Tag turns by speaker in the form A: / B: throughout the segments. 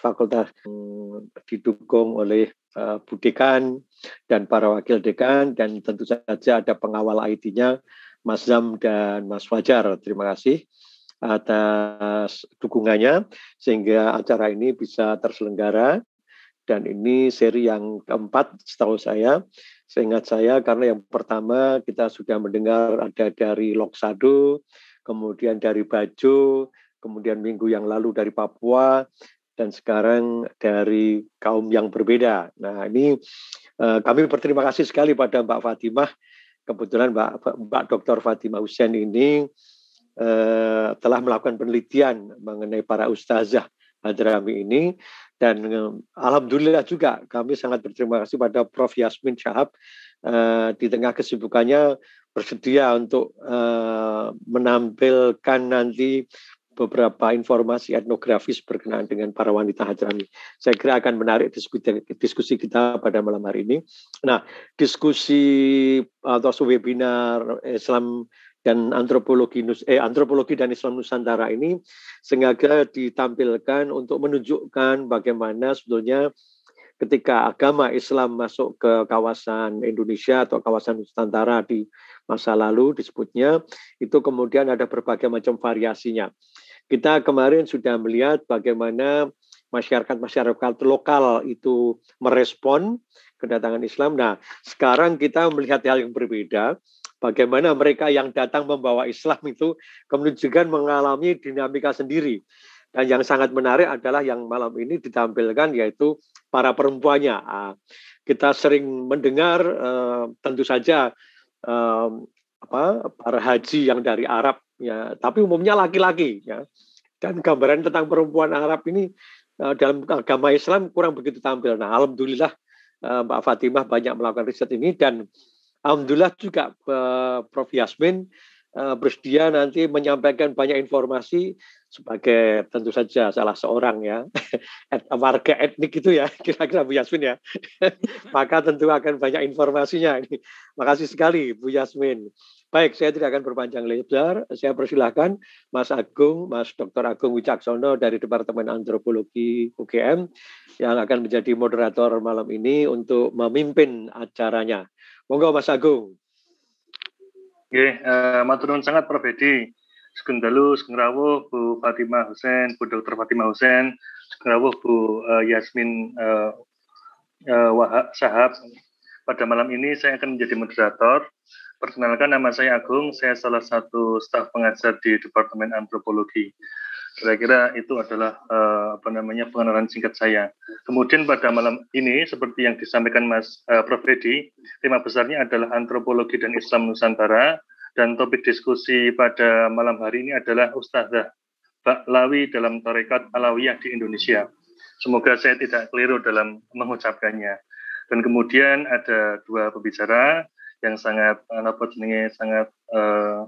A: fakultas eh, didukung oleh eh, budekan dan para wakil dekan dan tentu saja ada pengawal IT-nya Mas Zam dan Mas Wajar. Terima kasih atas dukungannya sehingga acara ini bisa terselenggara dan ini seri yang keempat setahu saya seingat saya karena yang pertama kita sudah mendengar ada dari Loksado kemudian dari Bajo kemudian minggu yang lalu dari Papua dan sekarang dari kaum yang berbeda. Nah ini eh, kami berterima kasih sekali pada Mbak Fatimah. Kebetulan Mbak, Mbak Dr. Fatimah Husain ini eh, telah melakukan penelitian mengenai para ustazah Hadrami ini dan eh, alhamdulillah juga kami sangat berterima kasih pada Prof Yasmin Syahab eh, di tengah kesibukannya bersedia untuk uh, menampilkan nanti beberapa informasi etnografis berkenaan dengan para wanita Hajrami. Saya kira akan menarik diskusi, diskusi kita pada malam hari ini. Nah, diskusi uh, atau webinar Islam dan antropologi eh antropologi dan Islam Nusantara ini sengaja ditampilkan untuk menunjukkan bagaimana sebetulnya ketika agama Islam masuk ke kawasan Indonesia atau kawasan Nusantara di masa lalu disebutnya itu kemudian ada berbagai macam variasinya. Kita kemarin sudah melihat bagaimana masyarakat-masyarakat lokal itu merespon kedatangan Islam. Nah, sekarang kita melihat hal yang berbeda. Bagaimana mereka yang datang membawa Islam itu kemudian juga mengalami dinamika sendiri. Dan yang sangat menarik adalah yang malam ini ditampilkan yaitu para perempuannya. Ah, kita sering mendengar eh, tentu saja eh, para haji yang dari Arab ya tapi umumnya laki-laki ya dan gambaran tentang perempuan Arab ini uh, dalam agama Islam kurang begitu tampil. Nah, alhamdulillah uh, Mbak Fatimah banyak melakukan riset ini dan alhamdulillah juga uh, Prof Yasmin uh, bersedia nanti menyampaikan banyak informasi sebagai tentu saja salah seorang ya et, warga etnik itu ya kira-kira Bu Yasmin ya. Maka tentu akan banyak informasinya ini. Makasih sekali Bu Yasmin. Baik, saya tidak akan berpanjang lebar. Saya persilahkan Mas Agung, Mas Dr. Agung Wicaksono dari Departemen Antropologi UGM yang akan menjadi moderator malam ini untuk memimpin acaranya. Monggo Mas Agung.
B: Oke, uh, eh, maturun sangat Prof Edi. Sekendalu dalu, Bu Fatimah Husain, Bu Dr. Fatimah Husain, sugeng Bu uh, Yasmin uh, uh, Wahab Sahab. Pada malam ini saya akan menjadi moderator Perkenalkan nama saya Agung, saya salah satu staf pengajar di Departemen Antropologi. Kira-kira itu adalah uh, apa namanya pengenalan singkat saya. Kemudian pada malam ini seperti yang disampaikan Mas uh, Prof Edi, tema besarnya adalah antropologi dan Islam Nusantara dan topik diskusi pada malam hari ini adalah Ustazah Baklawi dalam Tarekat Alawiyah di Indonesia. Semoga saya tidak keliru dalam mengucapkannya. Dan kemudian ada dua pembicara, yang sangat eh, apa jenenge sangat eh,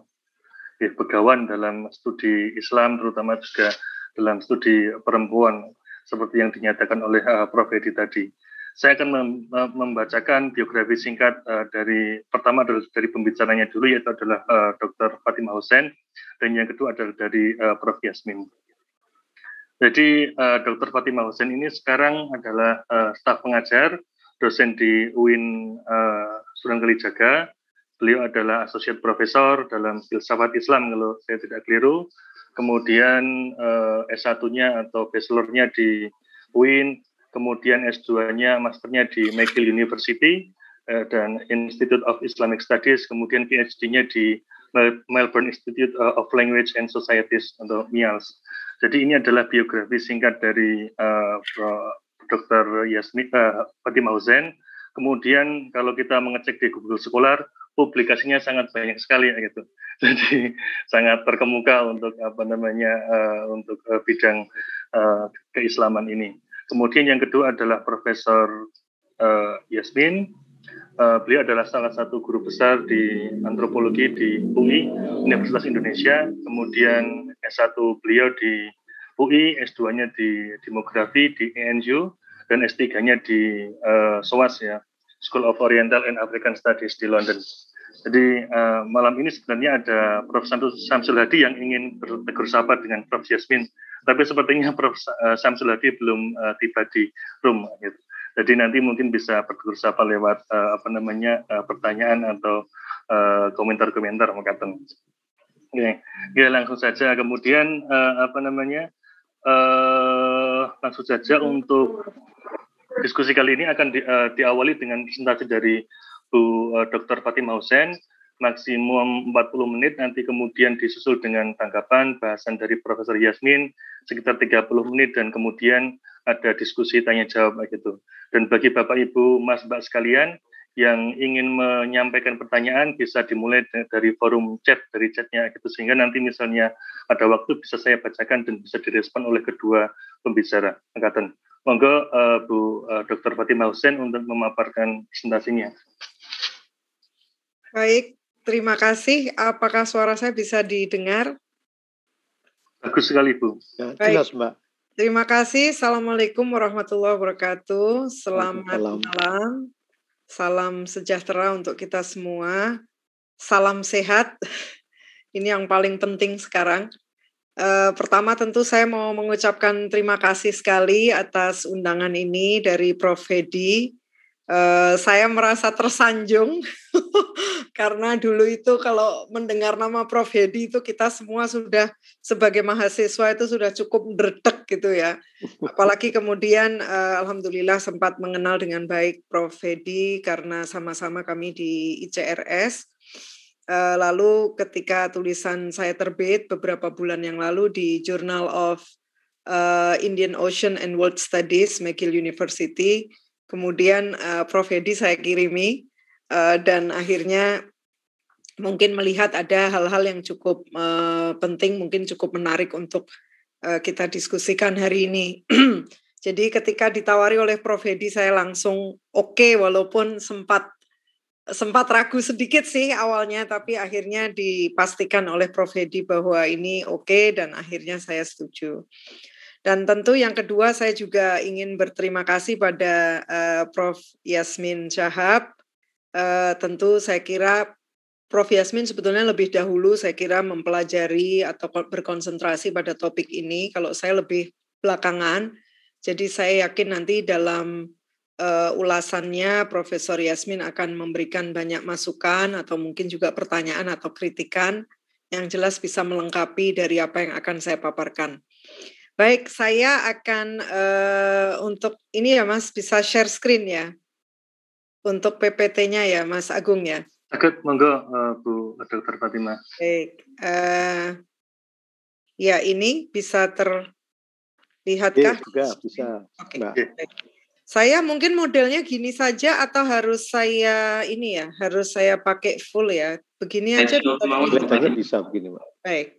B: begawan dalam studi Islam terutama juga dalam studi perempuan seperti yang dinyatakan oleh uh, Prof Edi tadi. Saya akan mem membacakan biografi singkat uh, dari pertama dari, dari pembicaranya dulu yaitu adalah uh, Dr. Fatimah Hussein dan yang kedua adalah dari uh, Prof Yasmin. Jadi uh, Dr. Fatimah Hussein ini sekarang adalah uh, staf pengajar dosen di UIN uh, eh, Sunan Kalijaga. Beliau adalah Associate profesor dalam filsafat Islam kalau saya tidak keliru. Kemudian uh, eh, S1-nya atau bachelor-nya di UIN, kemudian S2-nya masternya di McGill University uh, dan Institute of Islamic Studies, kemudian PhD-nya di Melbourne Institute of Language and Societies untuk MIALS. Jadi ini adalah biografi singkat dari uh, Dr. Yasmi uh, eh, Fatima Hussein. Kemudian kalau kita mengecek di Google Scholar, publikasinya sangat banyak sekali ya gitu. Jadi sangat terkemuka untuk apa namanya uh, untuk uh, bidang uh, keislaman ini. Kemudian yang kedua adalah Profesor uh, Yasmin. Uh, beliau adalah salah satu guru besar di antropologi di UI Universitas Indonesia. Kemudian S1 beliau di UI, S2-nya di Demografi di ENU dan S3-nya di uh, SOAS ya, School of Oriental and African Studies di London. Jadi uh, malam ini sebenarnya ada Prof. Samsul Hadi yang ingin bertegur sapa dengan Prof. Yasmin, tapi sepertinya Prof. Samsul Hadi belum uh, tiba di room. Gitu. Jadi nanti mungkin bisa bertegur sapa lewat uh, apa namanya uh, pertanyaan atau komentar komentar uh, mengatakan. Oke, ya, langsung saja. Kemudian uh, apa namanya eh, langsung saja untuk diskusi kali ini akan di, uh, diawali dengan presentasi dari Bu uh, eh, Dr. Fatimah Hussein maksimum 40 menit, nanti kemudian disusul dengan tanggapan bahasan dari Profesor Yasmin sekitar 30 menit, dan kemudian ada diskusi tanya-jawab begitu Dan bagi Bapak, Ibu, Mas, Mbak sekalian, yang ingin menyampaikan pertanyaan bisa dimulai dari forum chat dari chatnya gitu sehingga nanti misalnya ada waktu bisa saya bacakan dan bisa direspon oleh kedua pembicara angkatan. Monggo uh, Bu uh, eh, Dr. Fatimah Hussein untuk memaparkan presentasinya.
C: Baik, terima kasih. Apakah suara saya bisa didengar?
B: Bagus sekali Bu. Ya, jelas Mbak.
C: Terima kasih. Assalamualaikum warahmatullahi wabarakatuh. Selamat malam. Salam sejahtera untuk kita semua. Salam sehat. Ini yang paling penting sekarang. Eh, pertama tentu saya mau mengucapkan terima kasih sekali atas undangan ini dari Prof. Hedi Eh, saya merasa tersanjung karena dulu itu kalau mendengar nama Prof Hedi itu kita semua sudah sebagai mahasiswa itu sudah cukup berdek gitu ya. Apalagi kemudian uh, alhamdulillah sempat mengenal dengan baik Prof Hedi karena sama-sama kami di ICRS. Eh, lalu ketika tulisan saya terbit beberapa bulan yang lalu di Journal of Indian Ocean and World Studies McGill University Kemudian uh, Prof Hedi saya kirimi uh, dan akhirnya mungkin melihat ada hal-hal yang cukup uh, penting, mungkin cukup menarik untuk uh, kita diskusikan hari ini. Jadi ketika ditawari oleh Prof Hedi saya langsung oke okay, walaupun sempat sempat ragu sedikit sih awalnya tapi akhirnya dipastikan oleh Prof Hedi bahwa ini oke okay, dan akhirnya saya setuju. Uh, dan tentu yang kedua saya juga ingin berterima kasih pada uh, Prof. Yasmin Syahab. Uh, eh, tentu saya kira Prof. Yasmin sebetulnya lebih dahulu saya kira mempelajari atau berkonsentrasi pada topik ini. Kalau saya lebih belakangan, jadi saya yakin nanti dalam uh, ulasannya Profesor Yasmin akan memberikan banyak masukan atau mungkin juga pertanyaan atau kritikan yang jelas bisa melengkapi dari apa yang akan saya paparkan. Baik, saya akan uh, untuk ini ya Mas bisa share screen ya. Untuk PPT-nya ya Mas Agung ya.
B: Sakit, monggo uh, Bu Dr. Fatima.
C: Baik. Uh, ya ini bisa terlihatkah? Iya, juga bisa. Oke. Okay. Saya mungkin modelnya gini saja atau harus saya ini ya, harus saya pakai full ya. Begini aja. Baik.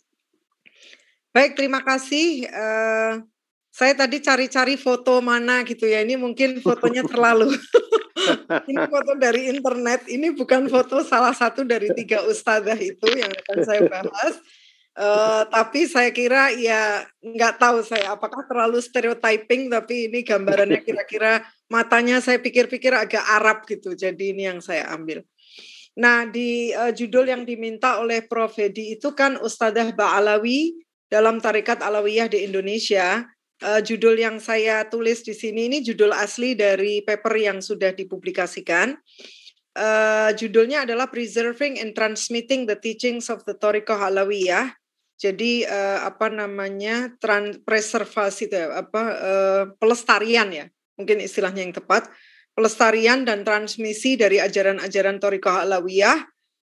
C: Baik, terima kasih. Uh, saya tadi cari-cari foto mana gitu ya. Ini mungkin fotonya terlalu. ini foto dari internet. Ini bukan foto salah satu dari tiga ustazah itu yang akan saya bahas. Uh, tapi saya kira ya nggak tahu saya apakah terlalu stereotyping tapi ini gambarannya kira-kira matanya saya pikir-pikir agak Arab gitu jadi ini yang saya ambil. Nah di uh, judul yang diminta oleh Prof Hedi itu kan Ustadzah Ba'alawi dalam tarikat Alawiyah di Indonesia. Uh, judul yang saya tulis di sini ini judul asli dari paper yang sudah dipublikasikan. Uh, judulnya adalah Preserving and Transmitting the Teachings of the Torikoh Alawiyah. Jadi uh, apa namanya trans preservasi itu ya, apa uh, pelestarian ya mungkin istilahnya yang tepat pelestarian dan transmisi dari ajaran-ajaran Torikoh Alawiyah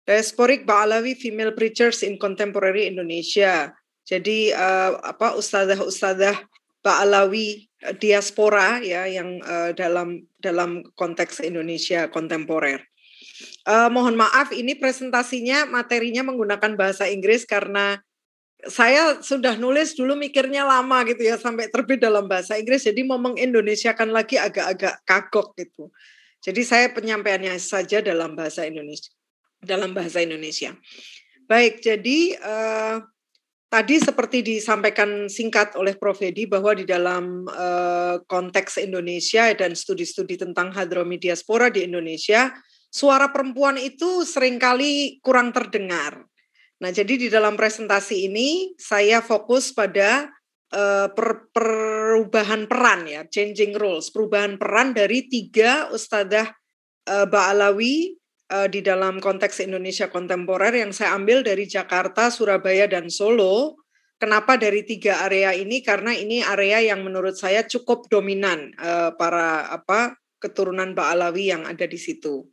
C: Diasporic Ba'alawi Female Preachers in Contemporary Indonesia. Jadi uh, apa ustazah-ustazah Pak Alawi eh, diaspora ya yang uh, dalam dalam konteks Indonesia kontemporer. Uh, mohon maaf ini presentasinya materinya menggunakan bahasa Inggris karena saya sudah nulis dulu mikirnya lama gitu ya sampai terbit dalam bahasa Inggris jadi mau mengindonesiakan lagi agak-agak kagok gitu. Jadi saya penyampaiannya saja dalam bahasa Indonesia dalam bahasa Indonesia. Baik, jadi uh, Tadi seperti disampaikan singkat oleh Prof. Edi bahwa di dalam eh, konteks Indonesia dan studi-studi tentang hadromediaspora di Indonesia, suara perempuan itu seringkali kurang terdengar. Nah, jadi di dalam presentasi ini saya fokus pada eh, perubahan peran ya, changing roles, perubahan peran dari tiga ustadzah uh, eh, Ba'alawi uh, di dalam konteks Indonesia kontemporer yang saya ambil dari Jakarta, Surabaya, dan Solo. Kenapa dari tiga area ini? Karena ini area yang menurut saya cukup dominan uh, para apa keturunan Baalawi yang ada di situ.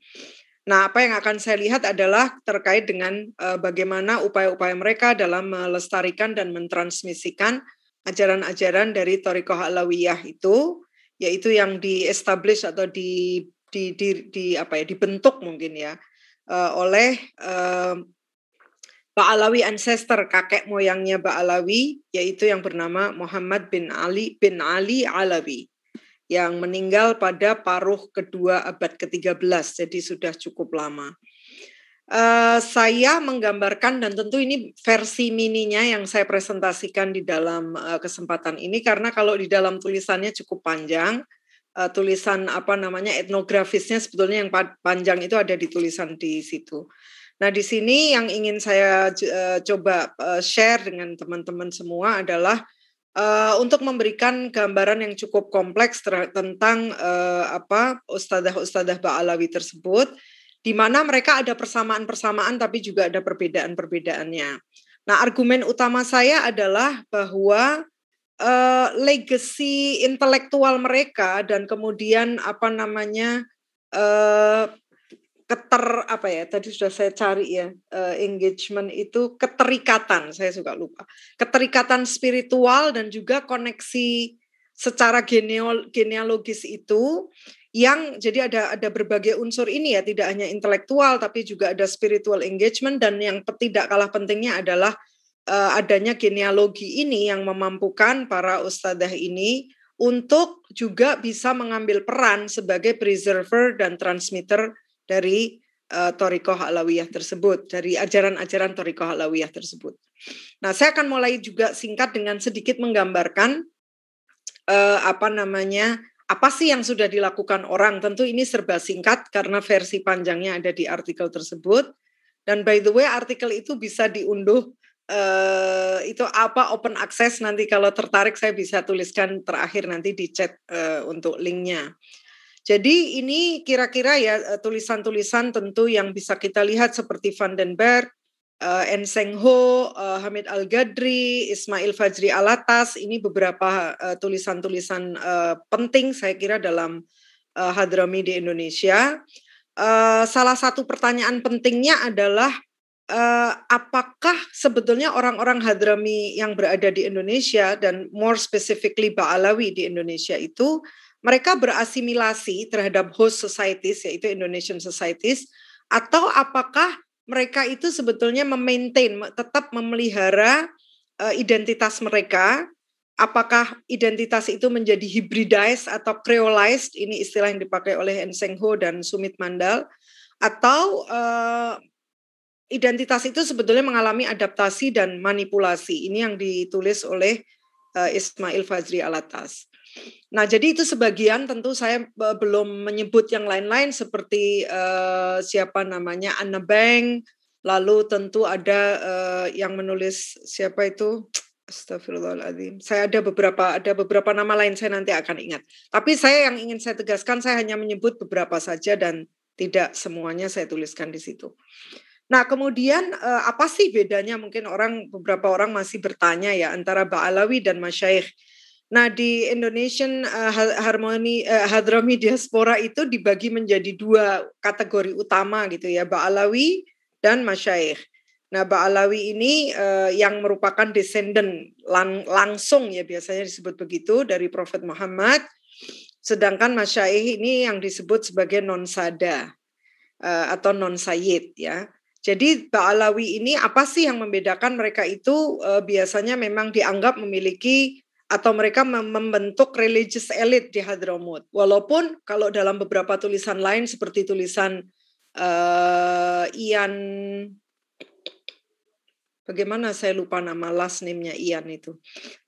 C: Nah, apa yang akan saya lihat adalah terkait dengan uh, bagaimana upaya-upaya mereka dalam melestarikan dan mentransmisikan ajaran-ajaran dari Torikoh Alawiyah itu, yaitu yang di-establish atau di di, di, di apa ya dibentuk mungkin ya uh, oleh uh, Alawi ancestor kakek moyangnya pak Alawi yaitu yang bernama Muhammad bin Ali bin Ali Alawi yang meninggal pada paruh kedua abad ke-13 jadi sudah cukup lama. Uh, saya menggambarkan dan tentu ini versi mininya yang saya presentasikan di dalam uh, kesempatan ini karena kalau di dalam tulisannya cukup panjang uh, tulisan apa namanya etnografisnya sebetulnya yang panjang itu ada di tulisan di situ. Nah, di sini yang ingin saya uh, coba uh, share dengan teman-teman semua adalah uh, untuk memberikan gambaran yang cukup kompleks tentang uh, apa ustadzah-ustadzah Ba'alawi tersebut di mana mereka ada persamaan-persamaan tapi juga ada perbedaan-perbedaannya. Nah, argumen utama saya adalah bahwa uh, legacy intelektual mereka dan kemudian apa namanya uh, keter apa ya tadi sudah saya cari ya uh, engagement itu keterikatan saya suka lupa keterikatan spiritual dan juga koneksi secara geneal, genealogis itu yang jadi ada ada berbagai unsur ini ya tidak hanya intelektual tapi juga ada spiritual engagement dan yang tidak kalah pentingnya adalah Eh, adanya genealogi ini yang memampukan para ustadzah ini untuk juga bisa mengambil peran sebagai preserver dan transmitter dari uh, Torikoh Alawiyah tersebut, dari ajaran-ajaran Torikoh Alawiyah tersebut. Nah, saya akan mulai juga singkat dengan sedikit menggambarkan uh, apa namanya, apa sih yang sudah dilakukan orang. Tentu ini serba singkat karena versi panjangnya ada di artikel tersebut. Dan by the way, artikel itu bisa diunduh Eh, itu apa open access nanti kalau tertarik saya bisa tuliskan terakhir nanti di chat uh, untuk linknya. Jadi ini kira-kira ya eh, tulisan-tulisan tentu yang bisa kita lihat seperti Vandenberg, uh, Enseng Ho, uh, Hamid Al Gadri, Ismail Fajri Alatas. Ini beberapa uh, tulisan-tulisan uh, penting saya kira dalam uh, Hadrami di Indonesia. Uh, salah satu pertanyaan pentingnya adalah uh, apakah sebetulnya orang-orang Hadrami yang berada di Indonesia dan more specifically Ba'alawi di Indonesia itu mereka berasimilasi terhadap host societies yaitu Indonesian societies atau apakah mereka itu sebetulnya memaintain tetap memelihara uh, identitas mereka apakah identitas itu menjadi hybridized atau creolized ini istilah yang dipakai oleh Ensengho dan Sumit Mandal atau uh, identitas itu sebetulnya mengalami adaptasi dan manipulasi. Ini yang ditulis oleh uh, Ismail Fazri Alatas. Nah, jadi itu sebagian tentu saya eh, belum menyebut yang lain-lain seperti uh, siapa namanya Anna Bank, lalu tentu ada uh, yang menulis siapa itu Astagfirullahaladzim. Saya ada beberapa ada beberapa nama lain saya nanti akan ingat. Tapi saya yang ingin saya tegaskan saya hanya menyebut beberapa saja dan tidak semuanya saya tuliskan di situ. Nah, kemudian eh, apa sih bedanya mungkin orang beberapa orang masih bertanya ya antara Ba'alawi dan Masyaikh. Nah, di Indonesian uh, Harmony uh, eh, Hadrami Diaspora itu dibagi menjadi dua kategori utama gitu ya, Ba'alawi dan Masyaikh. Nah, Ba'alawi ini uh, yang merupakan descendant lang langsung ya biasanya disebut begitu dari Prophet Muhammad. Sedangkan Masyaikh ini yang disebut sebagai non-sada uh, atau non-sayyid ya. Jadi Ba'alawi ini apa sih yang membedakan mereka itu uh, biasanya memang dianggap memiliki atau mereka membentuk religious elite di Hadramut. Walaupun kalau dalam beberapa tulisan lain seperti tulisan uh, Ian bagaimana saya lupa nama last name-nya Ian itu.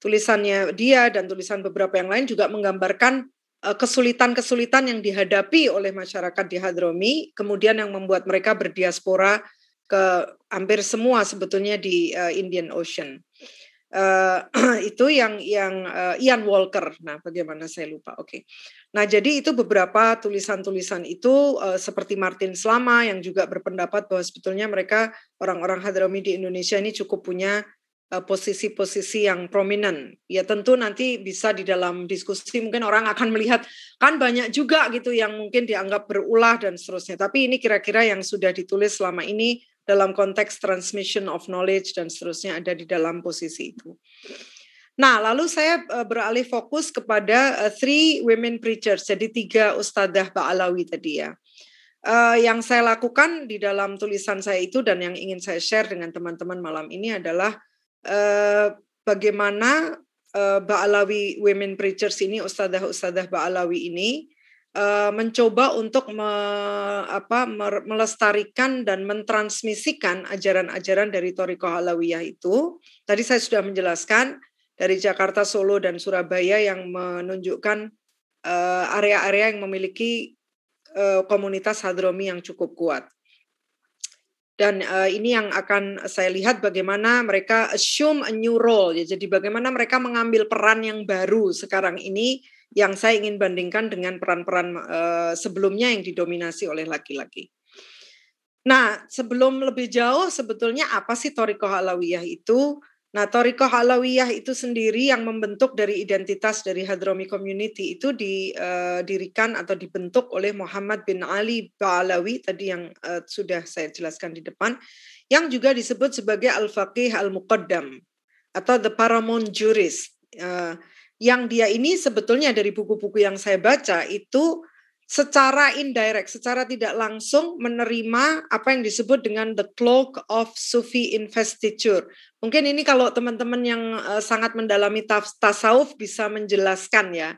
C: Tulisannya dia dan tulisan beberapa yang lain juga menggambarkan eh, kesulitan-kesulitan yang dihadapi oleh masyarakat di Hadromi, kemudian yang membuat mereka berdiaspora ke hampir semua sebetulnya di uh, Indian Ocean. Uh, itu yang yang uh, Ian Walker. Nah, bagaimana saya lupa. Oke. Okay. Nah, jadi itu beberapa tulisan-tulisan itu uh, seperti Martin Selama yang juga berpendapat bahwa sebetulnya mereka orang-orang Hadrami di Indonesia ini cukup punya posisi-posisi yang prominent. Ya tentu nanti bisa di dalam diskusi mungkin orang akan melihat kan banyak juga gitu yang mungkin dianggap berulah dan seterusnya. Tapi ini kira-kira yang sudah ditulis selama ini dalam konteks transmission of knowledge dan seterusnya ada di dalam posisi itu. Nah, lalu saya eh, beralih fokus kepada eh, three women preachers, jadi tiga ustadzah Ba'alawi tadi ya. Uh, yang saya lakukan di dalam tulisan saya itu dan yang ingin saya share dengan teman-teman malam ini adalah uh, bagaimana uh, Ba'alawi women preachers ini, ustadzah-ustadzah Ba'alawi ini Eh, mencoba untuk me, apa, melestarikan dan mentransmisikan ajaran-ajaran dari Toriko Halawiyah itu. Tadi saya sudah menjelaskan dari Jakarta, Solo, dan Surabaya yang menunjukkan eh, area-area uh, yang memiliki uh, komunitas hadromi yang cukup kuat. Dan uh, ini yang akan saya lihat bagaimana mereka assume a new role, ya. jadi bagaimana mereka mengambil peran yang baru sekarang ini yang saya ingin bandingkan dengan peran-peran uh, sebelumnya yang didominasi oleh laki-laki. Nah, sebelum lebih jauh sebetulnya apa sih Torikoh Alawiyah itu? Nah, Torikoh Alawiyah itu sendiri yang membentuk dari identitas dari Hadromi Community itu didirikan eh, atau dibentuk oleh Muhammad bin Ali Ba'alawi tadi yang eh, sudah saya jelaskan di depan, yang juga disebut sebagai Al-Faqih Al-Muqaddam atau The Paramount Jurist yang dia ini sebetulnya dari buku-buku yang saya baca itu secara indirect, secara tidak langsung menerima apa yang disebut dengan the cloak of Sufi investiture. Mungkin ini kalau teman-teman yang uh, sangat mendalami tasawuf bisa menjelaskan ya.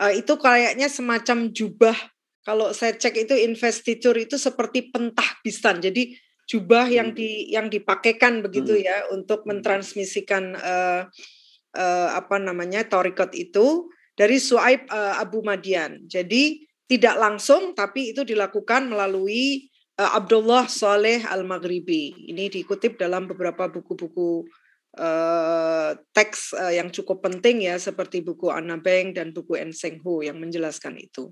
C: Uh, itu kayaknya semacam jubah. Kalau saya cek itu investiture itu seperti pentahbisan. Jadi jubah yang hmm. di yang dipakaikan begitu hmm. ya untuk hmm. mentransmisikan uh, uh, apa namanya torikot itu dari Suaib uh, Abu Madian. Jadi tidak langsung tapi itu dilakukan melalui uh, Abdullah Saleh Al-Maghribi. Ini dikutip dalam beberapa buku-buku uh, teks uh, yang cukup penting ya seperti buku Anna Beng dan buku Seng Ho yang menjelaskan itu.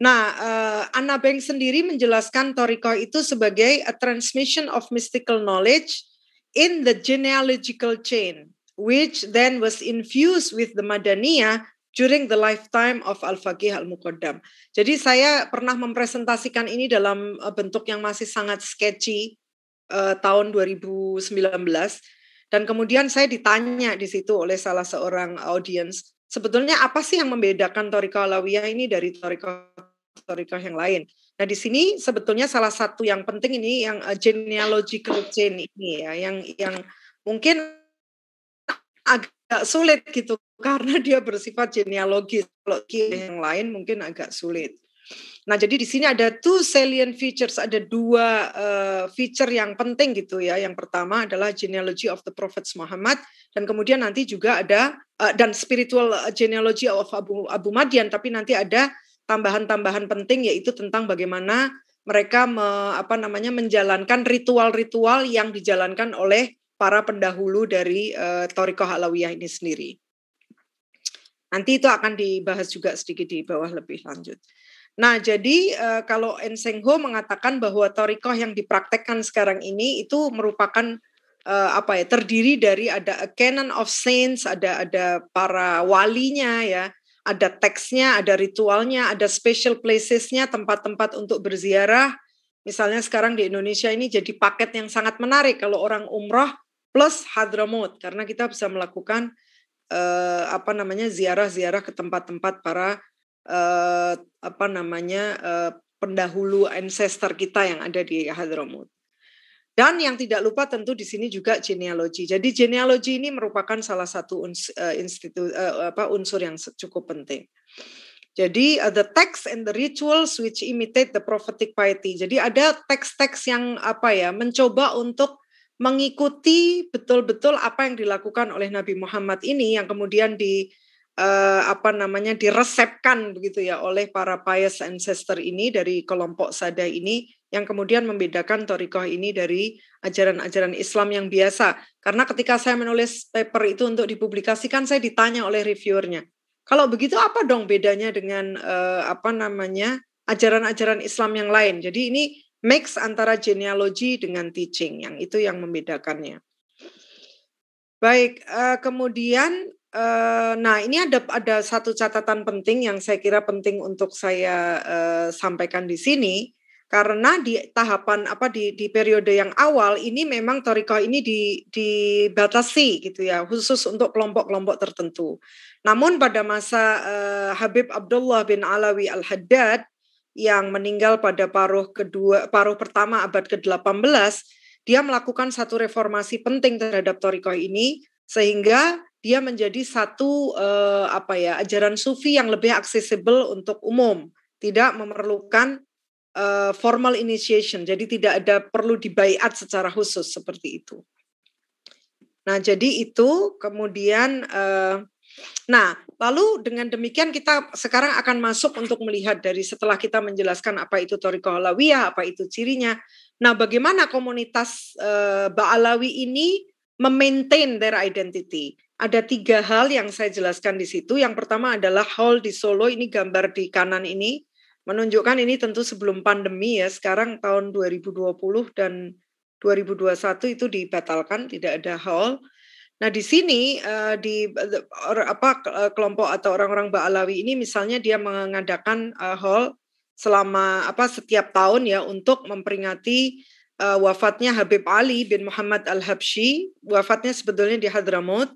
C: Nah, uh, Anna Beng sendiri menjelaskan torikot itu sebagai a transmission of mystical knowledge in the genealogical chain which then was infused with the Madaniya during the lifetime of Al-Faqih Al-Muqaddam. Jadi saya pernah mempresentasikan ini dalam eh, bentuk yang masih sangat sketchy uh, tahun 2019 dan kemudian saya ditanya di situ oleh salah seorang audience, sebetulnya apa sih yang membedakan Toriko Alawiyah ini dari Toriko Toriko yang lain? Nah, di sini sebetulnya salah satu yang penting ini yang eh, genealogical chain ini ya, yang yang mungkin agak sulit gitu karena dia bersifat genealogis. Kalau yang lain mungkin agak sulit. Nah, jadi di sini ada two salient features, ada dua uh, feature yang penting gitu ya. Yang pertama adalah genealogy of the prophets Muhammad dan kemudian nanti juga ada uh, dan spiritual genealogy of Abu Abu Madian tapi nanti ada tambahan-tambahan penting yaitu tentang bagaimana mereka me, apa namanya menjalankan ritual-ritual yang dijalankan oleh para pendahulu dari uh, eh, Toriko Halawiyah ini sendiri. Nanti itu akan dibahas juga sedikit di bawah lebih lanjut. Nah, jadi uh, kalau Ensengho mengatakan bahwa Toriko yang dipraktekkan sekarang ini itu merupakan uh, apa ya terdiri dari ada a canon of saints, ada ada para walinya ya, ada teksnya, ada ritualnya, ada special placesnya, tempat-tempat untuk berziarah. Misalnya sekarang di Indonesia ini jadi paket yang sangat menarik kalau orang umroh plus Hadramaut karena kita bisa melakukan uh, apa namanya ziarah-ziarah ke tempat-tempat para uh, apa namanya uh, pendahulu ancestor kita yang ada di Hadramaut. Dan yang tidak lupa tentu di sini juga genealogi. Jadi genealogi ini merupakan salah satu unsur yang cukup penting. Jadi uh, the text and the rituals which imitate the prophetic piety. Jadi ada teks-teks yang apa ya mencoba untuk mengikuti betul-betul apa yang dilakukan oleh Nabi Muhammad ini yang kemudian di eh, apa namanya diresepkan begitu ya oleh para pious ancestor ini dari kelompok sada ini yang kemudian membedakan torikoh ini dari ajaran-ajaran Islam yang biasa. Karena ketika saya menulis paper itu untuk dipublikasikan, saya ditanya oleh reviewernya, kalau begitu apa dong bedanya dengan eh, apa namanya ajaran-ajaran Islam yang lain? Jadi ini mix antara genealogi dengan teaching yang itu yang membedakannya. Baik, eh, kemudian eh, nah ini ada ada satu catatan penting yang saya kira penting untuk saya eh, sampaikan di sini karena di tahapan apa di di periode yang awal ini memang toriko ini di dibatasi gitu ya khusus untuk kelompok-kelompok tertentu. Namun pada masa Habib Abdullah bin Alawi Al Haddad yang meninggal pada paruh kedua paruh pertama abad ke-18, dia melakukan satu reformasi penting terhadap Toriko ini sehingga dia menjadi satu uh, apa ya ajaran sufi yang lebih aksesibel untuk umum, tidak memerlukan uh, formal initiation. Jadi tidak ada perlu dibaiat secara khusus seperti itu. Nah, jadi itu kemudian uh, nah, Lalu dengan demikian kita sekarang akan masuk untuk melihat dari setelah kita menjelaskan apa itu Toriko apa itu cirinya. Nah, bagaimana komunitas uh, Ba'alawi ini memaintain their identity? Ada tiga hal yang saya jelaskan di situ. Yang pertama adalah hall di Solo, ini gambar di kanan ini, menunjukkan ini tentu sebelum pandemi ya, sekarang tahun 2020 dan 2021 itu dibatalkan, tidak ada hall. Nah, di sini uh, di eh, or apa eh, kelompok atau orang-orang Ba'alawi ini misalnya dia mengadakan uh, hall selama apa setiap tahun ya untuk memperingati uh, wafatnya Habib Ali bin Muhammad al Habshi Wafatnya sebetulnya di Hadramaut.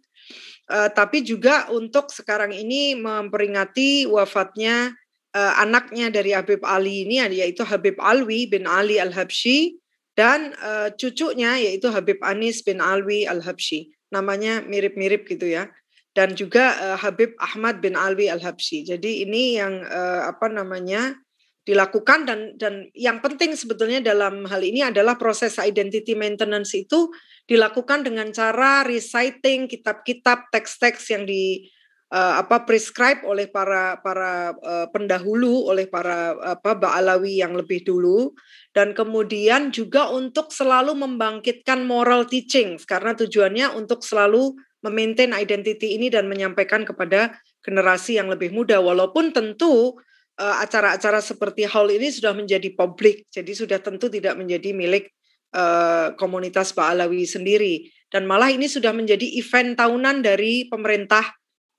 C: Uh, tapi juga untuk sekarang ini memperingati wafatnya uh, anaknya dari Habib Ali ini yaitu Habib Alwi bin Ali al Habshi dan uh, cucunya yaitu Habib Anis bin Alwi al Habshi namanya mirip-mirip gitu ya. Dan juga uh, Habib Ahmad bin Alwi Al-Habsyi. Jadi ini yang uh, apa namanya dilakukan dan dan yang penting sebetulnya dalam hal ini adalah proses identity maintenance itu dilakukan dengan cara reciting kitab-kitab teks-teks yang di uh, apa prescribe oleh para para uh, pendahulu oleh para apa Baalawi yang lebih dulu dan kemudian juga untuk selalu membangkitkan moral teachings karena tujuannya untuk selalu memaintain identity ini dan menyampaikan kepada generasi yang lebih muda walaupun tentu acara eh, acara-acara seperti hall ini sudah menjadi publik jadi sudah tentu tidak menjadi milik uh, komunitas Baalawi sendiri dan malah ini sudah menjadi event tahunan dari pemerintah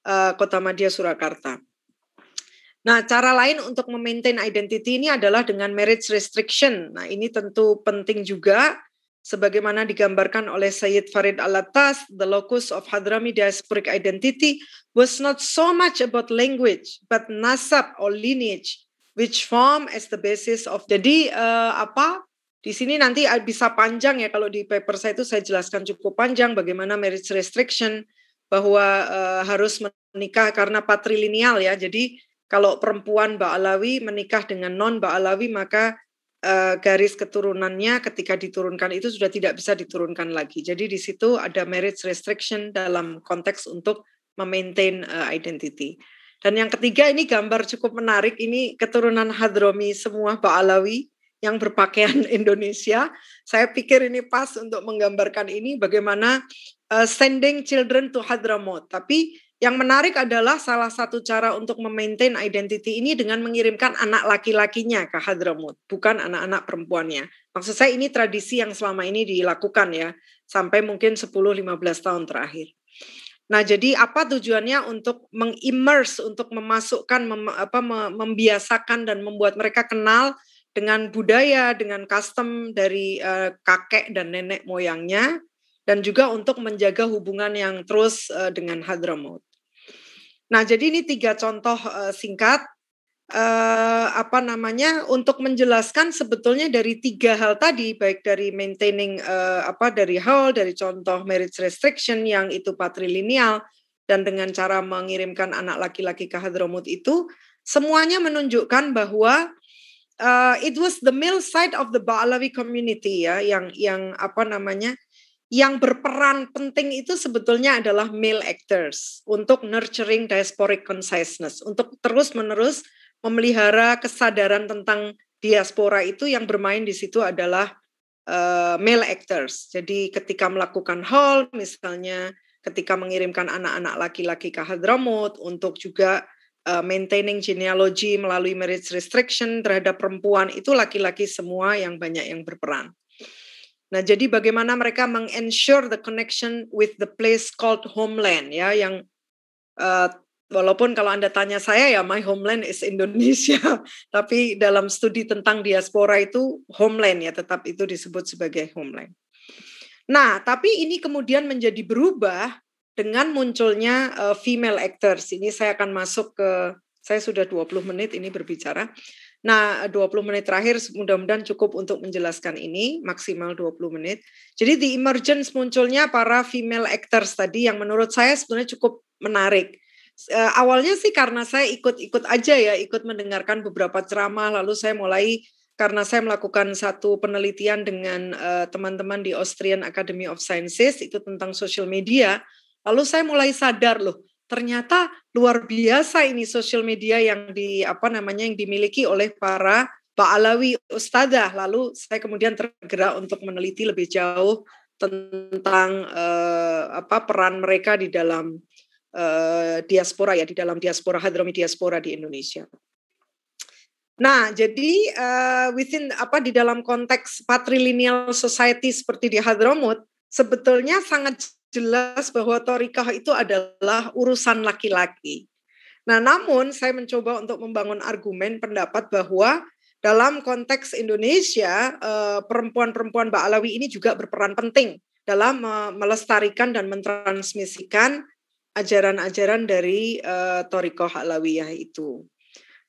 C: Eh, Kota Madia Surakarta. Nah, cara lain untuk memaintain identity ini adalah dengan marriage restriction. Nah, ini tentu penting juga sebagaimana digambarkan oleh Sayyid Farid Al-Attas, the locus of Hadrami diasporic identity was not so much about language, but nasab or lineage, which form as the basis of. Jadi uh, apa? Di sini nanti bisa panjang ya kalau di paper saya itu saya jelaskan cukup panjang bagaimana marriage restriction bahwa uh, harus menikah karena patrilineal ya. Jadi kalau perempuan Ba'alawi menikah dengan non Ba'alawi maka uh, garis keturunannya ketika diturunkan itu sudah tidak bisa diturunkan lagi. Jadi di situ ada marriage restriction dalam konteks untuk memaintain uh, identity. Dan yang ketiga ini gambar cukup menarik ini keturunan Hadromi semua Ba'alawi yang berpakaian Indonesia. Saya pikir ini pas untuk menggambarkan ini bagaimana uh, sending children to Hadramaut. Tapi yang menarik adalah salah satu cara untuk memaintain identity ini dengan mengirimkan anak laki-lakinya ke Hadramaut, bukan anak-anak perempuannya. Maksud saya ini tradisi yang selama ini dilakukan ya, sampai mungkin 10-15 tahun terakhir. Nah, jadi apa tujuannya untuk mengimmerse, untuk memasukkan, mem, apa, membiasakan dan membuat mereka kenal dengan budaya, dengan custom dari uh, kakek dan nenek moyangnya, dan juga untuk menjaga hubungan yang terus uh, dengan Hadramaut. Nah, jadi ini tiga contoh uh, singkat uh, apa namanya untuk menjelaskan sebetulnya dari tiga hal tadi baik dari maintaining uh, apa dari hall dari contoh marriage restriction yang itu patrilineal dan dengan cara mengirimkan anak laki-laki ke Hadramaut itu semuanya menunjukkan bahwa uh, it was the male side of the Ba'alawi community ya yang yang apa namanya yang berperan penting itu sebetulnya adalah male actors untuk nurturing diasporic consciousness, untuk terus-menerus memelihara kesadaran tentang diaspora itu yang bermain di situ adalah uh, male actors. Jadi ketika melakukan hall misalnya, ketika mengirimkan anak-anak laki-laki ke Hadramaut untuk juga uh, maintaining genealogy melalui marriage restriction terhadap perempuan itu laki-laki semua yang banyak yang berperan. Nah, jadi bagaimana mereka mengensure the connection with the place called homeland ya yang uh, walaupun kalau Anda tanya saya ya my homeland is Indonesia, tapi dalam studi tentang diaspora itu homeland ya tetap itu disebut sebagai homeland. Nah, tapi ini kemudian menjadi berubah dengan munculnya uh, female actors. Ini saya akan masuk ke saya sudah 20 menit ini berbicara. Nah, 20 menit terakhir mudah-mudahan cukup untuk menjelaskan ini, maksimal 20 menit. Jadi di emergence munculnya para female actors tadi yang menurut saya sebenarnya cukup menarik. Uh, awalnya sih karena saya ikut-ikut aja ya, ikut mendengarkan beberapa ceramah, lalu saya mulai karena saya melakukan satu penelitian dengan eh, teman-teman uh, teman -teman di Austrian Academy of Sciences itu tentang social media, lalu saya mulai sadar loh, ternyata luar biasa ini sosial media yang di apa namanya yang dimiliki oleh para Ba'alawi Ustadzah. Lalu saya kemudian tergerak untuk meneliti lebih jauh tentang eh, apa peran mereka di dalam eh, diaspora ya di dalam diaspora hadromi diaspora di Indonesia. Nah, jadi uh, within apa di dalam konteks patrilineal society seperti di Hadramut, sebetulnya sangat jelas bahwa torikoh itu adalah urusan laki-laki. Nah, namun saya mencoba untuk membangun argumen pendapat bahwa dalam konteks Indonesia, eh, perempuan-perempuan Mbak Alawi ini juga berperan penting dalam eh, melestarikan dan mentransmisikan ajaran-ajaran dari eh, Torikoh Alawiyah itu.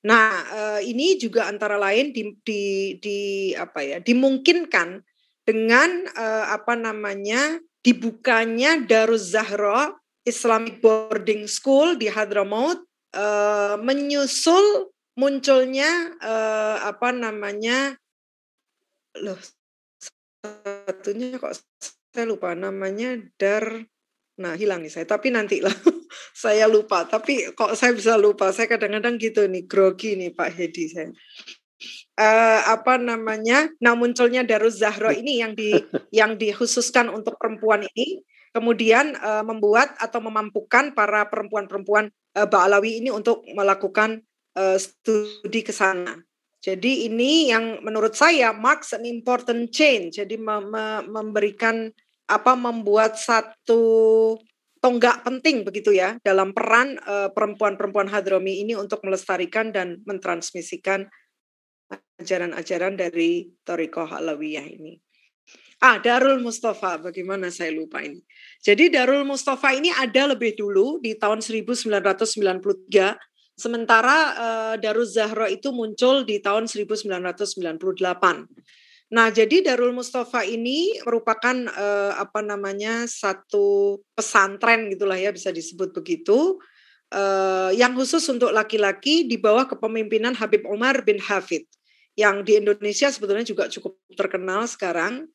C: Nah, ini juga antara lain di, di, di apa ya dimungkinkan dengan uh, apa namanya dibukanya Darus Zahra Islamic Boarding School di Hadramaut uh, menyusul munculnya uh, apa namanya loh satunya kok saya lupa namanya dar nah hilang nih saya tapi nanti lah saya lupa tapi kok saya bisa lupa saya kadang-kadang gitu nih grogi nih Pak Hedi saya uh, apa namanya nah munculnya Darus Zahro ini yang di yang dikhususkan untuk perempuan ini kemudian uh, membuat atau memampukan para perempuan-perempuan uh, Baalawi ini untuk melakukan uh, studi ke sana. Jadi ini yang menurut saya marks an important change. Jadi me me memberikan apa membuat satu tonggak penting begitu ya dalam peran perempuan-perempuan uh, perempuan -perempuan Hadromi ini untuk melestarikan dan mentransmisikan ajaran-ajaran dari Torikoh Alawiyah ini. Ah, Darul Mustafa, bagaimana saya lupa ini. Jadi Darul Mustafa ini ada lebih dulu di tahun 1993, sementara eh, Darul Zahra itu muncul di tahun 1998. Nah, jadi Darul Mustafa ini merupakan eh, apa namanya satu pesantren gitulah ya bisa disebut begitu eh, yang khusus untuk laki-laki di bawah kepemimpinan Habib Umar bin Hafid yang di Indonesia sebetulnya juga cukup terkenal sekarang.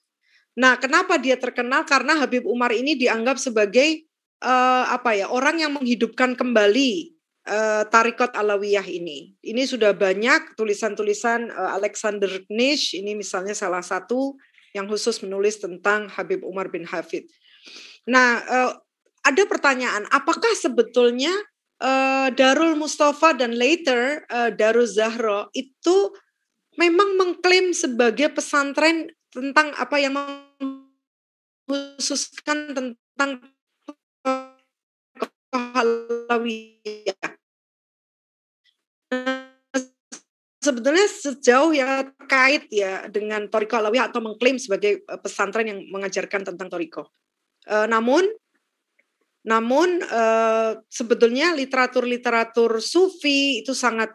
C: Nah, kenapa dia terkenal? Karena Habib Umar ini dianggap sebagai uh, apa ya orang yang menghidupkan kembali uh, eh, tarikot alawiyah ini. Ini sudah banyak tulisan-tulisan uh, Alexander Nish ini misalnya salah satu yang khusus menulis tentang Habib Umar bin Hafid. Nah, uh, ada pertanyaan, apakah sebetulnya uh, Darul Mustafa dan later uh, Darul Zahro itu memang mengklaim sebagai pesantren tentang apa yang mengkhususkan tentang kehalawiyah. Sebetulnya sejauh yang terkait ya dengan Toriko alawi atau mengklaim sebagai eh, pesantren yang mengajarkan tentang Toriko. E, namun namun e, sebetulnya literatur-literatur sufi itu sangat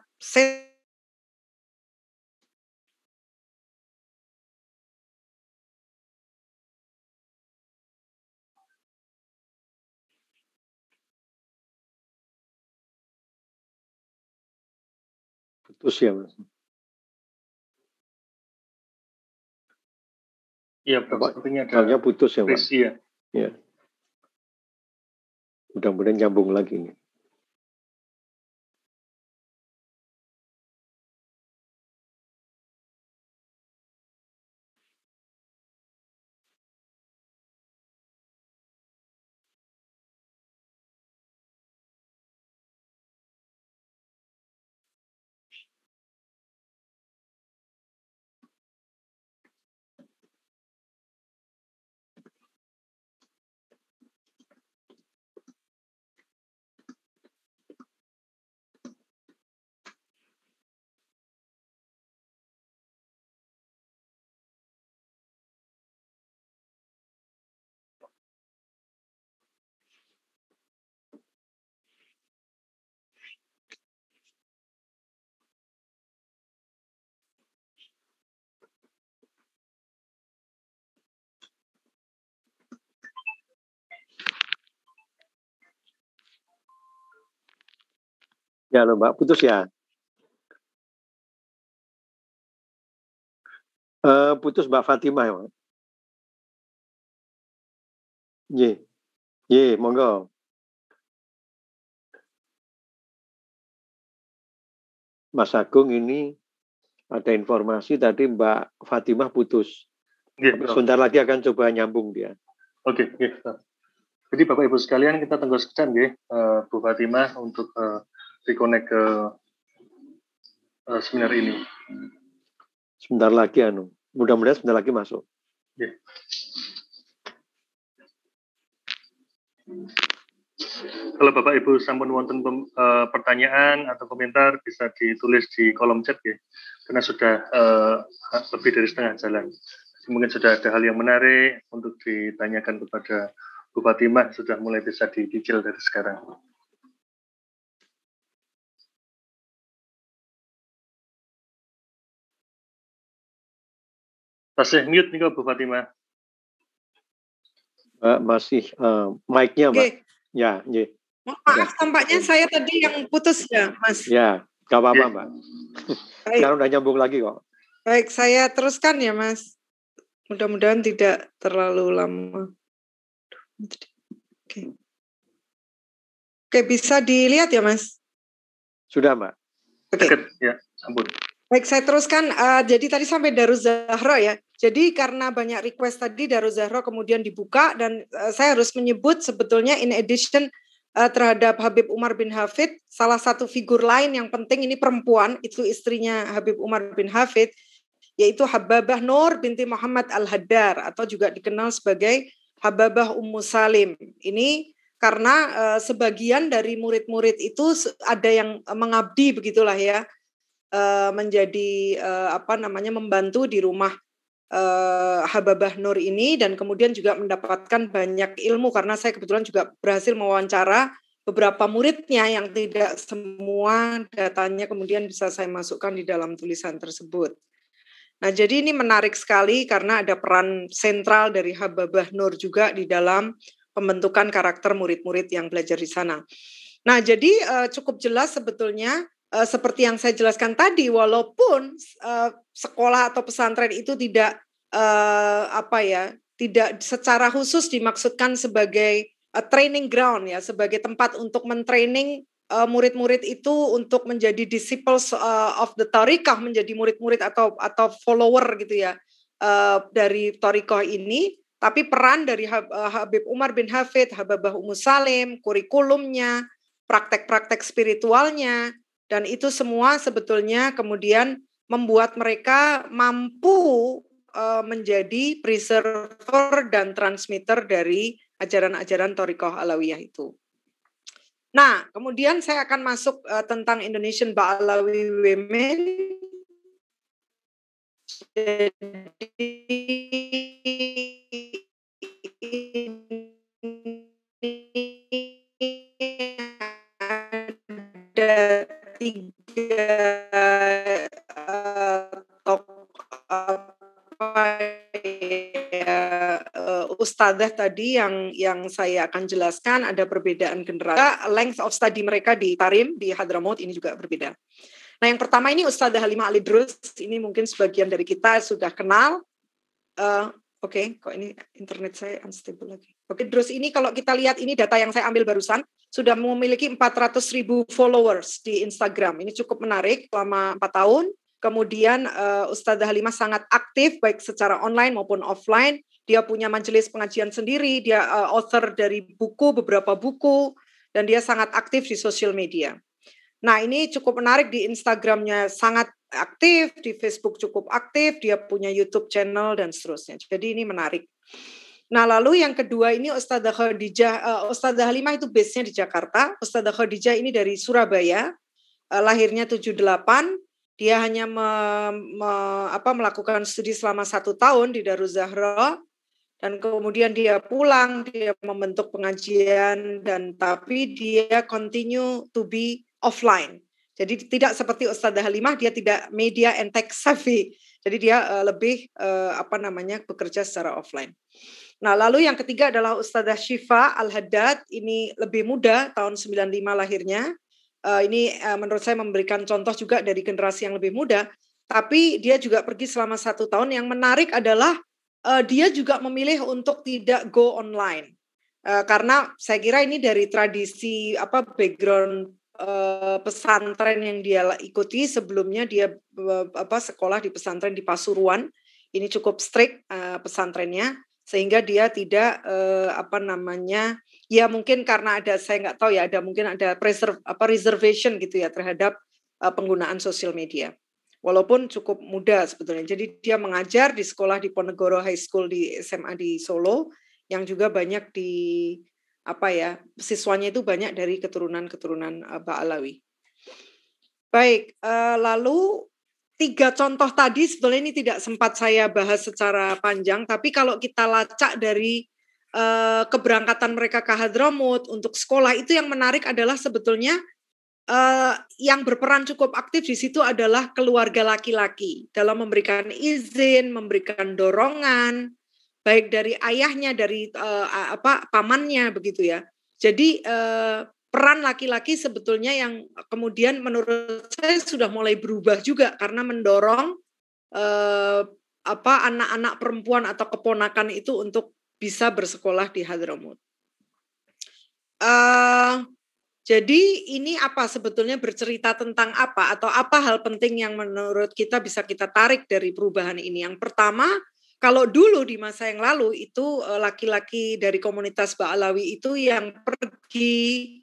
D: itu sih ya mas Iya, sepertinya ada putus ya, Pak. Iya. Ya. Mudah-mudahan nyambung lagi nih. Ya, loh, Mbak, putus ya. Uh, putus Mbak Fatimah, ya, Ye. Ye, monggo. Mas Agung ini ada informasi tadi Mbak Fatimah putus.
A: Yeah, iya, sebentar lagi akan coba nyambung dia. Oke, okay, Jadi Bapak Ibu sekalian kita
B: tunggu sekejap ya, uh, Bu Fatimah untuk uh, reconnect ke
A: uh, eh, seminar ini. Sebentar lagi anu, mudah-mudahan sebentar lagi masuk.
D: Yeah.
B: Kalau Bapak Ibu sampun wonten uh, pertanyaan atau komentar bisa ditulis di kolom chat ya. Karena sudah uh, lebih dari setengah jalan. Mungkin sudah ada hal yang menarik untuk ditanyakan kepada Bupati Mah sudah mulai bisa dicicil
D: dari sekarang. Masih mute nih Bu Fatima. Mbak masih uh, mic-nya, Mbak. Okay.
A: Ya, ya.
C: Maaf, ya. tampaknya saya tadi yang putus ya, Mas.
A: Ya, gak apa-apa, ya. Mbak. Baik. Sekarang udah nyambung lagi kok.
C: Baik, saya teruskan ya, Mas. Mudah-mudahan tidak terlalu lama. Oke. Oke, bisa dilihat ya, Mas?
A: Sudah, Mbak. Oke. Okay.
C: Ya, ampun. Baik, saya teruskan. Uh, jadi tadi sampai Darus Zahra ya. Jadi karena banyak request tadi Darus Zahra kemudian dibuka dan uh, saya harus menyebut sebetulnya in addition uh, terhadap Habib Umar bin Hafid, salah satu figur lain yang penting ini perempuan, itu istrinya Habib Umar bin Hafid, yaitu Hababah Nur binti Muhammad Al-Haddar atau juga dikenal sebagai Hababah Ummu Salim. Ini karena uh, sebagian dari murid-murid itu ada yang mengabdi begitulah ya Eh, menjadi uh, apa namanya membantu di rumah uh, Hababah Nur ini dan kemudian juga mendapatkan banyak ilmu karena saya kebetulan juga berhasil mewawancara beberapa muridnya yang tidak semua datanya kemudian bisa saya masukkan di dalam tulisan tersebut. Nah, jadi ini menarik sekali karena ada peran sentral dari Hababah Nur juga di dalam pembentukan karakter murid-murid yang belajar di sana. Nah, jadi cukup jelas sebetulnya Eh, seperti yang saya jelaskan tadi, walaupun uh, sekolah atau pesantren itu tidak uh, apa ya, tidak secara khusus dimaksudkan sebagai uh, training ground ya, sebagai tempat untuk mentraining murid murid-murid itu untuk menjadi disciples uh, of the tarikah, menjadi murid-murid atau atau follower gitu ya uh, dari torikoh ini. Tapi peran dari Habib Umar bin Hafid, Hababah Umus Salim, kurikulumnya, praktek-praktek spiritualnya, dan itu semua sebetulnya kemudian membuat mereka mampu eh, menjadi preserver dan transmitter dari ajaran-ajaran Torikoh Alawiyah itu. Nah, kemudian saya akan masuk eh, tentang Indonesian Ba'alawi Women. Jadi ada tiga uh, eh, tok, apa ya, uh, ustadzah tadi yang yang saya akan jelaskan ada perbedaan generasi length of study mereka di Tarim di Hadramaut ini juga berbeda. Nah yang pertama ini Ustadzah Halimah Drus. ini mungkin sebagian dari kita sudah kenal. Uh, Oke, okay, kok ini internet saya unstable lagi. Oke, okay, Drus ini kalau kita lihat ini data yang saya ambil barusan sudah memiliki 400 ribu followers di Instagram. Ini cukup menarik selama 4 tahun. Kemudian uh, eh, Ustazah Halimah sangat aktif baik secara online maupun offline. Dia punya majelis pengajian sendiri, dia uh, author dari buku, beberapa buku, dan dia sangat aktif di sosial media. Nah ini cukup menarik di Instagramnya sangat aktif, di Facebook cukup aktif, dia punya YouTube channel dan seterusnya. Jadi ini menarik. Nah, lalu yang kedua ini Ustazah Khadijah, uh, eh, Ustazah Halimah itu base-nya di Jakarta, Ustazah Khadijah ini dari Surabaya, uh, lahirnya 78, dia hanya me, me, apa, melakukan studi selama satu tahun di Zahra. dan kemudian dia pulang, dia membentuk pengajian, dan tapi dia continue to be offline. Jadi tidak seperti Ustazah Halimah, dia tidak media and tech savvy. Jadi dia eh, lebih eh, apa namanya bekerja secara offline. Nah, lalu yang ketiga adalah Ustazah Syifa Al-Haddad, ini lebih muda tahun 95 lahirnya. Eh, ini menurut saya memberikan contoh juga dari generasi yang lebih muda, tapi dia juga pergi selama satu tahun. Yang menarik adalah dia juga memilih untuk tidak go online. karena saya kira ini dari tradisi apa background Eh, pesantren yang dia ikuti sebelumnya dia eh, apa sekolah di pesantren di Pasuruan ini cukup strict uh, pesantrennya sehingga dia tidak uh, apa namanya ya mungkin karena ada saya nggak tahu ya ada mungkin ada preserve apa reservation gitu ya terhadap uh, penggunaan sosial media walaupun cukup muda sebetulnya jadi dia mengajar di sekolah di Ponegoro High School di SMA di Solo yang juga banyak di apa ya siswanya itu banyak dari keturunan-keturunan eh, Ba'alawi. Baik, eh, lalu tiga contoh tadi sebetulnya ini tidak sempat saya bahas secara panjang, tapi kalau kita lacak dari eh, keberangkatan mereka ke Hadramut untuk sekolah itu yang menarik adalah sebetulnya yang berperan cukup aktif di situ adalah keluarga laki-laki dalam memberikan izin, memberikan dorongan, baik dari ayahnya dari uh, apa pamannya begitu ya jadi uh, peran laki-laki sebetulnya yang kemudian menurut saya sudah mulai berubah juga karena mendorong uh, apa anak-anak perempuan atau keponakan itu untuk bisa bersekolah di Hadramut Uh, jadi ini apa sebetulnya bercerita tentang apa atau apa hal penting yang menurut kita bisa kita tarik dari perubahan ini? Yang pertama kalau dulu di masa yang lalu itu eh, laki-laki dari komunitas Ba'alawi itu yang pergi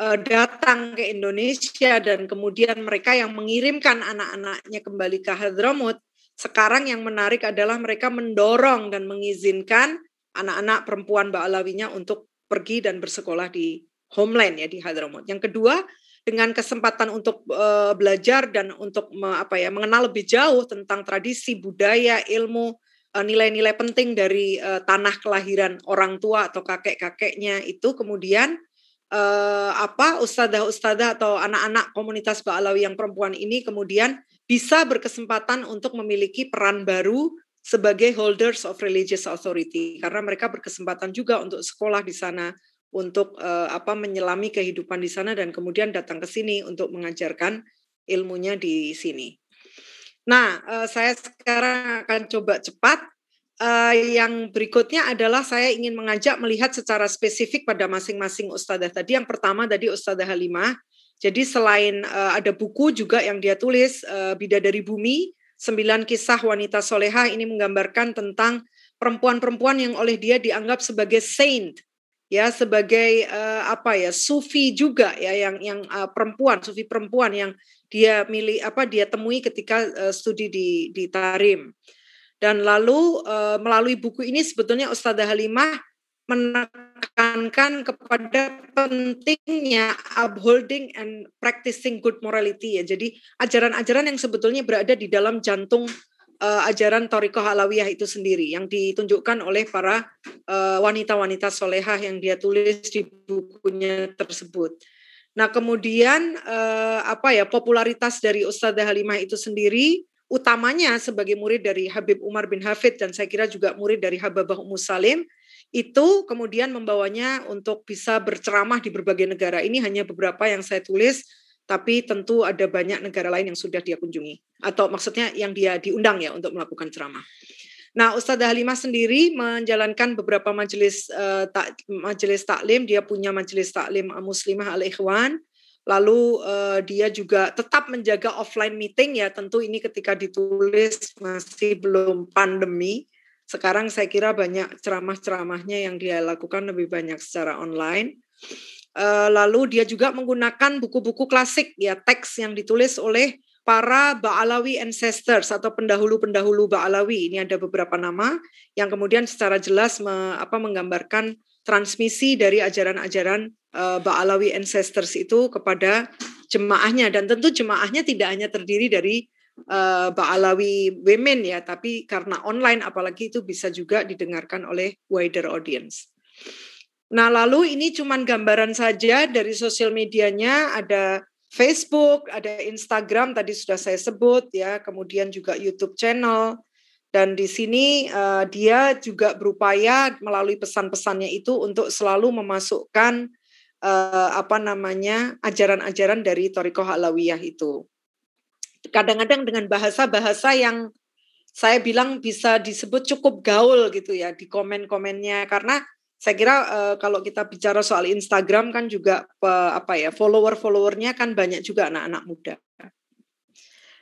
C: eh, datang ke Indonesia dan kemudian mereka yang mengirimkan anak-anaknya kembali ke Hadramut. Sekarang yang menarik adalah mereka mendorong dan mengizinkan anak-anak perempuan Ba'alawinya untuk pergi dan bersekolah di homeland ya di Hadramut. Yang kedua, dengan kesempatan untuk uh, belajar dan untuk me, apa ya mengenal lebih jauh tentang tradisi budaya ilmu nilai eh, nilai-nilai penting dari uh, tanah kelahiran orang tua atau kakek kakeknya itu kemudian uh, apa ustadzah-ustadzah atau anak-anak komunitas Ba'alawi yang perempuan ini kemudian bisa berkesempatan untuk memiliki peran baru sebagai holders of religious authority karena mereka berkesempatan juga untuk sekolah di sana untuk uh, apa menyelami kehidupan di sana dan kemudian datang ke sini untuk mengajarkan ilmunya di sini. Nah, uh, saya sekarang akan coba cepat. Uh, yang berikutnya adalah saya ingin mengajak melihat secara spesifik pada masing-masing ustadzah tadi. Yang pertama tadi ustadzah Halimah. Jadi selain uh, ada buku juga yang dia tulis uh, dari Bumi, sembilan kisah wanita solehah ini menggambarkan tentang perempuan-perempuan yang oleh dia dianggap sebagai saint ya sebagai uh, apa ya sufi juga ya yang yang uh, perempuan sufi perempuan yang dia milih apa dia temui ketika uh, studi di di Tarim dan lalu uh, melalui buku ini sebetulnya Ustadzah Halimah menekankan kepada pentingnya upholding and practicing good morality ya jadi ajaran-ajaran yang sebetulnya berada di dalam jantung uh, ajaran Toriko Alawiyah itu sendiri yang ditunjukkan oleh para uh, wanita-wanita solehah yang dia tulis di bukunya tersebut. Nah kemudian uh, apa ya popularitas dari Ustadzah Halimah itu sendiri utamanya sebagai murid dari Habib Umar bin Hafid dan saya kira juga murid dari Hababah Ummu Salim itu kemudian membawanya untuk bisa berceramah di berbagai negara. Ini hanya beberapa yang saya tulis tapi tentu ada banyak negara lain yang sudah dia kunjungi atau maksudnya yang dia diundang ya untuk melakukan ceramah. Nah, Ustadz Halimah sendiri menjalankan beberapa majelis uh, eh, tak, majelis taklim, dia punya majelis taklim Muslimah Al Ikhwan. Lalu uh, dia juga tetap menjaga offline meeting ya, tentu ini ketika ditulis masih belum pandemi. Sekarang saya kira banyak ceramah-ceramahnya yang dia lakukan lebih banyak secara online. Eh, lalu dia juga menggunakan buku-buku klasik ya teks yang ditulis oleh para Baalawi ancestors atau pendahulu-pendahulu Baalawi. Ini ada beberapa nama yang kemudian secara jelas me, apa, menggambarkan transmisi dari ajaran-ajaran eh, Baalawi ancestors itu kepada jemaahnya dan tentu jemaahnya tidak hanya terdiri dari eh, Baalawi women ya, tapi karena online apalagi itu bisa juga didengarkan oleh wider audience. Nah, lalu ini cuma gambaran saja dari sosial medianya ada Facebook, ada Instagram tadi sudah saya sebut ya, kemudian juga YouTube channel. Dan di sini uh, dia juga berupaya melalui pesan-pesannya itu untuk selalu memasukkan uh, apa namanya ajaran-ajaran dari Toriko Halawiyah itu. Kadang-kadang dengan bahasa-bahasa yang saya bilang bisa disebut cukup gaul gitu ya di komen-komennya karena saya kira uh, kalau kita bicara soal Instagram kan juga uh, apa ya follower-followernya kan banyak juga anak-anak muda.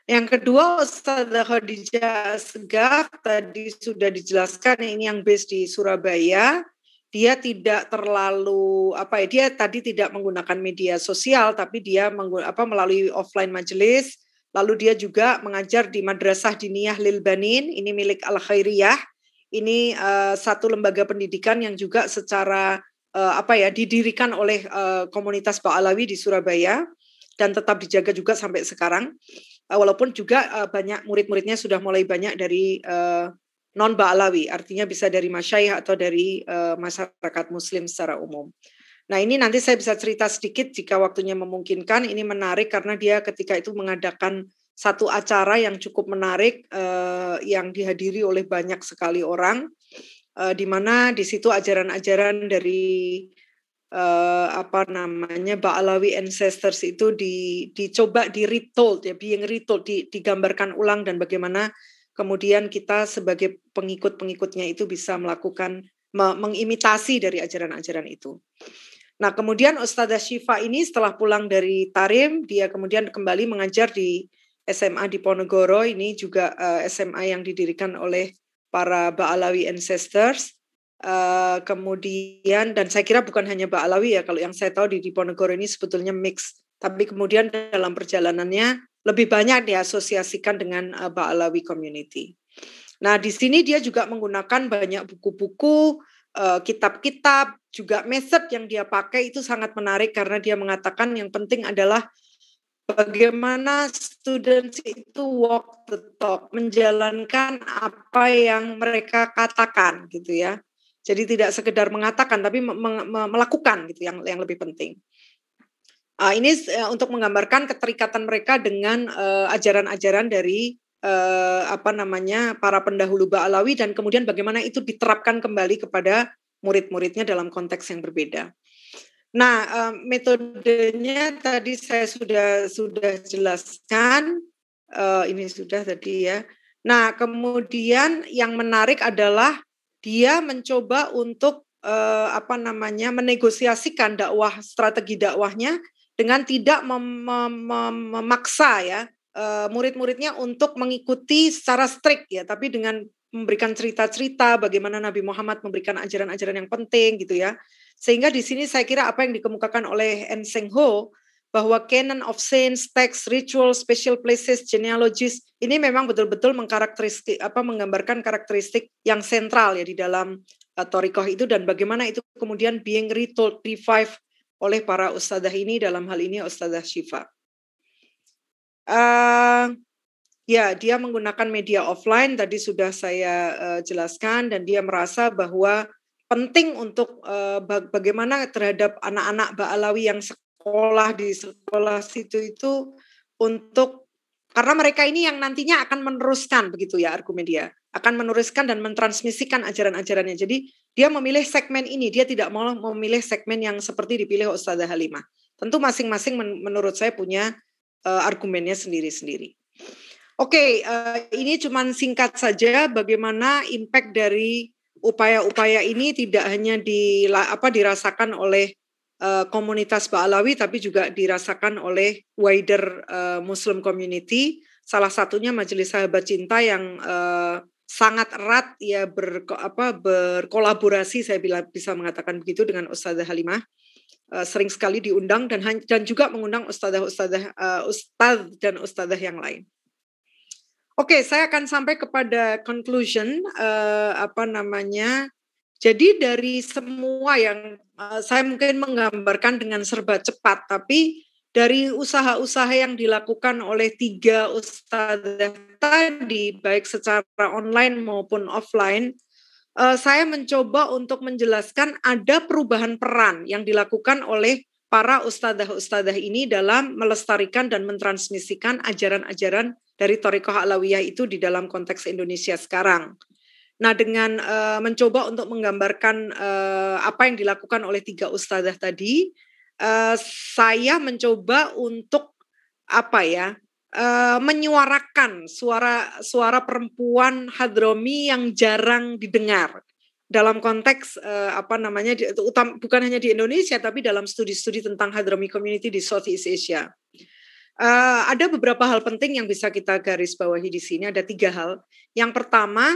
C: Yang kedua Ustazah Khadijah Segaf tadi sudah dijelaskan ini yang base di Surabaya. Dia tidak terlalu apa ya dia tadi tidak menggunakan media sosial tapi dia apa melalui offline majelis. Lalu dia juga mengajar di Madrasah Diniyah Lil Banin, ini milik Al Khairiyah ini uh, satu lembaga pendidikan yang juga secara uh, apa ya didirikan oleh uh, komunitas Alawi di Surabaya dan tetap dijaga juga sampai sekarang. Uh, walaupun juga uh, banyak murid-muridnya sudah mulai banyak dari uh, non Ba'alawi, artinya bisa dari masyayikh atau dari uh, masyarakat muslim secara umum. Nah, ini nanti saya bisa cerita sedikit jika waktunya memungkinkan. Ini menarik karena dia ketika itu mengadakan satu acara yang cukup menarik eh, yang dihadiri oleh banyak sekali orang eh, di mana di situ ajaran-ajaran dari eh, apa namanya Ba'alawi ancestors itu di, dicoba di retold ya being retold di, digambarkan ulang dan bagaimana kemudian kita sebagai pengikut-pengikutnya itu bisa melakukan mengimitasi dari ajaran-ajaran itu. Nah, kemudian Ustazah Syifa ini setelah pulang dari Tarim, dia kemudian kembali mengajar di SMA di Ponegoro ini juga uh, eh, SMA yang didirikan oleh para Baalawi ancestors. Uh, kemudian dan saya kira bukan hanya Baalawi ya kalau yang saya tahu di Diponegoro ini sebetulnya mix. Tapi kemudian dalam perjalanannya lebih banyak diasosiasikan dengan uh, Baalawi community. Nah, di sini dia juga menggunakan banyak buku-buku, uh, kitab-kitab, juga method yang dia pakai itu sangat menarik karena dia mengatakan yang penting adalah bagaimana students itu walk the talk, menjalankan apa yang mereka katakan gitu ya. Jadi tidak sekedar mengatakan tapi melakukan gitu yang yang lebih penting. Uh, ini uh, untuk menggambarkan keterikatan mereka dengan eh, ajaran-ajaran uh, dari uh, apa namanya para pendahulu Ba'alawi dan kemudian bagaimana itu diterapkan kembali kepada murid-muridnya dalam konteks yang berbeda. Nah, eh, metodenya tadi saya sudah sudah jelaskan. Eh, ini sudah tadi ya. Nah, kemudian yang menarik adalah dia mencoba untuk eh, apa namanya menegosiasikan dakwah strategi dakwahnya dengan tidak mem mem memaksa ya murid-muridnya untuk mengikuti secara strict ya, tapi dengan memberikan cerita-cerita bagaimana Nabi Muhammad memberikan ajaran-ajaran yang penting gitu ya. Sehingga di sini saya kira apa yang dikemukakan oleh N. Seng Ho bahwa canon of saints, texts, ritual special places, genealogies ini memang betul-betul mengkarakteristik apa menggambarkan karakteristik yang sentral ya di dalam uh, torikoh itu dan bagaimana itu kemudian being retold, revive oleh para ustadzah ini dalam hal ini ustadzah Syifa. Uh, ya, dia menggunakan media offline tadi sudah saya uh, jelaskan dan dia merasa bahwa penting untuk uh, bagaimana terhadap anak-anak Ba'alawi yang sekolah di sekolah situ itu untuk karena mereka ini yang nantinya akan meneruskan begitu ya Argumedia akan meneruskan dan mentransmisikan ajaran-ajarannya. Jadi dia memilih segmen ini, dia tidak mau memilih segmen yang seperti dipilih Ustazah Halimah. Tentu masing-masing men menurut saya punya uh, argumennya sendiri-sendiri. Oke, okay, uh, eh, ini cuman singkat saja bagaimana impact dari upaya-upaya ini tidak hanya di apa dirasakan oleh uh, komunitas Ba'alawi tapi juga dirasakan oleh wider uh, Muslim community. Salah satunya Majelis Sahabat Cinta yang uh, sangat erat ya ber, apa, berkolaborasi saya bila, bisa mengatakan begitu dengan Ustazah Halimah. Uh, sering sekali diundang dan dan juga mengundang ustazah-ustazah uh, ustaz dan ustazah yang lain. Oke, okay, saya akan sampai kepada conclusion uh, apa namanya. Jadi dari semua yang uh, saya mungkin menggambarkan dengan serba cepat, tapi dari usaha-usaha yang dilakukan oleh tiga ustadzah tadi, baik secara online maupun offline, uh, saya mencoba untuk menjelaskan ada perubahan peran yang dilakukan oleh para ustadzah-ustadzah ini dalam melestarikan dan mentransmisikan ajaran-ajaran dari Torikoh Alawiyah itu di dalam konteks Indonesia sekarang. Nah, dengan uh, mencoba untuk menggambarkan uh, apa yang dilakukan oleh tiga ustazah tadi, uh, saya mencoba untuk apa ya? Uh, menyuarakan suara suara perempuan hadromi yang jarang didengar dalam konteks uh, apa namanya di, utam, bukan hanya di Indonesia tapi dalam studi-studi tentang hadromi community di Southeast Asia. Uh, ada beberapa hal penting yang bisa kita garis bawahi di sini. Ada tiga hal. Yang pertama,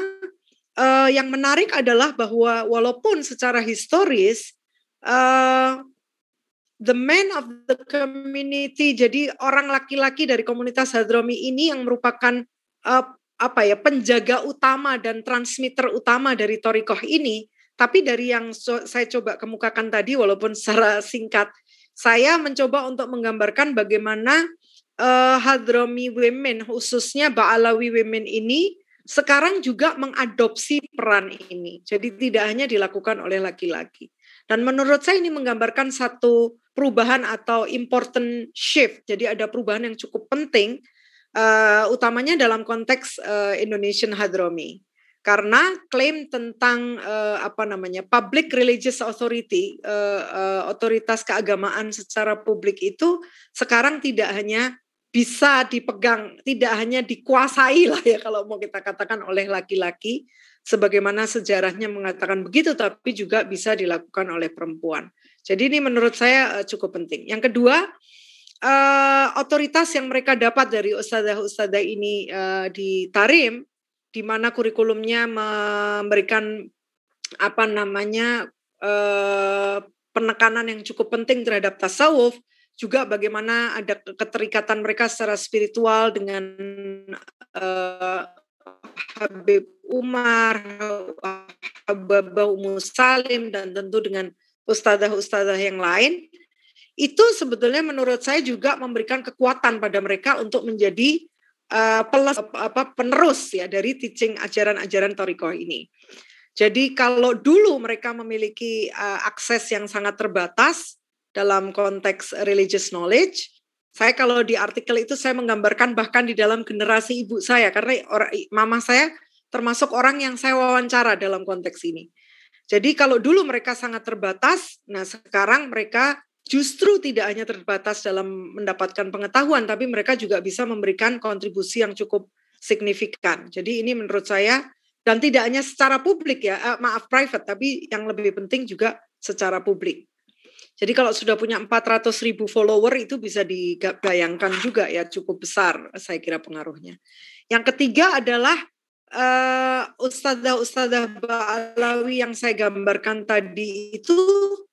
C: uh, yang menarik adalah bahwa walaupun secara historis uh, the men of the community, jadi orang laki-laki dari komunitas Hadromi ini yang merupakan uh, apa ya penjaga utama dan transmitter utama dari Torikoh ini. Tapi dari yang so, saya coba kemukakan tadi, walaupun secara singkat, saya mencoba untuk menggambarkan bagaimana uh, Hadromi Women khususnya Baalawi Women ini sekarang juga mengadopsi peran ini. Jadi tidak hanya dilakukan oleh laki-laki. Dan menurut saya ini menggambarkan satu perubahan atau important shift. Jadi ada perubahan yang cukup penting, uh, utamanya dalam konteks uh, Indonesian Hadromi. Karena klaim tentang uh, apa namanya public religious authority, uh, uh, otoritas keagamaan secara publik itu sekarang tidak hanya bisa dipegang, tidak hanya dikuasai lah ya kalau mau kita katakan oleh laki-laki, sebagaimana sejarahnya mengatakan begitu, tapi juga bisa dilakukan oleh perempuan. Jadi ini menurut saya eh, cukup penting. Yang kedua, uh, otoritas yang mereka dapat dari ustazah-ustazah ini uh, di Tarim, di mana kurikulumnya memberikan apa namanya uh, penekanan yang cukup penting terhadap tasawuf, juga bagaimana ada keterikatan mereka secara spiritual dengan uh, Habib Umar, Hababah Umu Salim, dan tentu dengan ustazah-ustazah yang lain, itu sebetulnya menurut saya juga memberikan kekuatan pada mereka untuk menjadi uh, peles, apa, penerus ya dari teaching ajaran-ajaran Toriko ini. Jadi kalau dulu mereka memiliki uh, akses yang sangat terbatas, dalam konteks religious knowledge. Saya kalau di artikel itu saya menggambarkan bahkan di dalam generasi ibu saya karena orang mama saya termasuk orang yang saya wawancara dalam konteks ini. Jadi kalau dulu mereka sangat terbatas, nah sekarang mereka justru tidak hanya terbatas dalam mendapatkan pengetahuan tapi mereka juga bisa memberikan kontribusi yang cukup signifikan. Jadi ini menurut saya dan tidak hanya secara publik ya, eh, maaf private tapi yang lebih penting juga secara publik. Jadi kalau sudah punya 400 ribu follower itu bisa dibayangkan juga ya cukup besar saya kira pengaruhnya. Yang ketiga adalah uh, ustadzah-ustadzah Ba'alawi yang saya gambarkan tadi itu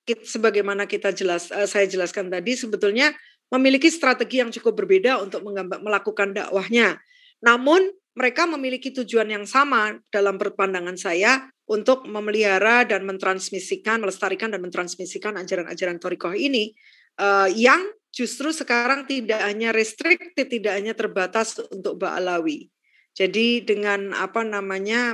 C: sebagaimana kita jelas uh, saya jelaskan tadi sebetulnya memiliki strategi yang cukup berbeda untuk melakukan dakwahnya. Namun mereka memiliki tujuan yang sama dalam perpandangan saya untuk memelihara dan mentransmisikan, melestarikan dan mentransmisikan ajaran-ajaran Torikoh ini uh, yang justru sekarang tidak hanya restriktif, tidak hanya terbatas untuk Ba'alawi. Jadi dengan apa namanya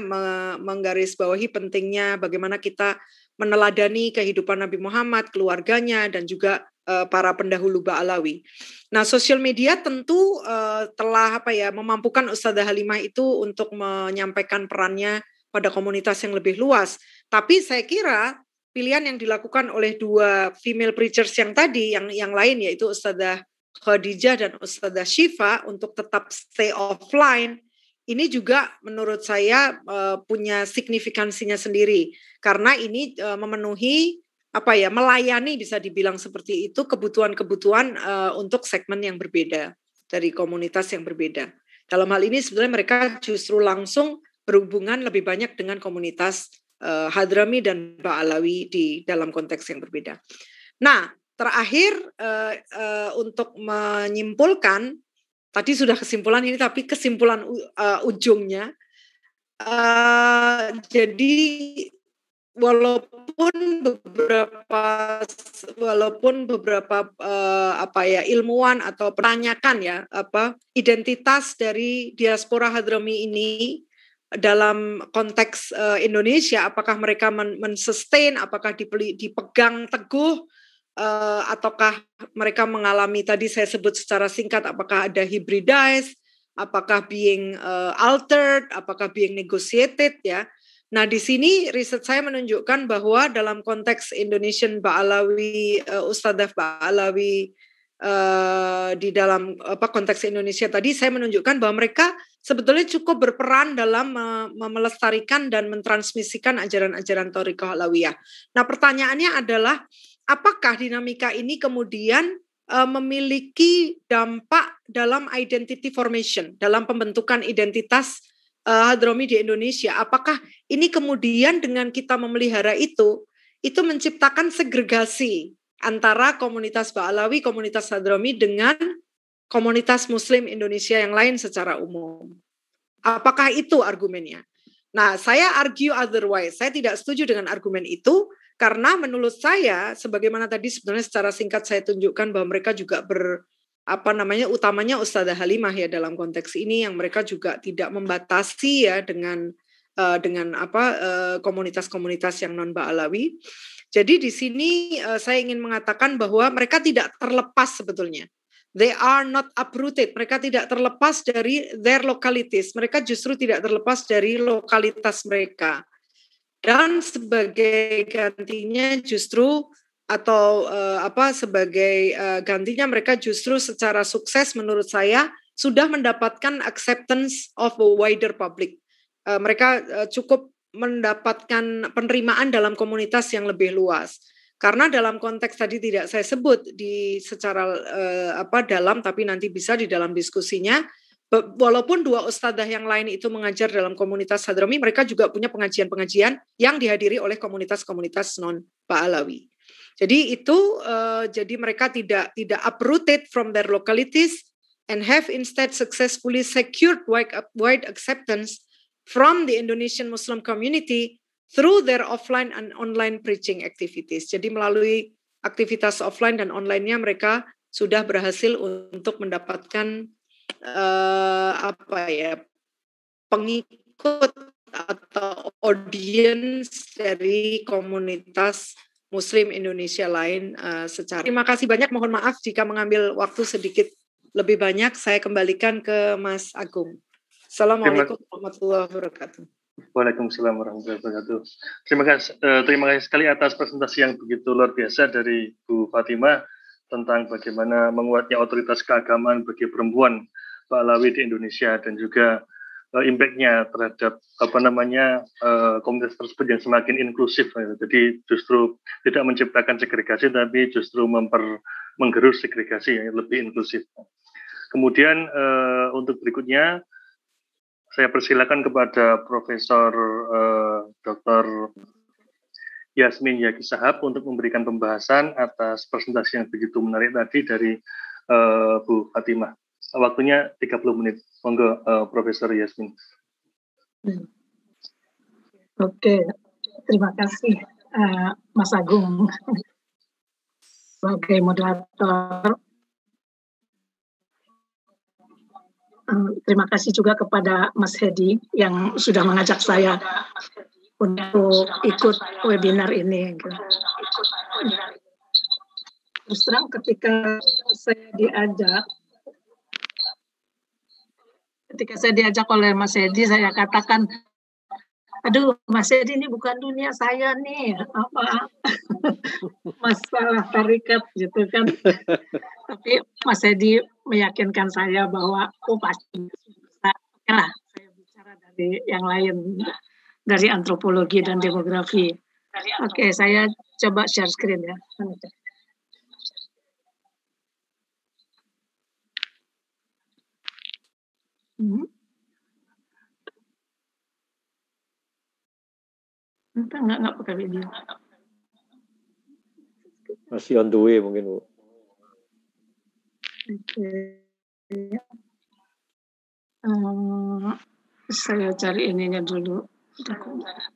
C: menggarisbawahi pentingnya bagaimana kita meneladani kehidupan Nabi Muhammad, keluarganya, dan juga Eh, para pendahulu Ba'alawi. Nah, sosial media tentu uh, telah apa ya memampukan Ustazah Halimah itu untuk menyampaikan perannya pada komunitas yang lebih luas. Tapi saya kira pilihan yang dilakukan oleh dua female preachers yang tadi yang yang lain yaitu Ustazah Khadijah dan Ustazah Syifa untuk tetap stay offline ini juga menurut saya uh, punya signifikansinya sendiri karena ini uh, memenuhi apa ya melayani bisa dibilang seperti itu kebutuhan-kebutuhan uh, untuk segmen yang berbeda dari komunitas yang berbeda. Dalam hal ini sebenarnya mereka justru langsung berhubungan lebih banyak dengan komunitas uh, Hadrami dan Ba'alawi di dalam konteks yang berbeda. Nah, terakhir uh, uh, untuk menyimpulkan tadi sudah kesimpulan ini tapi kesimpulan uh, ujungnya uh, jadi walaupun beberapa walaupun beberapa uh, apa ya ilmuwan atau pertanyakan ya apa identitas dari diaspora Hadrami ini dalam konteks uh, Indonesia apakah mereka mensustain men apakah dipeli, dipegang teguh uh, ataukah mereka mengalami tadi saya sebut secara singkat apakah ada hybridized apakah being uh, altered apakah being negotiated ya Nah, di sini riset saya menunjukkan bahwa dalam konteks Indonesian Ba'alawi, uh, eh, Ustadzah Ba'alawi uh, di dalam apa konteks Indonesia tadi, saya menunjukkan bahwa mereka sebetulnya cukup berperan dalam uh, melestarikan dan mentransmisikan ajaran-ajaran Toriko Alawiyah. Nah, pertanyaannya adalah apakah dinamika ini kemudian eh, memiliki dampak dalam identity formation, dalam pembentukan identitas Eh, hadromi di Indonesia, apakah ini kemudian dengan kita memelihara itu, itu menciptakan segregasi antara komunitas Ba'alawi, komunitas hadromi dengan komunitas Muslim Indonesia yang lain secara umum? Apakah itu argumennya? Nah, saya argue otherwise. Saya tidak setuju dengan argumen itu karena menurut saya, sebagaimana tadi sebenarnya secara singkat saya tunjukkan bahwa mereka juga ber, apa namanya utamanya Ustazah Halimah ya dalam konteks ini yang mereka juga tidak membatasi ya dengan uh, dengan apa komunitas eh, komunitas-komunitas yang non Baalawi. Jadi di sini uh, saya ingin mengatakan bahwa mereka tidak terlepas sebetulnya. They are not uprooted. Mereka tidak terlepas dari their localities. Mereka justru tidak terlepas dari lokalitas mereka. Dan sebagai gantinya justru atau uh, apa sebagai uh, gantinya mereka justru secara sukses menurut saya sudah mendapatkan acceptance of a wider public. Uh, mereka uh, cukup mendapatkan penerimaan dalam komunitas yang lebih luas. Karena dalam konteks tadi tidak saya sebut di secara uh, apa dalam tapi nanti bisa di dalam diskusinya walaupun dua ustadzah yang lain itu mengajar dalam komunitas Hadrami, mereka juga punya pengajian-pengajian yang dihadiri oleh komunitas-komunitas non Alawi. Jadi itu uh, jadi mereka tidak tidak uprooted from their localities and have instead successfully secured wide, wide acceptance from the Indonesian Muslim community through their offline and online preaching activities. Jadi melalui aktivitas offline dan onlinenya mereka sudah berhasil untuk mendapatkan uh, apa ya pengikut atau audience dari komunitas Muslim Indonesia lain uh, secara. Terima kasih banyak. Mohon maaf jika mengambil waktu sedikit lebih banyak. Saya kembalikan ke Mas Agung. Assalamualaikum warahmatullahi wabarakatuh.
B: Waalaikumsalam warahmatullahi wabarakatuh. Terima kasih, eh, terima kasih sekali atas presentasi yang begitu luar biasa dari Bu Fatima tentang bagaimana menguatnya otoritas keagamaan bagi perempuan Pak Lawi di Indonesia dan juga uh, impactnya terhadap apa namanya uh, komunitas tersebut yang semakin inklusif. Ya. Jadi justru tidak menciptakan segregasi, tapi justru memper menggerus segregasi yang lebih inklusif. Kemudian uh, untuk berikutnya saya persilakan kepada Profesor uh, Dr. Yasmin Yaki Sahab untuk memberikan pembahasan atas presentasi yang begitu menarik tadi dari uh, Bu Fatimah. Waktunya 30 menit. Monggo uh, Profesor Yasmin.
E: Hmm. Oke, terima kasih uh, Mas Agung sebagai moderator. Eh, terima kasih juga kepada Mas Hedi yang sudah mengajak saya untuk ikut webinar ini. Terus terang ketika saya diajak ketika saya diajak oleh Mas Edi saya katakan aduh Mas Edi ini bukan dunia saya nih apa masalah tarikat gitu kan tapi Mas Edi meyakinkan saya bahwa oh pasti nah, saya bicara dari yang lain dari antropologi dan demografi oke okay, saya coba share screen ya
D: Mm-hmm. Entah, nggak, nggak pakai video.
A: Masih on the way mungkin, Bu. Oke.
D: Okay. Ya. Uh, eh, saya cari ininya dulu. Dokumen.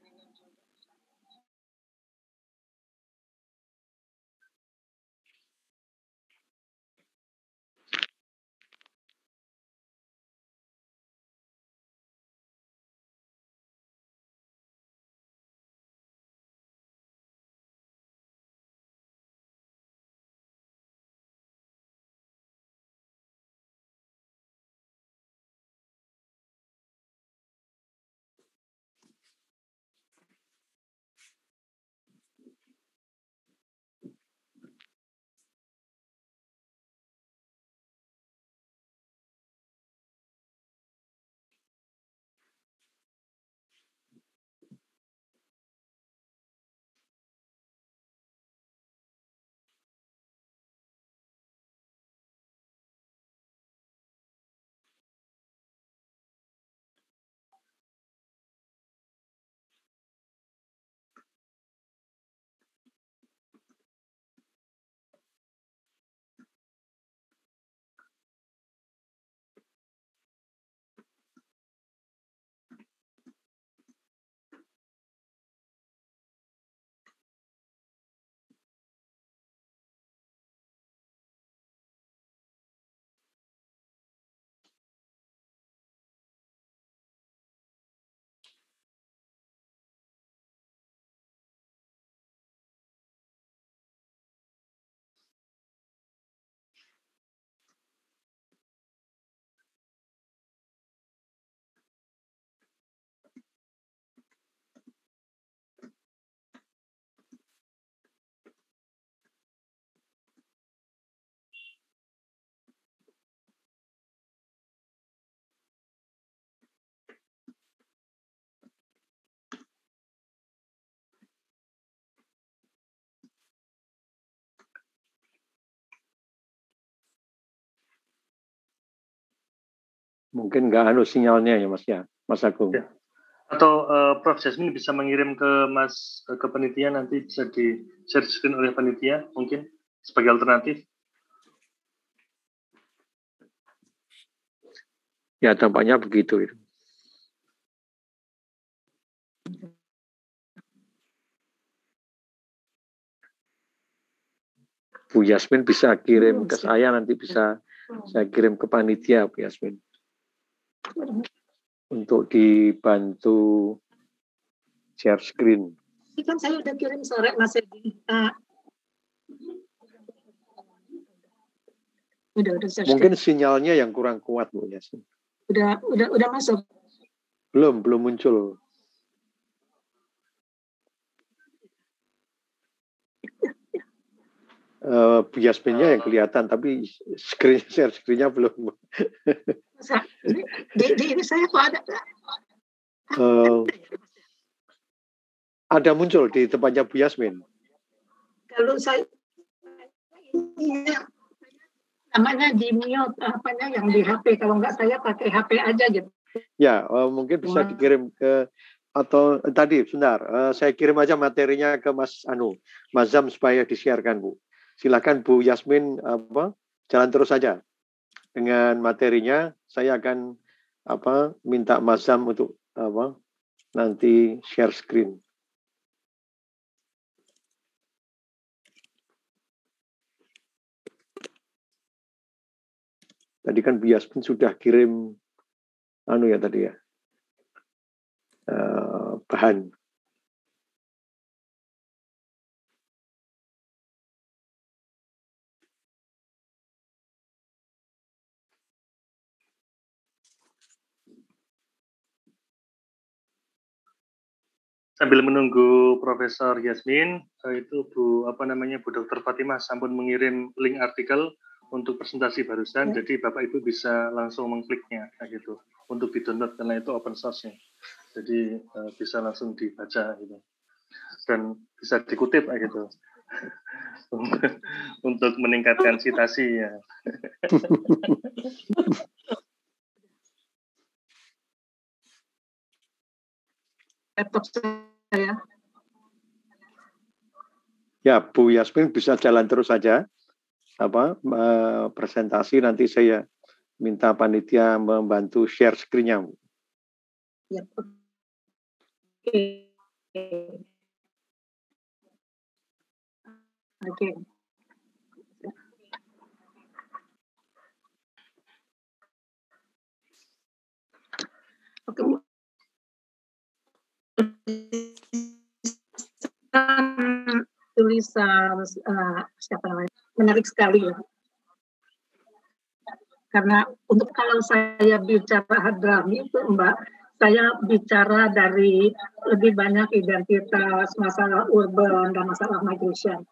D: Mungkin nggak anu sinyalnya ya Mas ya, Mas Agung. Ya. Atau uh, Prof Jasmine bisa mengirim ke Mas
B: eh, ke penitia nanti bisa di share screen oleh penitia mungkin sebagai alternatif.
D: Ya tampaknya begitu. Bu Yasmin bisa
A: kirim ke iya, saya nanti bisa saya kirim ke panitia Bu Yasmin untuk dibantu share screen.
E: Ini kan saya udah kirim sore Mas Edi. Ah. udah, udah share Mungkin
A: screen. sinyalnya yang kurang kuat Bu Yasin.
E: Udah udah
D: udah masuk.
A: Belum, belum muncul. uh, bias uh, yang kelihatan tapi screen share screennya belum.
D: di, di ini saya kok ada.
A: Uh, ada muncul di tempatnya Bu Yasmin.
E: Kalau saya namanya di mute nya yang di HP kalau nggak saya pakai HP aja gitu.
A: Ya, uh, mungkin bisa hmm. dikirim ke atau tadi sebentar uh, saya kirim aja materinya ke Mas Anu Mas Zam supaya disiarkan Bu silakan Bu Yasmin apa jalan terus saja dengan materinya. Saya akan apa minta Mas Zam untuk apa nanti share screen.
D: Tadi kan Bu Yasmin sudah kirim anu ya tadi ya eh, bahan sambil menunggu
B: Profesor Yasmin, eh, itu Bu apa namanya Bu Dokter Fatimah sampun mengirim link artikel untuk presentasi barusan, hmm. jadi Bapak Ibu bisa langsung mengkliknya kayak gitu untuk di download karena itu open source-nya, jadi uh, bisa langsung dibaca gitu dan bisa dikutip kayak gitu untuk meningkatkan
D: citasi ya. laptop saya.
A: Ya, Bu Yasmin bisa jalan terus saja. Apa presentasi nanti saya minta panitia membantu share screen-nya.
D: Ya. Oke. Oke.
E: Oke, Bu tulisan tulisan uh, eh, siapa namanya menarik sekali ya karena untuk kalau saya bicara hadrami itu mbak saya bicara dari lebih banyak identitas masalah urban dan masalah migration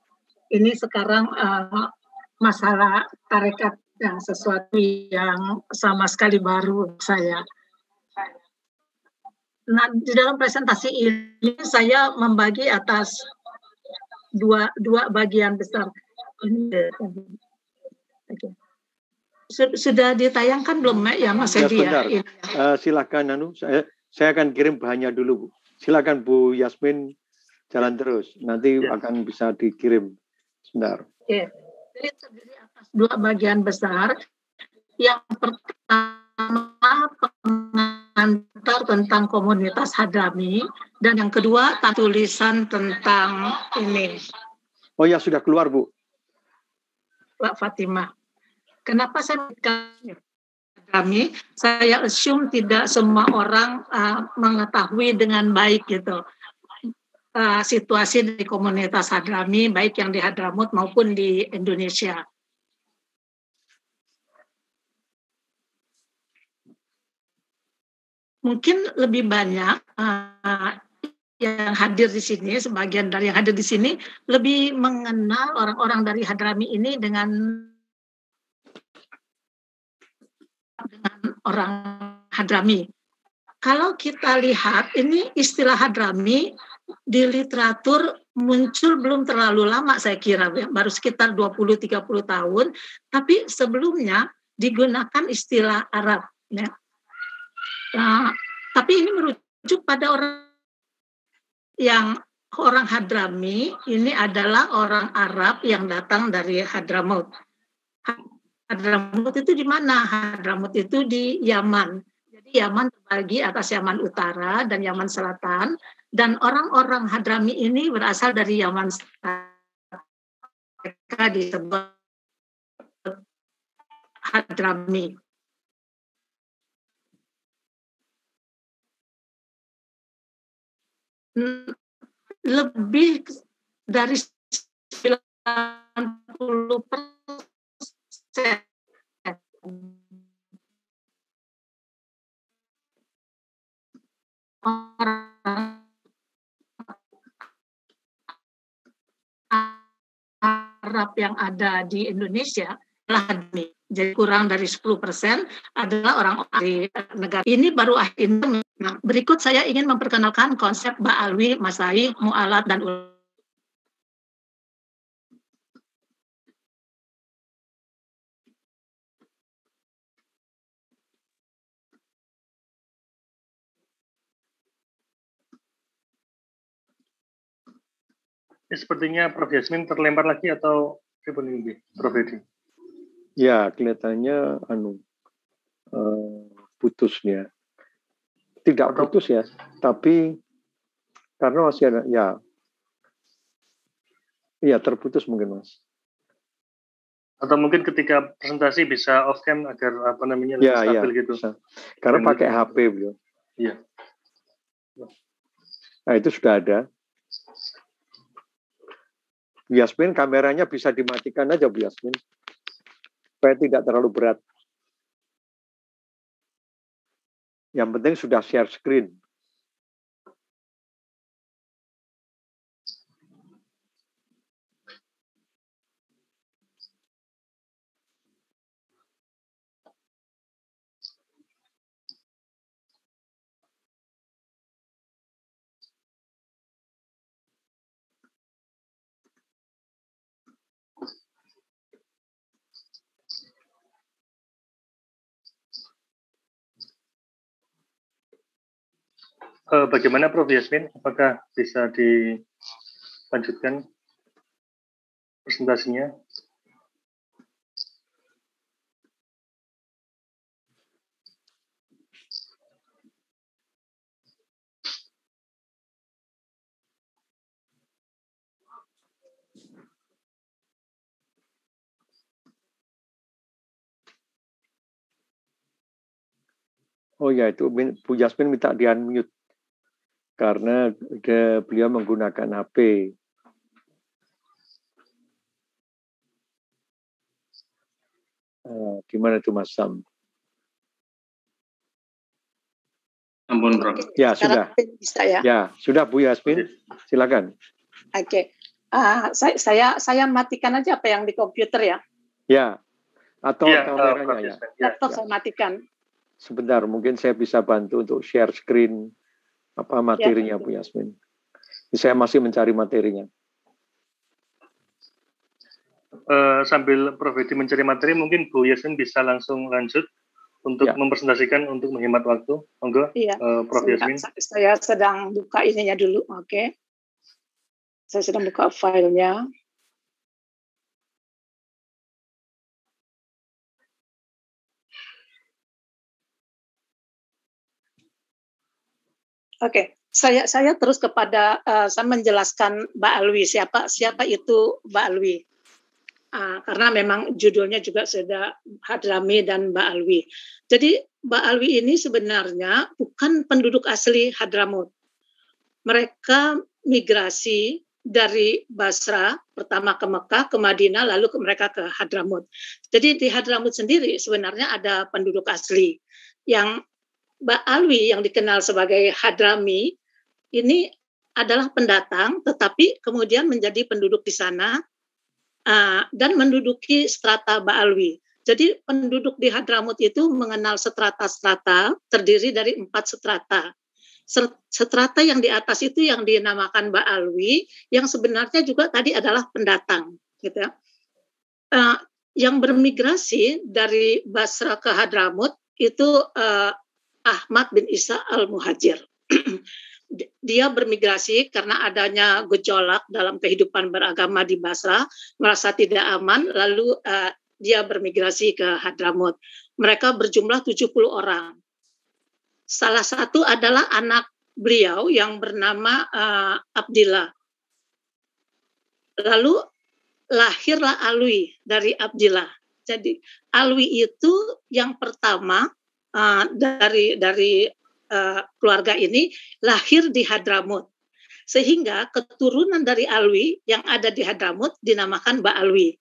E: ini sekarang uh, masalah tarekat yang sesuatu yang sama sekali baru saya Nah, di dalam presentasi ini saya membagi atas dua dua bagian besar. Eh, sudah ditayangkan belum ya Mas ya, Edi? Ya, ya.
A: Uh, silakan Nanu saya, saya akan kirim bahannya dulu Bu. Silakan Bu Yasmin jalan terus. Nanti ya. akan bisa dikirim. Sebentar.
E: Oke. Jadi terdiri atas dua bagian besar. Yang pertama Antar tentang komunitas Hadami dan yang kedua tulisan tentang ini.
A: Oh ya sudah keluar Bu.
E: Mbak Fatima. Kenapa saya Hadami? Saya assume tidak semua orang uh, mengetahui dengan baik gitu. Uh, situasi di komunitas Hadrami baik yang di Hadramut maupun di Indonesia. mungkin lebih banyak uh, yang hadir di sini, sebagian dari yang hadir di sini lebih mengenal orang-orang dari Hadrami ini dengan dengan orang Hadrami. Kalau kita lihat ini istilah Hadrami di literatur muncul belum terlalu lama saya kira ya, baru sekitar 20 30 tahun tapi sebelumnya digunakan istilah Arab ya Nah, tapi ini merujuk pada orang yang orang Hadrami ini adalah orang Arab yang datang dari Hadramut. Hadramut itu di mana? Hadramut itu di Yaman. Jadi Yaman terbagi atas Yaman Utara dan Yaman Selatan dan orang-orang Hadrami ini berasal dari Yaman Selatan. Mereka disebut
D: Hadrami. lebih dari 90 persen
E: Arab yang ada di Indonesia lah jadi kurang dari 10 persen adalah orang dari negara. Ini baru akhirnya. Nah, berikut saya ingin memperkenalkan konsep Ba'alwi, Masai, Mu'alat, dan
D: ini Sepertinya Prof. Yasmin terlempar lagi atau Prof. Prof. Edi?
A: Ya, kelihatannya anu eh, putus putusnya. Tidak putus ya, tapi karena masih ada ya. Ya, terputus mungkin, Mas.
B: Atau mungkin ketika presentasi bisa off cam agar apa namanya lebih ya, ya stabil ya, gitu. Bisa.
A: Karena Dan pakai itu. HP beliau. Iya. Nah, itu sudah ada. Yasmin kameranya bisa dimatikan aja Bu Yasmin
D: supaya tidak terlalu berat. Yang penting sudah share screen. Uh, bagaimana Prof. Yasmin? Apakah bisa
B: dilanjutkan
D: presentasinya? Oh ya itu
A: Bu Yasmin minta di unmute karena dia beliau menggunakan HP.
D: Eh, gimana tuh Mas Sam? Ampun, bro. Ya, sudah.
E: Bisa ya?
A: Ya, sudah Bu Yasmin. Silakan.
E: Oke. Okay. Uh, saya saya saya matikan aja apa yang di komputer ya.
A: Ya. Atau ya, kameranya uh, ya. Laptop ya. saya matikan. Sebentar, mungkin saya bisa bantu untuk share screen apa ya, materinya ya. Bu Yasmin? Saya masih mencari materinya.
B: Uh, sambil Prof. Edi mencari materi, mungkin Bu Yasmin bisa langsung lanjut untuk ya. mempresentasikan untuk menghemat waktu.
D: Monggo, ya. uh, Prof. Yasmin.
E: Saya sedang buka ininya dulu, oke. Okay.
D: Saya sedang buka filenya.
E: Oke, okay. saya saya terus kepada uh, saya menjelaskan Mbak Alwi siapa siapa itu Mbak Alwi. Uh, karena memang judulnya juga sudah Hadrami dan Mbak Alwi. Jadi Mbak Alwi ini sebenarnya bukan penduduk asli Hadramut. Mereka migrasi dari Basra pertama ke Mekah, ke Madinah, lalu ke mereka ke Hadramut. Jadi di Hadramut sendiri sebenarnya ada penduduk asli yang Mbak Alwi yang dikenal sebagai Hadrami ini adalah pendatang, tetapi kemudian menjadi penduduk di sana uh, dan menduduki strata Mbak Alwi. Jadi penduduk di Hadramut itu mengenal strata-strata terdiri dari empat strata. Strata yang di atas itu yang dinamakan Mbak Alwi, yang sebenarnya juga tadi adalah pendatang, gitu ya. Uh, yang bermigrasi dari Basra ke Hadramut itu uh, Ahmad bin Isa al-Muhajir. Dia bermigrasi karena adanya gejolak dalam kehidupan beragama di Basra, merasa tidak aman, lalu uh, dia bermigrasi ke Hadramut. Mereka berjumlah 70 orang. Salah satu adalah anak beliau yang bernama uh, Abdillah. Lalu lahirlah Alwi dari Abdillah. Jadi Alwi itu yang pertama Ah, dari dari uh, keluarga ini lahir di Hadramut. Sehingga keturunan dari Alwi yang ada di Hadramut dinamakan Mbak Alwi.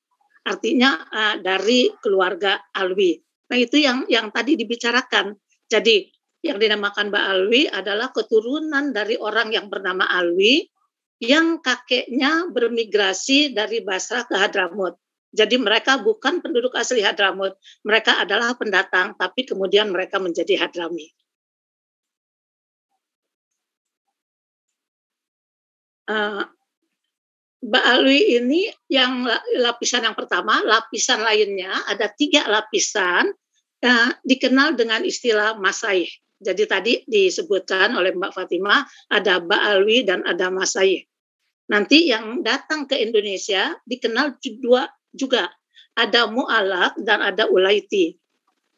E: Artinya uh, dari keluarga Alwi. Nah, itu yang yang tadi dibicarakan. Jadi yang dinamakan Mbak Alwi adalah keturunan dari orang yang bernama Alwi yang kakeknya bermigrasi dari Basra ke Hadramut. Jadi mereka bukan penduduk asli Hadramut, mereka adalah pendatang, tapi kemudian mereka menjadi Hadrami. Eh, Baalwi ini yang lapisan yang pertama, lapisan lainnya ada tiga lapisan eh, dikenal dengan istilah Masaih. Jadi tadi disebutkan oleh Mbak Fatima ada Baalwi dan ada Masaih. Nanti yang datang ke Indonesia dikenal dua juga ada mu'alat dan ada ulaiti.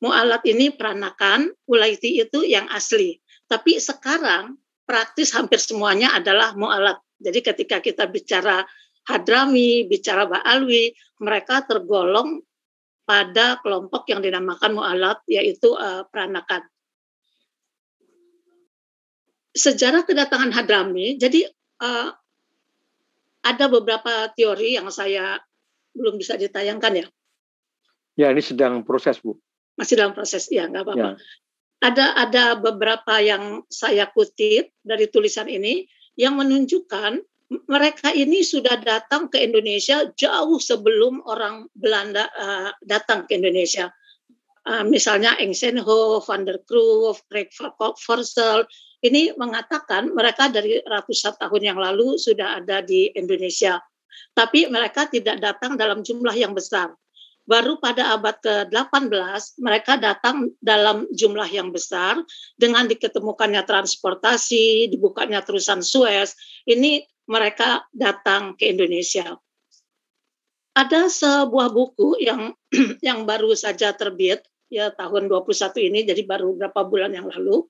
E: Mu'alat ini peranakan, ulaiti itu yang asli. Tapi sekarang praktis hampir semuanya adalah mu'alat. Jadi ketika kita bicara Hadrami, bicara Ba'alwi, mereka tergolong pada kelompok yang dinamakan mu'alat, yaitu uh, peranakan. Sejarah kedatangan Hadrami, jadi uh, ada beberapa teori yang saya belum bisa ditayangkan ya?
A: Ya, ini sedang proses, Bu.
E: Masih dalam proses, ya, nggak apa-apa. Ya. Ada ada beberapa yang saya kutip dari tulisan ini yang menunjukkan mereka ini sudah datang ke Indonesia jauh sebelum orang Belanda uh, datang ke Indonesia. Uh, misalnya Engsenho, Van der Kroof, Craig Forsell, ini mengatakan mereka dari ratusan tahun yang lalu sudah ada di Indonesia tapi mereka tidak datang dalam jumlah yang besar. Baru pada abad ke-18 mereka datang dalam jumlah yang besar dengan diketemukannya transportasi, dibukanya terusan Suez, ini mereka datang ke Indonesia. Ada sebuah buku yang yang baru saja terbit ya tahun 21 ini jadi baru beberapa bulan yang lalu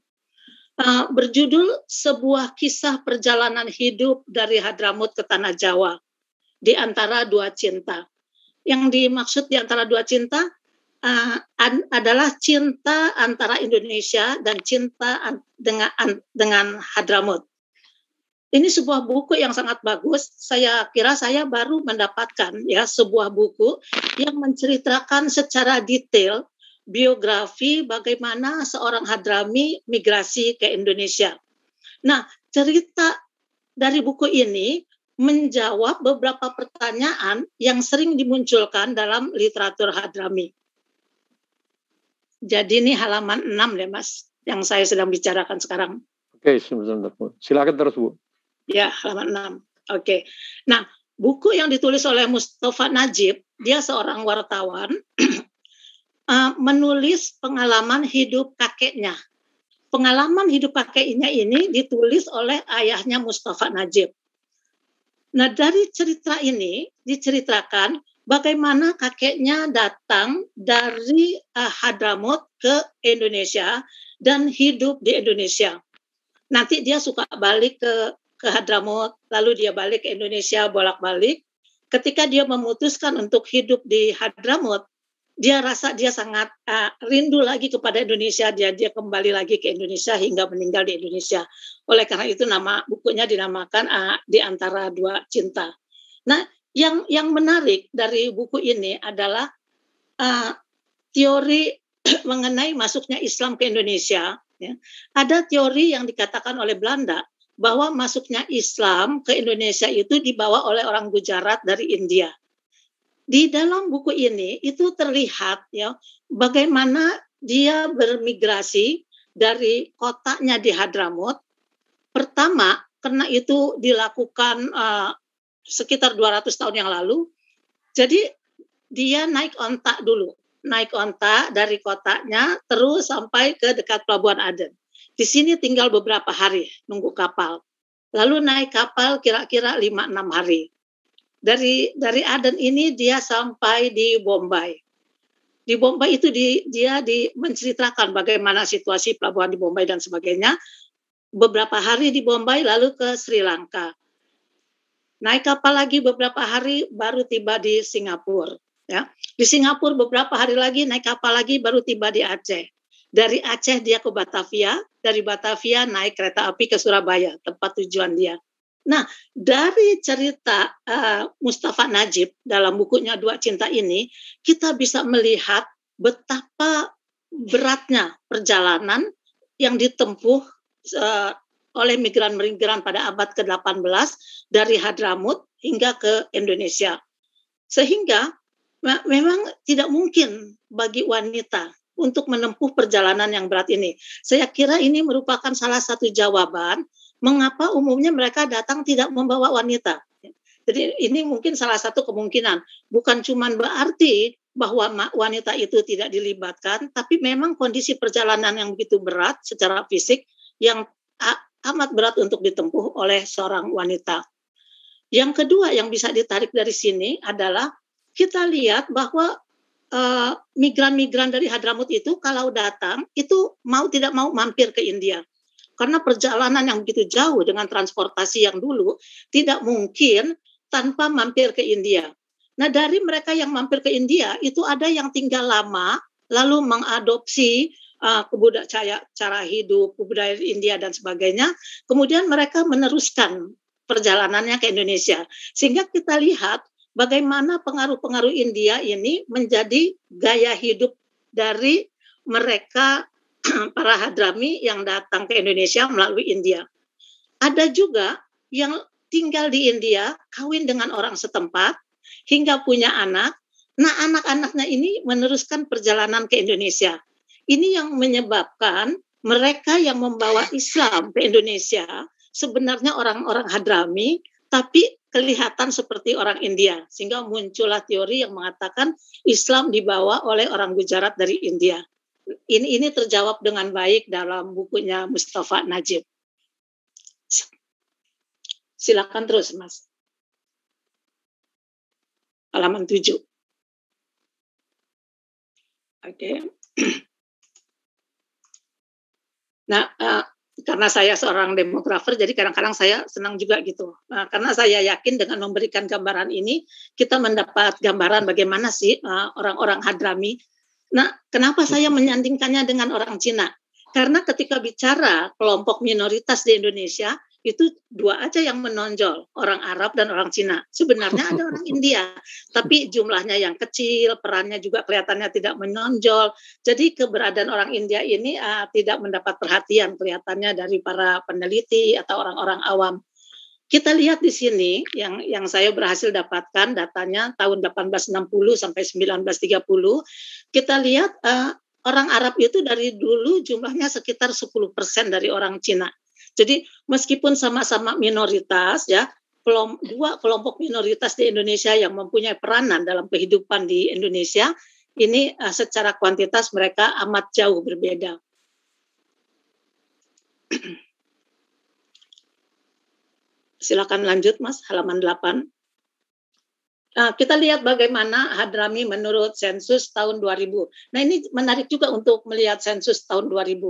E: eh, berjudul sebuah kisah perjalanan hidup dari Hadramut ke tanah Jawa di antara dua cinta. Yang dimaksud di antara dua cinta uh, an, adalah cinta antara Indonesia dan cinta an, dengan an, dengan Hadramut. Ini sebuah buku yang sangat bagus. Saya kira saya baru mendapatkan ya sebuah buku yang menceritakan secara detail biografi bagaimana seorang Hadrami migrasi ke Indonesia. Nah, cerita dari buku ini menjawab beberapa pertanyaan yang sering dimunculkan dalam literatur Hadrami. Jadi ini halaman 6 ya Mas, yang saya sedang bicarakan sekarang.
A: Oke, Silakan terus Bu.
E: Ya, halaman 6. Oke. Nah, buku yang ditulis oleh Mustafa Najib, dia seorang wartawan, eh, menulis pengalaman hidup kakeknya. Pengalaman hidup kakeknya ini ditulis oleh ayahnya Mustafa Najib Nah, dari cerita ini diceritakan bagaimana kakeknya datang dari uh, Hadramut ke Indonesia dan hidup di Indonesia. Nanti dia suka balik ke ke Hadramaut lalu dia balik ke Indonesia bolak-balik. Ketika dia memutuskan untuk hidup di Hadramaut dia rasa dia sangat uh, rindu lagi kepada Indonesia dia dia kembali lagi ke Indonesia hingga meninggal di Indonesia oleh karena itu nama bukunya dinamakan uh, di antara dua cinta nah yang yang menarik dari buku ini adalah uh, teori mengenai masuknya Islam ke Indonesia ya. ada teori yang dikatakan oleh Belanda bahwa masuknya Islam ke Indonesia itu dibawa oleh orang Gujarat dari India di dalam buku ini itu terlihat ya bagaimana dia bermigrasi dari kotanya di Hadramut. Pertama, karena itu dilakukan uh, sekitar 200 tahun yang lalu. Jadi dia naik onta dulu, naik onta dari kotanya terus sampai ke dekat pelabuhan Aden. Di sini tinggal beberapa hari nunggu kapal. Lalu naik kapal kira-kira 5-6 hari dari dari Aden ini dia sampai di Bombay. Di Bombay itu di, dia di menceritakan bagaimana situasi pelabuhan di Bombay dan sebagainya. Beberapa hari di Bombay lalu ke Sri Lanka. Naik kapal lagi beberapa hari baru tiba di Singapura. Ya. Di Singapura beberapa hari lagi naik kapal lagi baru tiba di Aceh. Dari Aceh dia ke Batavia, dari Batavia naik kereta api ke Surabaya, tempat tujuan dia. Nah, dari cerita uh, Mustafa Najib dalam bukunya Dua Cinta ini, kita bisa melihat betapa beratnya perjalanan yang ditempuh uh, oleh migran-migran pada abad ke-18 dari Hadramut hingga ke Indonesia. Sehingga memang tidak mungkin bagi wanita untuk menempuh perjalanan yang berat ini. Saya kira ini merupakan salah satu jawaban mengapa umumnya mereka datang tidak membawa wanita. Jadi ini mungkin salah satu kemungkinan. Bukan cuma berarti bahwa wanita itu tidak dilibatkan, tapi memang kondisi perjalanan yang begitu berat secara fisik yang amat berat untuk ditempuh oleh seorang wanita. Yang kedua yang bisa ditarik dari sini adalah kita lihat bahwa eh, migran-migran uh, dari Hadramut itu kalau datang itu mau tidak mau mampir ke India. Karena perjalanan yang begitu jauh dengan transportasi yang dulu tidak mungkin tanpa mampir ke India. Nah, dari mereka yang mampir ke India itu ada yang tinggal lama lalu mengadopsi uh, eh, kebudayaan cara hidup, kebudayaan India dan sebagainya. Kemudian mereka meneruskan perjalanannya ke Indonesia. Sehingga kita lihat bagaimana pengaruh-pengaruh India ini menjadi gaya hidup dari mereka para hadrami yang datang ke Indonesia melalui India. Ada juga yang tinggal di India, kawin dengan orang setempat, hingga punya anak. Nah, anak-anaknya ini meneruskan perjalanan ke Indonesia. Ini yang menyebabkan mereka yang membawa Islam ke Indonesia sebenarnya orang-orang hadrami, tapi kelihatan seperti orang India. Sehingga muncullah teori yang mengatakan Islam dibawa oleh orang Gujarat dari India ini ini terjawab dengan baik dalam bukunya Mustafa Najib. Silakan terus, Mas.
D: Halaman tujuh.
E: Oke. Okay. Nah, uh, karena saya seorang demografer, jadi kadang-kadang saya senang juga gitu. Nah, karena saya yakin dengan memberikan gambaran ini, kita mendapat gambaran bagaimana sih orang eh, orang-orang hadrami Nah, kenapa saya menyandingkannya dengan orang Cina? Karena ketika bicara kelompok minoritas di Indonesia, itu dua aja yang menonjol, orang Arab dan orang Cina. Sebenarnya ada orang India, tapi jumlahnya yang kecil, perannya juga kelihatannya tidak menonjol. Jadi keberadaan orang India ini uh, tidak mendapat perhatian kelihatannya dari para peneliti atau orang-orang awam. Kita lihat di sini yang yang saya berhasil dapatkan datanya tahun 1860 sampai 1930. Kita lihat uh, orang Arab itu dari dulu jumlahnya sekitar 10% persen dari orang Cina. Jadi meskipun sama-sama minoritas ya, kelom, dua kelompok minoritas di Indonesia yang mempunyai peranan dalam kehidupan di Indonesia, ini uh, secara kuantitas mereka amat jauh berbeda. Silakan lanjut Mas, halaman 8. Nah, kita lihat bagaimana Hadrami menurut sensus tahun 2000. Nah, ini menarik juga untuk melihat sensus tahun 2000.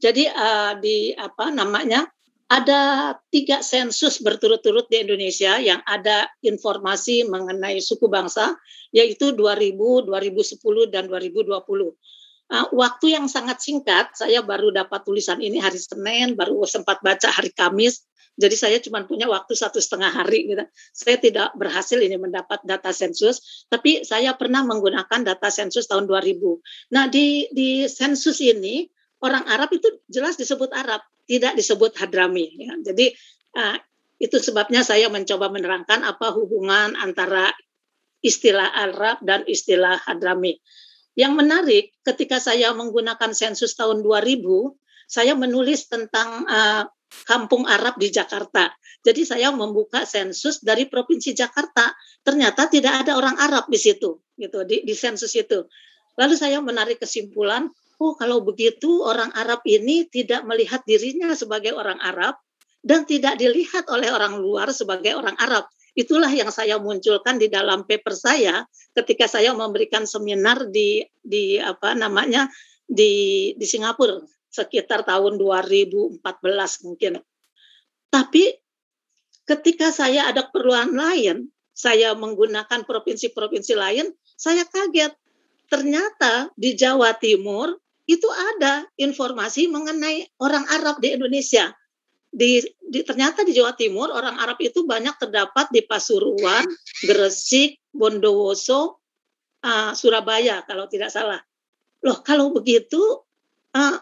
E: Jadi uh, di apa namanya? Ada tiga sensus berturut-turut di Indonesia yang ada informasi mengenai suku bangsa, yaitu 2000, 2010, dan 2020. Uh, ah, waktu yang sangat singkat, saya baru dapat tulisan ini hari Senin, baru sempat baca hari Kamis, jadi saya cuma punya waktu satu setengah hari gitu. Saya tidak berhasil ini mendapat data sensus, tapi saya pernah menggunakan data sensus tahun 2000. Nah di di sensus ini orang Arab itu jelas disebut Arab, tidak disebut Hadrami. Ya. Jadi uh, itu sebabnya saya mencoba menerangkan apa hubungan antara istilah Arab dan istilah Hadrami. Yang menarik ketika saya menggunakan sensus tahun 2000, saya menulis tentang uh, kampung Arab di Jakarta. Jadi saya membuka sensus dari provinsi Jakarta. Ternyata tidak ada orang Arab di situ, gitu di, di sensus itu. Lalu saya menarik kesimpulan, oh kalau begitu orang Arab ini tidak melihat dirinya sebagai orang Arab dan tidak dilihat oleh orang luar sebagai orang Arab. Itulah yang saya munculkan di dalam paper saya ketika saya memberikan seminar di di apa namanya di di Singapura sekitar tahun 2014 mungkin. Tapi ketika saya ada keperluan lain, saya menggunakan provinsi-provinsi lain, saya kaget. Ternyata di Jawa Timur itu ada informasi mengenai orang Arab di Indonesia. Di, di ternyata di Jawa Timur orang Arab itu banyak terdapat di Pasuruan, Gresik, Bondowoso, uh, Surabaya kalau tidak salah. Loh, kalau begitu uh,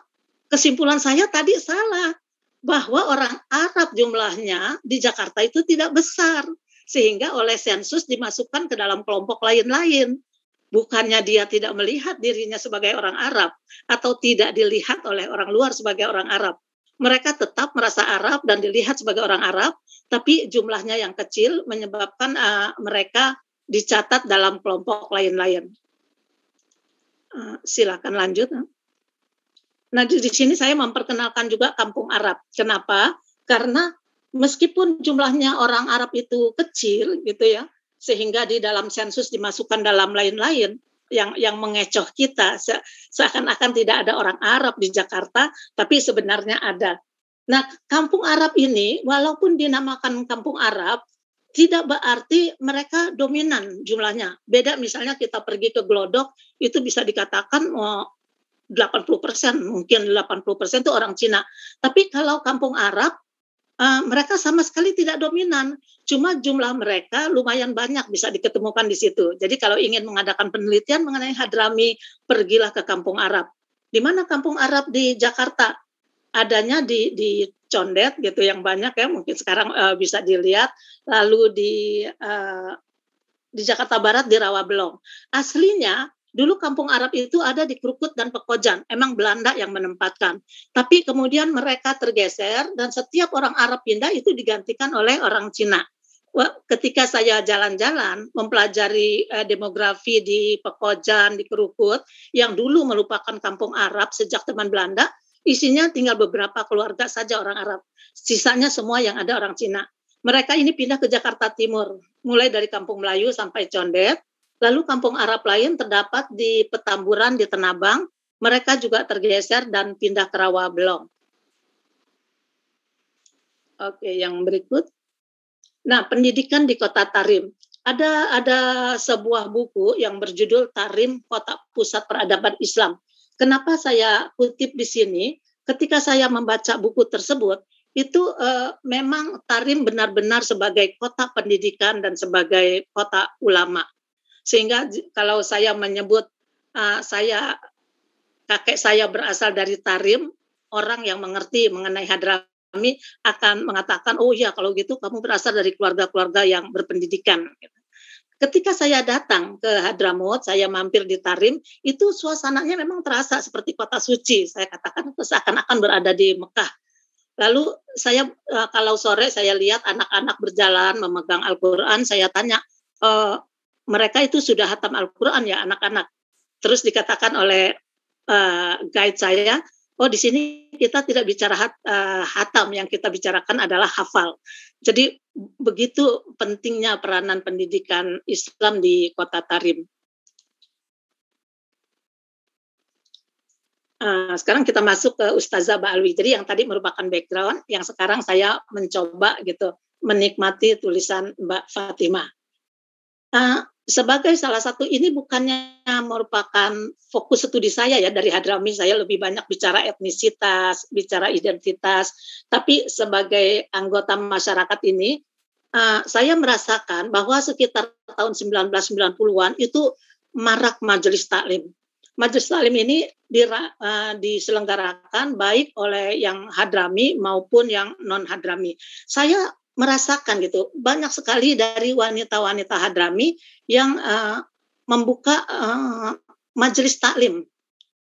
E: kesimpulan saya tadi salah bahwa orang Arab jumlahnya di Jakarta itu tidak besar sehingga oleh sensus dimasukkan ke dalam kelompok lain-lain bukannya dia tidak melihat dirinya sebagai orang Arab atau tidak dilihat oleh orang luar sebagai orang Arab mereka tetap merasa Arab dan dilihat sebagai orang Arab tapi jumlahnya yang kecil menyebabkan uh, mereka dicatat dalam kelompok lain-lain uh, silakan lanjut uh. Nah, di, di sini saya memperkenalkan juga kampung Arab. Kenapa? Karena meskipun jumlahnya orang Arab itu kecil gitu ya, sehingga di dalam sensus dimasukkan dalam lain-lain yang yang mengecoh kita se seakan-akan tidak ada orang Arab di Jakarta, tapi sebenarnya ada. Nah, kampung Arab ini walaupun dinamakan kampung Arab, tidak berarti mereka dominan jumlahnya. Beda misalnya kita pergi ke Glodok, itu bisa dikatakan oh, 80% mungkin 80% itu orang Cina. Tapi kalau kampung Arab uh, mereka sama sekali tidak dominan. Cuma jumlah mereka lumayan banyak bisa diketemukan di situ. Jadi kalau ingin mengadakan penelitian mengenai hadrami, pergilah ke kampung Arab. Di mana kampung Arab di Jakarta? Adanya di di Condet gitu yang banyak ya mungkin sekarang uh, bisa dilihat. Lalu di uh, di Jakarta Barat di Rawabelong. Aslinya Dulu kampung Arab itu ada di Krukut dan Pekojan, emang Belanda yang menempatkan. Tapi kemudian mereka tergeser dan setiap orang Arab pindah itu digantikan oleh orang Cina. Ketika saya jalan-jalan mempelajari eh, demografi di Pekojan, di Kerukut, yang dulu melupakan kampung Arab sejak teman Belanda, isinya tinggal beberapa keluarga saja orang Arab. Sisanya semua yang ada orang Cina. Mereka ini pindah ke Jakarta Timur, mulai dari Kampung Melayu sampai Condet, Lalu kampung Arab lain terdapat di Petamburan di Tenabang, mereka juga tergeser dan pindah ke Rawabelong. Oke, yang berikut. Nah, pendidikan di kota Tarim. Ada ada sebuah buku yang berjudul Tarim Kota Pusat Peradaban Islam. Kenapa saya kutip di sini? Ketika saya membaca buku tersebut, itu eh, memang Tarim benar-benar sebagai kota pendidikan dan sebagai kota ulama sehingga kalau saya menyebut uh, saya kakek saya berasal dari Tarim, orang yang mengerti mengenai Hadrami akan mengatakan, oh ya kalau gitu kamu berasal dari keluarga-keluarga yang berpendidikan. Ketika saya datang ke Hadramaut, saya mampir di Tarim, itu suasananya memang terasa seperti kota suci. Saya katakan seakan-akan berada di Mekah. Lalu saya eh, kalau sore saya lihat anak-anak berjalan memegang Al-Quran, saya tanya, eh, mereka itu sudah hatam Al-Quran ya anak-anak. Terus dikatakan oleh uh, guide saya, oh di sini kita tidak bicara hat, uh, hatam, yang kita bicarakan adalah hafal. Jadi begitu pentingnya peranan pendidikan Islam di kota Tarim. Uh, sekarang kita masuk ke Ustazah Ba'alwi. Jadi yang tadi merupakan background, yang sekarang saya mencoba gitu menikmati tulisan Mbak Fatimah. Uh, sebagai salah satu ini bukannya merupakan fokus studi saya ya dari Hadrami saya lebih banyak bicara etnisitas, bicara identitas, tapi sebagai anggota masyarakat ini uh, saya merasakan bahwa sekitar tahun 1990-an itu marak majelis taklim. Majelis taklim ini dira, uh, diselenggarakan baik oleh yang Hadrami maupun yang non Hadrami. Saya merasakan gitu banyak sekali dari wanita-wanita hadrami yang uh, membuka uh, majelis taklim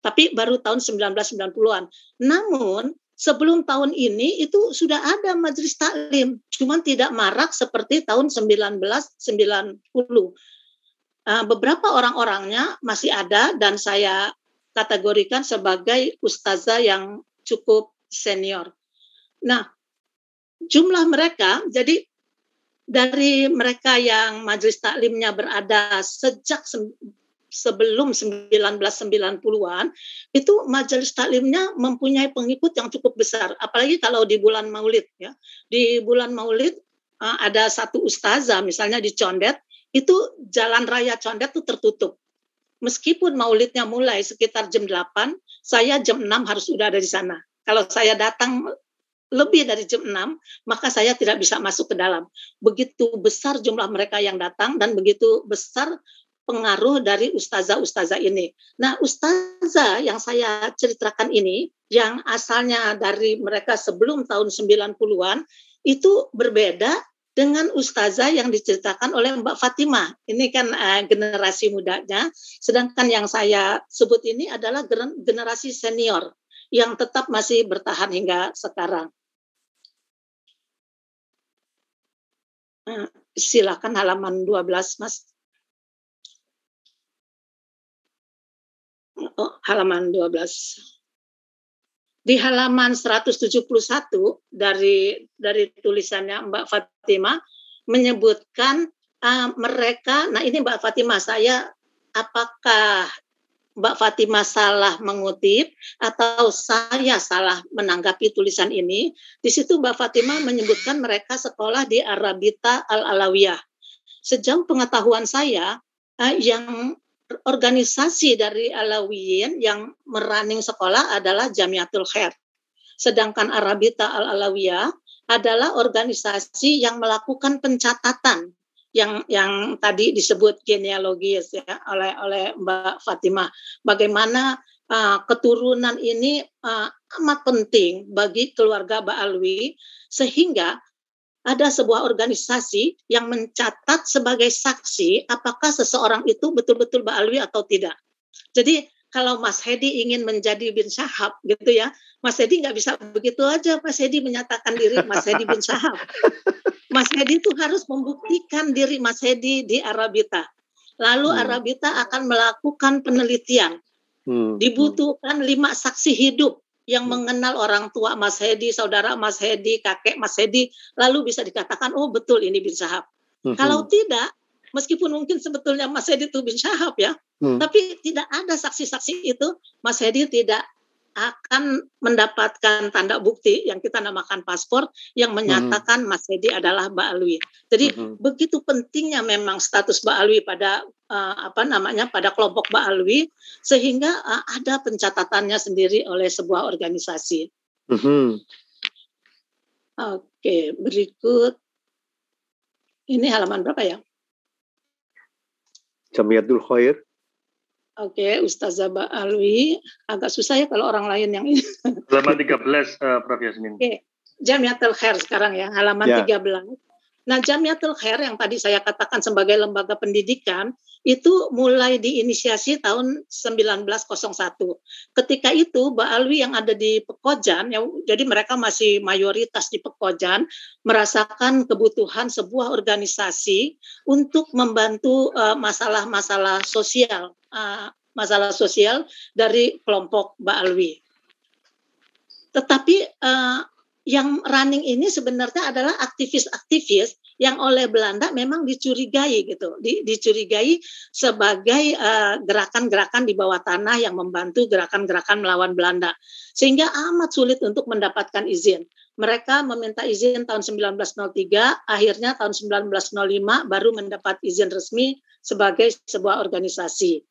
E: tapi baru tahun 1990-an. Namun sebelum tahun ini itu sudah ada majelis taklim, cuman tidak marak seperti tahun 1990. Uh, eh, beberapa orang-orangnya masih ada dan saya kategorikan sebagai ustazah yang cukup senior. Nah, jumlah mereka jadi dari mereka yang majelis taklimnya berada sejak sebelum 1990-an itu majelis taklimnya mempunyai pengikut yang cukup besar apalagi kalau di bulan Maulid ya. Di bulan Maulid eh, ada satu ustazah misalnya di Condet itu jalan raya Condet itu tertutup. Meskipun Maulidnya mulai sekitar jam 8, saya jam 6 harus sudah ada di sana. Kalau saya datang lebih dari jam 6, maka saya tidak bisa masuk ke dalam. Begitu besar jumlah mereka yang datang dan begitu besar pengaruh dari ustazah-ustazah ini. Nah, ustazah yang saya ceritakan ini, yang asalnya dari mereka sebelum tahun 90-an, itu berbeda dengan ustazah yang diceritakan oleh Mbak Fatimah. Ini kan uh, generasi mudanya, sedangkan yang saya sebut ini adalah generasi senior yang tetap masih bertahan hingga sekarang. Nah, silakan
D: halaman 12, Mas.
E: Oh, halaman 12. Di halaman 171 dari dari tulisannya Mbak Fatima menyebutkan uh, mereka nah ini Mbak Fatima saya apakah Mbak Fatima salah mengutip atau saya salah menanggapi tulisan ini, di situ Mbak Fatima menyebutkan mereka sekolah di Arabita Al-Alawiyah. Sejauh pengetahuan saya,
C: eh, yang
E: organisasi dari Alawiyin yang meraning sekolah adalah Jamiatul Khair. Sedangkan Arabita Al-Alawiyah adalah organisasi yang melakukan pencatatan yang yang tadi disebut genealogis ya oleh oleh Mbak Fatimah. Bagaimana uh, keturunan ini uh, amat penting bagi keluarga Mbak Alwi sehingga ada sebuah organisasi yang mencatat sebagai saksi apakah seseorang itu betul-betul Mbak Alwi atau tidak. Jadi kalau Mas Hedi ingin menjadi bin Sahab gitu ya, Mas Hedi nggak bisa begitu aja. Mas Hedi menyatakan diri Mas Hedi bin Sahab. Mas Hedi itu harus membuktikan diri Mas Hedi di Arabita. Lalu hmm. Arabita akan melakukan penelitian. Hmm. Dibutuhkan lima saksi hidup yang hmm. mengenal orang tua Mas Hedi, saudara Mas Hedi, kakek Mas Hedi, lalu bisa dikatakan, oh betul ini bin Syahab. Hmm. Kalau tidak, meskipun mungkin sebetulnya Mas Hedi itu bin Syahab ya, hmm. tapi tidak ada saksi-saksi itu, Mas Hedi tidak akan mendapatkan tanda bukti yang kita namakan paspor yang hmm. menyatakan hmm. Mas Hedi adalah Mbak Alwi. Jadi hmm. begitu pentingnya memang status Mbak Alwi pada uh, apa namanya pada kelompok Mbak Alwi sehingga uh, ada pencatatannya sendiri oleh sebuah organisasi. Hmm. Oke, berikut ini halaman berapa ya?
A: Jamiatul Khair
E: Oke, okay, Ustazah Alwi. Agak susah ya kalau orang lain yang ini.
A: Halaman 13, uh, Prof. Yasmin.
E: Oke, okay. Jamiatul Khair sekarang ya, halaman ya. 13. Nah, Jamiatul Khair yang tadi saya katakan sebagai lembaga pendidikan, itu mulai diinisiasi tahun 1901. Ketika itu Mbak Alwi yang ada di Pekojan, ya, jadi mereka masih mayoritas di Pekojan, merasakan kebutuhan sebuah organisasi untuk membantu eh, masalah-masalah uh, sosial, uh, masalah sosial dari kelompok Mbak Alwi. Tetapi uh, yang running ini sebenarnya adalah aktivis-aktivis yang oleh Belanda memang dicurigai gitu, di, dicurigai sebagai eh, gerakan-gerakan uh, di bawah tanah yang membantu gerakan-gerakan melawan Belanda, sehingga amat sulit untuk mendapatkan izin. Mereka meminta izin tahun 1903, akhirnya tahun 1905 baru mendapat izin resmi sebagai sebuah organisasi.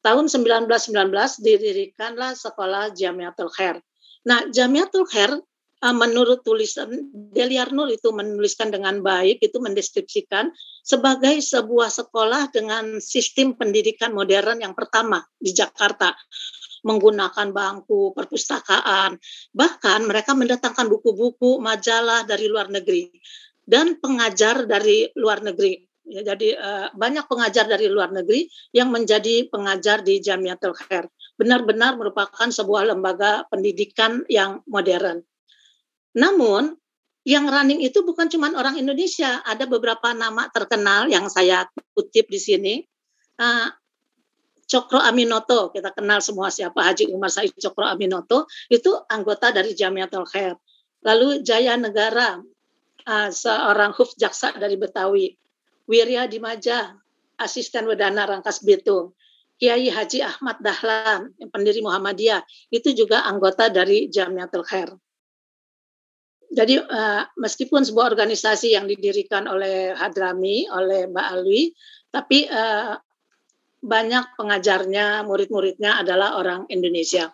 E: Tahun 1919 didirikanlah sekolah Jamiatul Khair. Nah, Jamiatul Khair Ah, menurut tulisan Deliarno itu menuliskan dengan baik itu mendeskripsikan sebagai sebuah sekolah dengan sistem pendidikan modern yang pertama di Jakarta menggunakan bangku perpustakaan bahkan mereka mendatangkan buku-buku majalah dari luar negeri dan pengajar dari luar negeri ya, jadi uh, banyak pengajar dari luar negeri yang menjadi pengajar di Jamiatul Khair benar-benar merupakan sebuah lembaga pendidikan yang modern namun yang running itu bukan cuma orang Indonesia, ada beberapa nama terkenal yang saya kutip di sini. Uh, Cokro Aminoto, kita kenal semua siapa Haji Umar Said Cokro Aminoto, itu anggota dari Jamiatul Khair. Lalu Jaya Negara, uh, seorang huf jaksa dari Betawi. Wirya Dimaja, asisten wedana Rangkas Bitung. Kiai Haji Ahmad Dahlan, pendiri Muhammadiyah, itu juga anggota dari Jamiatul Khair jadi uh, meskipun sebuah organisasi yang didirikan oleh Hadrami, oleh Mbak Alwi, tapi uh, banyak pengajarnya, murid-muridnya adalah orang Indonesia.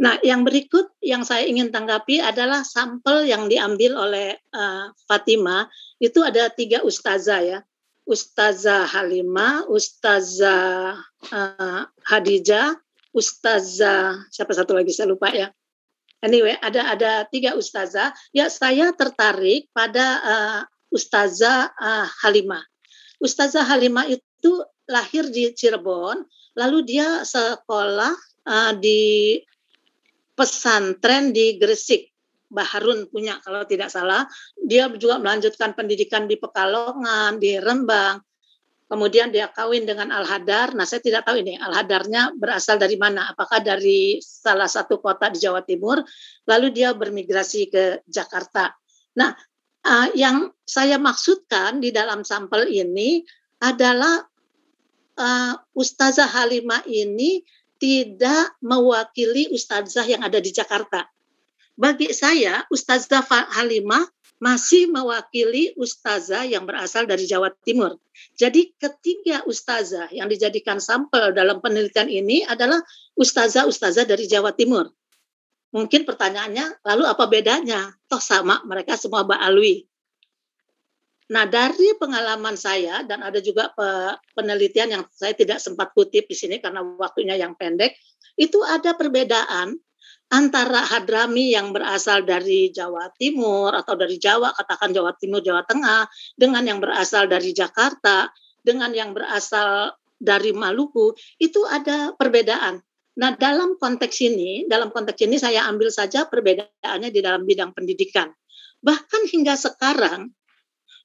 E: Nah, yang berikut yang saya ingin tanggapi adalah sampel yang diambil oleh uh, Fatima itu ada tiga ustazah ya, Ustazah Halima, Ustazah uh, Hadijah, Ustazah siapa satu lagi saya lupa ya, Anyway, ada ada tiga ustazah. Ya, saya tertarik pada uh, ustazah uh, Halimah. Ustazah Halimah itu lahir di Cirebon, lalu dia sekolah uh, di pesantren di Gresik. Baharun punya kalau tidak salah. Dia juga melanjutkan pendidikan di Pekalongan, di Rembang. Kemudian dia kawin dengan Al-Hadar. Nah, saya tidak tahu ini Al-Hadarnya berasal dari mana. Apakah dari salah satu kota di Jawa Timur? Lalu dia bermigrasi ke Jakarta. Nah, uh, yang saya maksudkan di dalam sampel ini adalah uh, Ustazah Halimah ini tidak mewakili Ustazah yang ada di Jakarta. Bagi saya, Ustazah Halimah masih mewakili ustazah yang berasal dari Jawa Timur. Jadi ketiga ustazah yang dijadikan sampel dalam penelitian ini adalah ustazah-ustazah dari Jawa Timur. Mungkin pertanyaannya, lalu apa bedanya? Toh sama, mereka semua Mbak Alwi Nah, dari pengalaman saya dan ada juga penelitian yang saya tidak sempat kutip di sini karena waktunya yang pendek, itu ada perbedaan antara hadrami yang berasal dari Jawa Timur atau dari Jawa, katakan Jawa Timur, Jawa Tengah, dengan yang berasal dari Jakarta, dengan yang berasal dari Maluku, itu ada perbedaan. Nah, dalam konteks ini, dalam konteks ini saya ambil saja perbedaannya di dalam bidang pendidikan. Bahkan hingga sekarang,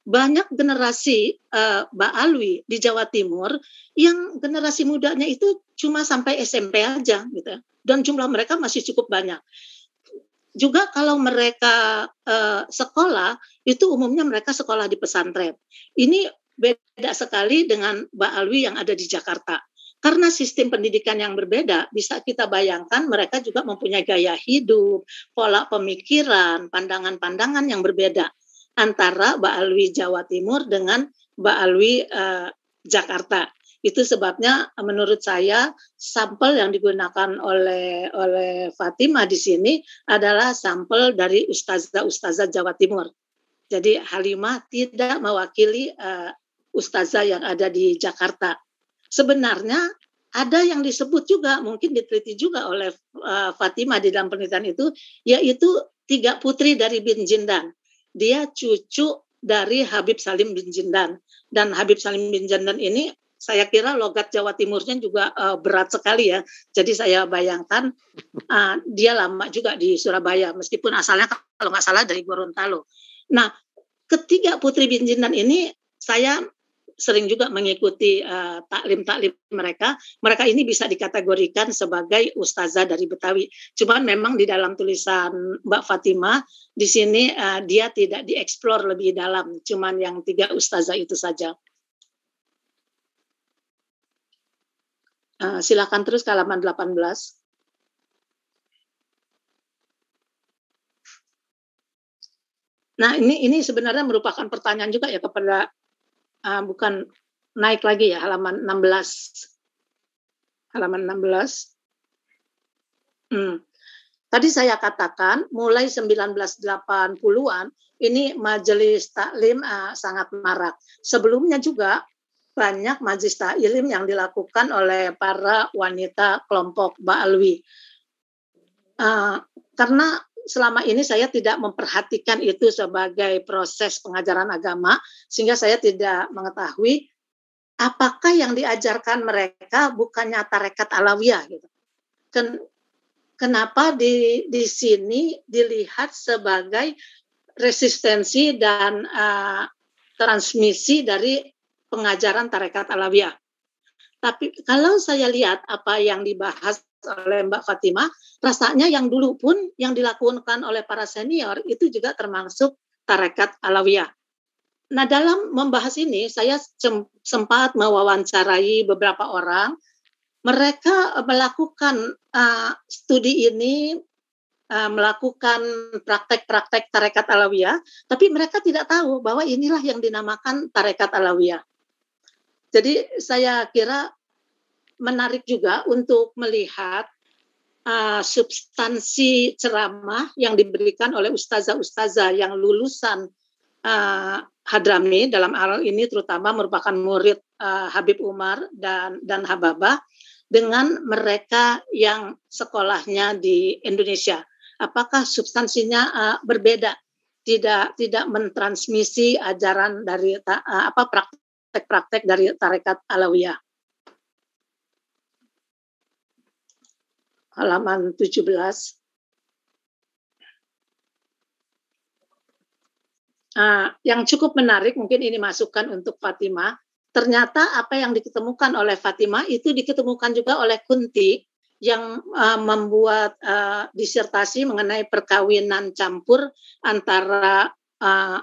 E: banyak generasi uh, Mbak Alwi di Jawa Timur yang generasi mudanya itu cuma sampai SMP aja gitu ya. Dan jumlah mereka masih cukup banyak. Juga kalau mereka uh, sekolah itu umumnya mereka sekolah di pesantren. Ini beda sekali dengan Mbak Alwi yang ada di Jakarta. Karena sistem pendidikan yang berbeda, bisa kita bayangkan mereka juga mempunyai gaya hidup, pola pemikiran, pandangan-pandangan yang berbeda antara Baalwi Jawa Timur dengan Baalwi eh, Jakarta. Itu sebabnya menurut saya sampel yang digunakan oleh oleh Fatima di sini adalah sampel dari ustazah-ustazah Jawa Timur. Jadi Halimah tidak mewakili uh, ustazah yang ada di Jakarta. Sebenarnya ada yang disebut juga mungkin diteliti juga oleh uh, Fatima di dalam penelitian itu yaitu tiga putri dari bin Jindan dia cucu dari Habib Salim bin Jindan. Dan Habib Salim bin Jindan ini saya kira logat Jawa Timurnya juga uh, berat sekali ya. Jadi saya bayangkan uh, dia lama juga di Surabaya meskipun asalnya kalau nggak salah dari Gorontalo. Nah, ketiga Putri bin Jindan ini saya sering juga mengikuti uh, taklim-taklim mereka. Mereka ini bisa dikategorikan sebagai ustazah dari Betawi. Cuman memang di dalam tulisan Mbak Fatima di sini uh, dia tidak dieksplor lebih dalam, cuman yang tiga ustazah itu saja. Uh, silakan terus ke halaman 18. Nah, ini ini sebenarnya merupakan pertanyaan juga ya kepada uh, bukan naik lagi ya halaman 16 halaman 16 hmm. tadi saya katakan mulai 1980-an ini majelis taklim uh, sangat marak sebelumnya juga banyak majelis taklim yang dilakukan oleh para wanita kelompok Ba'alwi uh, karena selama ini saya tidak memperhatikan itu sebagai proses pengajaran agama sehingga saya tidak mengetahui apakah yang diajarkan mereka bukannya tarekat alawiyah gitu. Ken, kenapa di di sini dilihat sebagai resistensi dan uh, transmisi dari pengajaran tarekat alawiyah. Tapi kalau saya lihat apa yang dibahas oleh Mbak Fatima, rasanya yang dulu pun yang dilakukan oleh para senior itu juga termasuk tarekat alawiyah. Nah, dalam membahas ini saya sempat mewawancarai beberapa orang. Mereka eh, melakukan uh, studi ini uh, melakukan praktek-praktek tarekat alawiyah, tapi mereka tidak tahu bahwa inilah yang dinamakan tarekat alawiyah. Jadi saya kira menarik juga untuk melihat uh, substansi ceramah yang diberikan oleh ustazah-ustazah yang lulusan uh, Hadrami dalam hal ini terutama merupakan murid uh, Habib Umar dan dan Hababah dengan mereka yang sekolahnya di Indonesia. Apakah substansinya uh, berbeda? Tidak tidak mentransmisi ajaran dari uh, apa praktek-praktek dari tarekat Alawiyah. halaman 17. Nah, yang cukup menarik mungkin ini masukan untuk Fatima. Ternyata apa yang diketemukan oleh Fatima itu diketemukan juga oleh Kunti yang uh, membuat uh, disertasi mengenai perkawinan campur antara uh,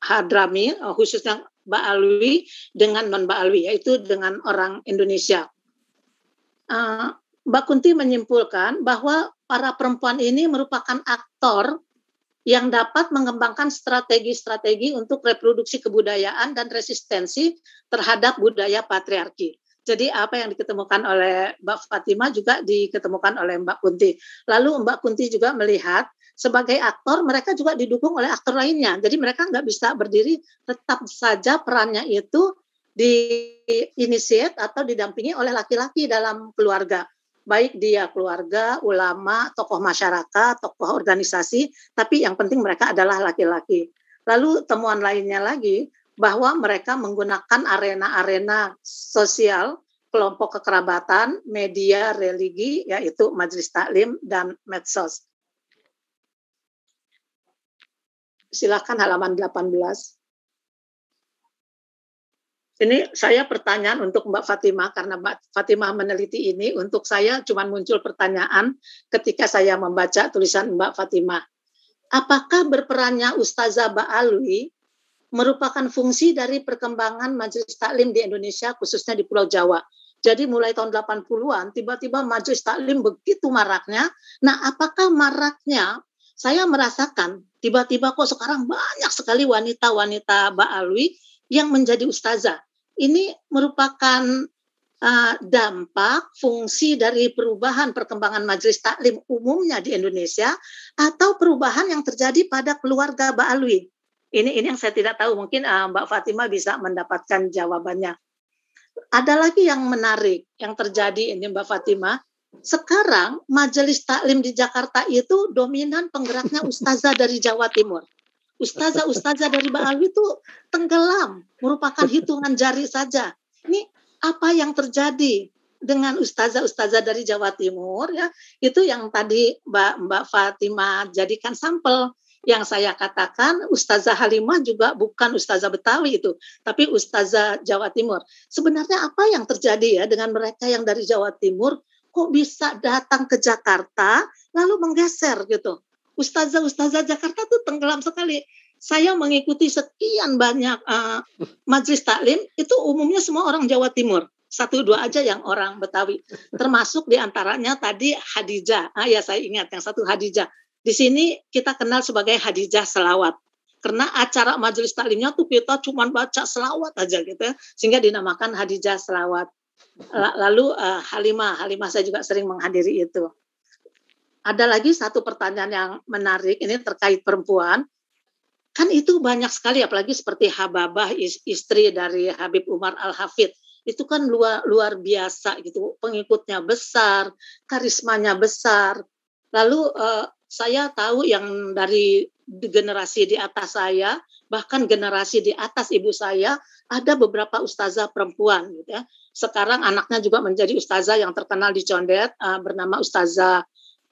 E: Hadrami uh, khususnya Baalwi dengan non Baalwi yaitu dengan orang Indonesia. Uh, Mbak Kunti menyimpulkan bahwa para perempuan ini merupakan aktor yang dapat mengembangkan strategi-strategi untuk reproduksi kebudayaan dan resistensi terhadap budaya patriarki. Jadi apa yang diketemukan oleh Mbak Fatima juga diketemukan oleh Mbak Kunti. Lalu Mbak Kunti juga melihat sebagai aktor mereka juga didukung oleh aktor lainnya. Jadi mereka nggak bisa berdiri tetap saja perannya itu diinisiat atau didampingi oleh laki-laki dalam keluarga baik dia keluarga, ulama, tokoh masyarakat, tokoh organisasi, tapi yang penting mereka adalah laki-laki. Lalu temuan lainnya lagi bahwa mereka menggunakan arena-arena sosial, kelompok kekerabatan, media, religi, yaitu majelis taklim dan medsos. silakan halaman 18. Ini saya pertanyaan untuk Mbak Fatimah karena Mbak Fatimah meneliti ini untuk saya cuma muncul pertanyaan ketika saya membaca tulisan Mbak Fatimah. Apakah berperannya Ustazah Ba'alwi merupakan fungsi dari perkembangan majelis taklim di Indonesia khususnya di Pulau Jawa? Jadi mulai tahun 80-an tiba-tiba majelis taklim begitu maraknya. Nah, apakah maraknya saya merasakan tiba-tiba kok sekarang banyak sekali wanita-wanita Ba'alwi yang menjadi ustazah ini merupakan uh, dampak fungsi dari perubahan perkembangan majelis taklim umumnya di Indonesia atau perubahan yang terjadi pada keluarga Ba'alwi. Ini ini yang saya tidak tahu mungkin uh, Mbak Fatima bisa mendapatkan jawabannya. Ada lagi yang menarik yang terjadi ini Mbak Fatima. Sekarang majelis taklim di Jakarta itu dominan penggeraknya ustazah dari Jawa Timur ustazah-ustazah dari Alwi itu tenggelam, merupakan hitungan jari saja. Ini apa yang terjadi dengan ustazah-ustazah dari Jawa Timur ya, itu yang tadi Mbak Mbak Fatima jadikan sampel yang saya katakan Ustazah Halimah juga bukan Ustazah Betawi itu, tapi Ustazah Jawa Timur. Sebenarnya apa yang terjadi ya dengan mereka yang dari Jawa Timur kok bisa datang ke Jakarta lalu menggeser gitu ustazah-ustazah Jakarta tuh tenggelam sekali. Saya mengikuti sekian banyak uh, eh, majelis taklim, itu umumnya semua orang Jawa Timur. Satu dua aja yang orang Betawi. Termasuk diantaranya tadi Hadija. Ah ya saya ingat yang satu Hadija. Di sini kita kenal sebagai Hadija Selawat. Karena acara majelis taklimnya tuh kita cuma baca selawat aja gitu. Ya, sehingga dinamakan Hadija Selawat. Lalu uh, Halimah, Halimah saya juga sering menghadiri itu. Ada lagi satu pertanyaan yang menarik ini terkait perempuan. Kan itu banyak sekali apalagi seperti Hababah istri dari Habib Umar Al-Hafid. Itu kan luar luar biasa gitu, pengikutnya besar, karismanya besar. Lalu eh, saya tahu yang dari generasi di atas saya, bahkan generasi di atas ibu saya ada beberapa ustazah perempuan gitu ya. Sekarang anaknya juga menjadi ustazah yang terkenal di Condet uh, bernama ustazah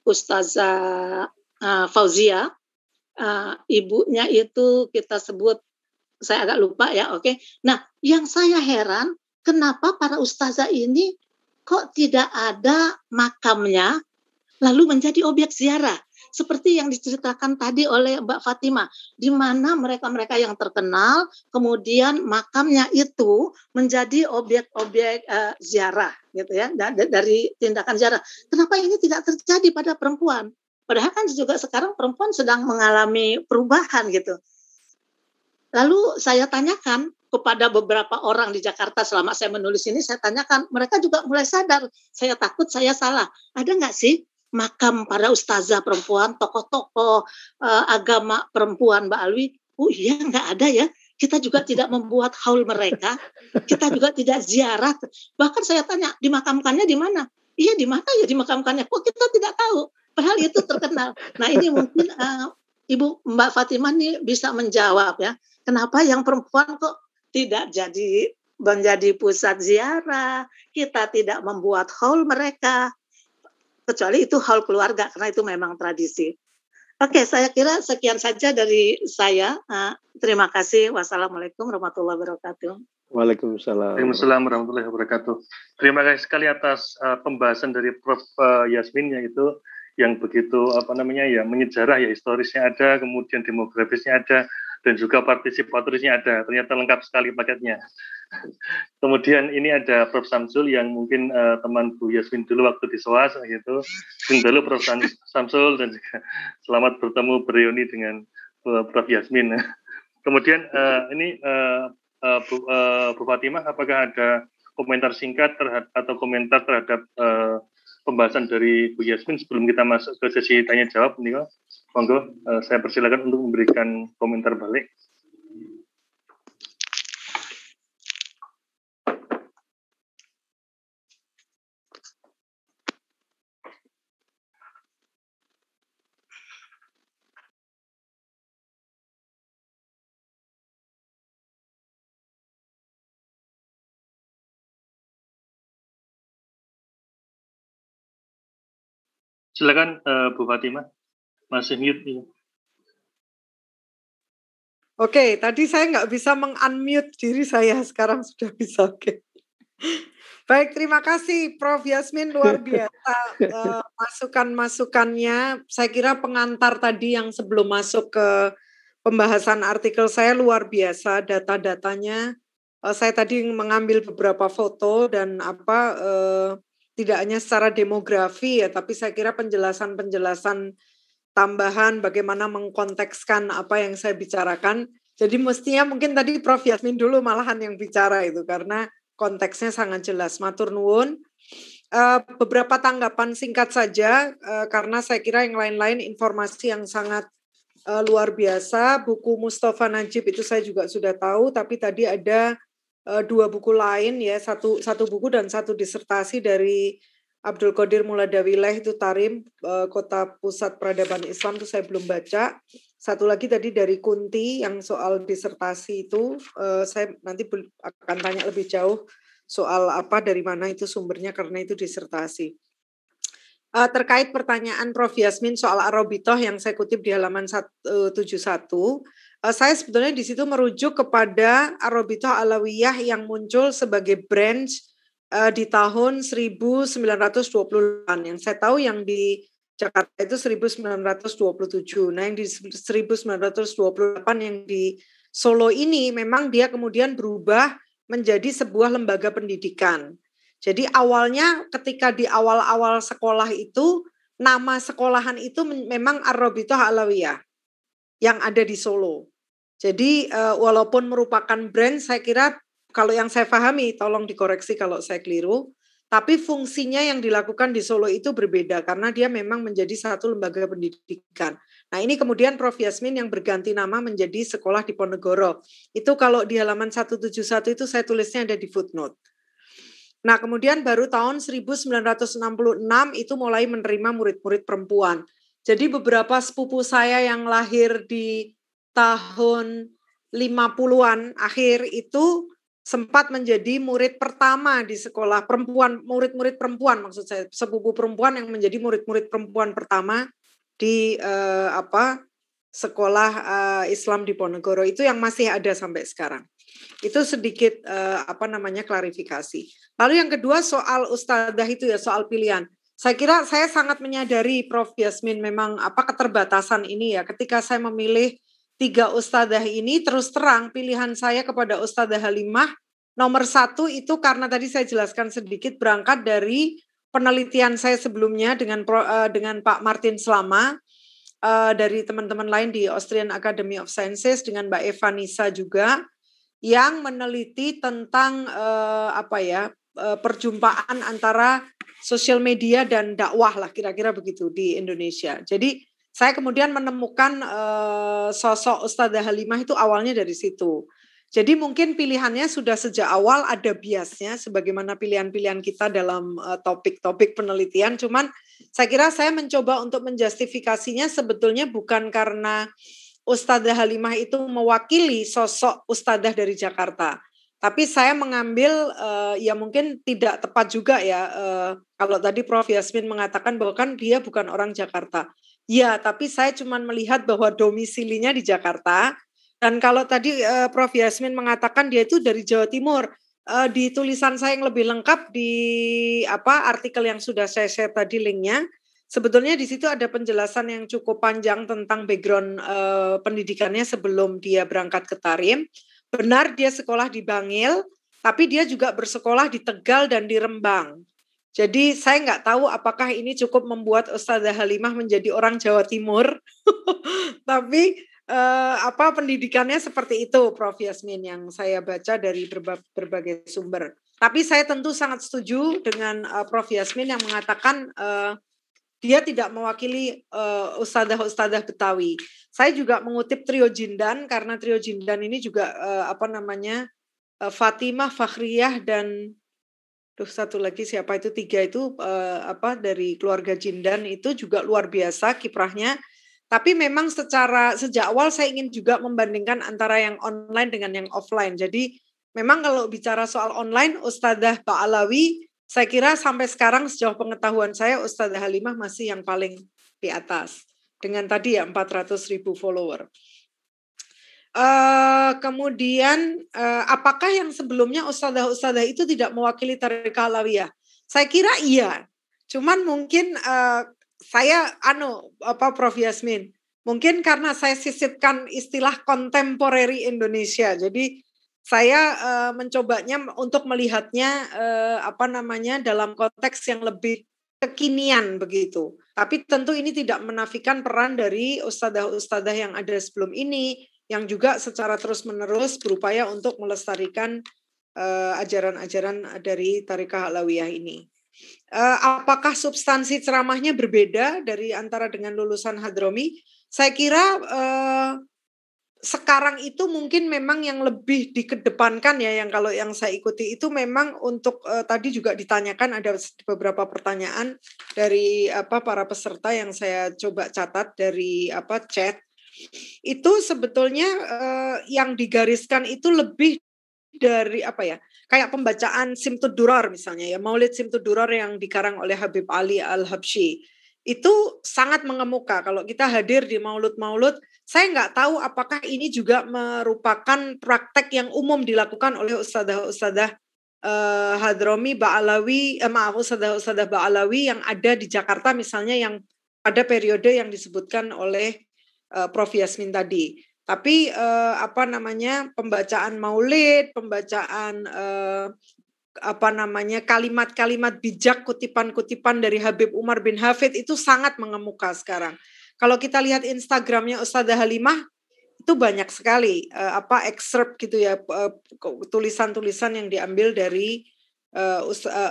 E: Ustazah uh, Fauzia. Uh, ibunya itu kita sebut saya agak lupa ya, oke. Okay. Nah, yang saya heran kenapa para ustazah ini kok tidak ada makamnya lalu menjadi objek ziarah seperti yang diceritakan tadi oleh Mbak Fatima, di mana mereka-mereka yang terkenal kemudian makamnya itu menjadi objek-objek uh, eh, ziarah gitu ya dari tindakan ziarah. Kenapa ini tidak terjadi pada perempuan? Padahal kan juga sekarang perempuan sedang mengalami perubahan gitu. Lalu saya tanyakan kepada beberapa orang di Jakarta selama saya menulis ini, saya tanyakan, mereka juga mulai sadar, saya takut saya salah. Ada nggak sih makam para ustazah perempuan, tokoh-tokoh eh, agama perempuan Mbak Alwi. Oh iya nggak ada ya. Kita juga tidak membuat haul mereka. Kita juga tidak ziarah. Bahkan saya tanya dimakamkannya di mana? Iya di mana ya dimakamkannya? Kok kita tidak tahu? Padahal itu terkenal. Nah ini mungkin uh, Ibu Mbak Fatimah nih bisa menjawab ya. Kenapa yang perempuan kok tidak jadi menjadi pusat ziarah? Kita tidak membuat haul mereka kecuali itu hal keluarga karena itu memang tradisi. Oke, saya kira sekian saja dari saya. Eh, terima kasih. Wassalamualaikum warahmatullahi wabarakatuh.
A: Waalaikumsalam.
B: Waalaikumsalam warahmatullahi wabarakatuh. Terima kasih sekali atas uh, pembahasan dari Prof. Uh, Yasmin yaitu yang begitu apa namanya ya menyejarah ya historisnya ada, kemudian demografisnya ada, dan juga partisipatorisnya ada. Ternyata lengkap sekali paketnya. Kemudian ini ada Prof Samsul yang mungkin uh, teman Bu Yasmin dulu waktu di SOAS gitu. dulu Prof Samsul dan juga selamat bertemu Berioni dengan eh, Prof Yasmin. Kemudian uh, ini uh, uh, Bu, uh, Bu Fatimah apakah ada komentar singkat terhadap atau komentar terhadap uh, pembahasan dari Bu Yasmin sebelum kita masuk ke sesi tanya jawab nih, monggo eh, saya persilakan untuk memberikan
D: komentar balik. Silakan uh, eh, Bu Fatima, masih mute. Ya.
C: Oke, tadi saya nggak bisa mengunmute diri saya, sekarang sudah bisa. Oke. Baik, terima kasih Prof. Yasmin luar biasa uh, masukan-masukannya. Saya kira pengantar tadi yang sebelum masuk ke pembahasan artikel saya luar biasa data-datanya. Uh, saya tadi mengambil beberapa foto dan apa uh, tidak hanya secara demografi ya, tapi saya kira penjelasan-penjelasan tambahan bagaimana mengkontekskan apa yang saya bicarakan. Jadi mestinya mungkin tadi Prof Yasmin dulu malahan yang bicara itu karena konteksnya sangat jelas. Matur nuwun. Eh, beberapa tanggapan singkat saja eh, karena saya kira yang lain-lain informasi yang sangat eh, luar biasa. Buku Mustafa Najib itu saya juga sudah tahu, tapi tadi ada Eh, dua buku lain ya satu satu buku dan satu disertasi dari Abdul Qadir Muladawileh itu Tarim eh, Kota Pusat Peradaban Islam itu saya belum baca. Satu lagi tadi dari Kunti yang soal disertasi itu eh, saya nanti akan tanya lebih jauh soal apa dari mana itu sumbernya karena itu disertasi. terkait pertanyaan Prof Yasmin soal Arobitoh yang saya kutip di halaman 171, Eh, saya sebetulnya di situ merujuk kepada Arobito Alawiyah yang muncul sebagai branch eh, di tahun 1920-an. Yang saya tahu yang di Jakarta itu 1927. Nah, yang di 1928 yang di Solo ini memang dia kemudian berubah menjadi sebuah lembaga pendidikan. Jadi awalnya ketika di awal-awal sekolah itu nama sekolahan itu memang Arobito Alawiyah yang ada di Solo. Jadi uh, walaupun merupakan brand, saya kira kalau yang saya pahami, tolong dikoreksi kalau saya keliru. Tapi fungsinya yang dilakukan di Solo itu berbeda karena dia memang menjadi satu lembaga pendidikan. Nah ini kemudian Prof. Yasmin yang berganti nama menjadi Sekolah Diponegoro. Itu kalau di halaman 171 itu saya tulisnya ada di footnote. Nah kemudian baru tahun 1966 itu mulai menerima murid-murid perempuan. Jadi beberapa sepupu saya yang lahir di tahun 50-an akhir itu sempat menjadi murid pertama di sekolah perempuan, murid-murid perempuan maksud saya, sepupu perempuan yang menjadi murid-murid perempuan pertama di eh, apa sekolah eh, Islam di Ponegoro itu yang masih ada sampai sekarang. Itu sedikit eh, apa namanya klarifikasi. Lalu yang kedua soal ustadzah itu ya soal pilihan. Saya kira saya sangat menyadari Prof Yasmin memang apa keterbatasan ini ya ketika saya memilih tiga ustadzah ini terus terang pilihan saya kepada ustadzah Halimah nomor satu itu karena tadi saya jelaskan sedikit berangkat dari penelitian saya sebelumnya dengan uh, dengan Pak Martin Selama uh, dari teman-teman lain di Austrian Academy of Sciences dengan Mbak Eva Nisa juga yang meneliti tentang uh, apa ya uh, perjumpaan antara sosial media dan dakwah lah kira-kira begitu di Indonesia. Jadi saya kemudian menemukan uh, sosok Ustazah Halimah itu awalnya dari situ. Jadi mungkin pilihannya sudah sejak awal ada biasnya sebagaimana pilihan-pilihan kita dalam eh, topik-topik uh, penelitian. Cuman saya kira saya mencoba untuk menjustifikasinya sebetulnya bukan karena Ustadzah Halimah itu mewakili sosok Ustadzah dari Jakarta. Tapi saya mengambil uh, ya mungkin tidak tepat juga ya uh, kalau tadi Prof Yasmin mengatakan bahwa kan dia bukan orang Jakarta. Ya, tapi saya cuma melihat bahwa domisilinya di Jakarta. Dan kalau tadi uh, Prof. Yasmin mengatakan dia itu dari Jawa Timur, uh, di tulisan saya yang lebih lengkap di apa artikel yang sudah saya share tadi linknya, sebetulnya di situ ada penjelasan yang cukup panjang tentang background uh, pendidikannya sebelum dia berangkat ke Tarim. Benar dia sekolah di Bangil, tapi dia juga bersekolah di Tegal dan di Rembang. Jadi saya nggak tahu apakah ini cukup membuat Ustazah Halimah menjadi orang Jawa Timur, tapi eh, apa pendidikannya seperti itu, Prof Yasmin yang saya baca dari berbagai sumber. Tapi saya tentu sangat setuju dengan uh, Prof Yasmin yang mengatakan uh, dia tidak mewakili uh, eh, ustadah Betawi. Saya juga mengutip Trio Jindan karena Trio Jindan ini juga uh, apa namanya uh, Fatimah Fakhriyah dan Terus satu lagi siapa itu tiga itu eh, apa dari keluarga Jindan itu juga luar biasa kiprahnya. Tapi memang secara sejak awal saya ingin juga membandingkan antara yang online dengan yang offline. Jadi memang kalau bicara soal online Ustadzah Pak Alawi saya kira sampai sekarang sejauh pengetahuan saya Ustadzah Halimah masih yang paling di atas dengan tadi ya 400 ribu follower. Eh, kemudian uh, apakah yang sebelumnya ustadzah-ustadzah itu tidak mewakili tarik alawiyah? Saya kira iya. Cuman mungkin uh, saya anu apa Prof Yasmin, mungkin karena saya sisipkan istilah kontemporary Indonesia. Jadi saya uh, mencobanya untuk melihatnya uh, apa namanya dalam konteks yang lebih kekinian begitu. Tapi tentu ini tidak menafikan peran dari ustadzah-ustadzah yang ada sebelum ini, yang juga secara terus-menerus berupaya untuk melestarikan eh, ajaran-ajaran uh, dari Tarikah Alawiyah ini. Uh, apakah substansi ceramahnya berbeda dari antara dengan lulusan Hadromi? Saya kira uh, sekarang itu mungkin memang yang lebih dikedepankan ya yang kalau yang saya ikuti itu memang untuk uh, tadi juga ditanyakan ada beberapa pertanyaan dari apa para peserta yang saya coba catat dari apa chat itu sebetulnya uh, yang digariskan itu lebih dari apa ya kayak pembacaan Simtudurar misalnya ya Maulid Simtudurar yang dikarang oleh Habib Ali Al Habsyi itu sangat mengemuka kalau kita hadir di maulud-maulud saya nggak tahu apakah ini juga merupakan praktek yang umum dilakukan oleh ustadzah-ustadzah uh, eh, Hadromi Ba'alawi eh, maaf ustadzah-ustadzah Ba'alawi yang ada di Jakarta misalnya yang pada periode yang disebutkan oleh uh, Prof Yasmin tadi. Tapi uh, apa namanya pembacaan Maulid, pembacaan uh, apa namanya kalimat-kalimat bijak, kutipan-kutipan dari Habib Umar bin Hafid itu sangat mengemuka sekarang. Kalau kita lihat Instagramnya Ustazah Halimah itu banyak sekali uh, apa excerpt gitu ya tulisan tulisan-tulisan yang diambil dari uh,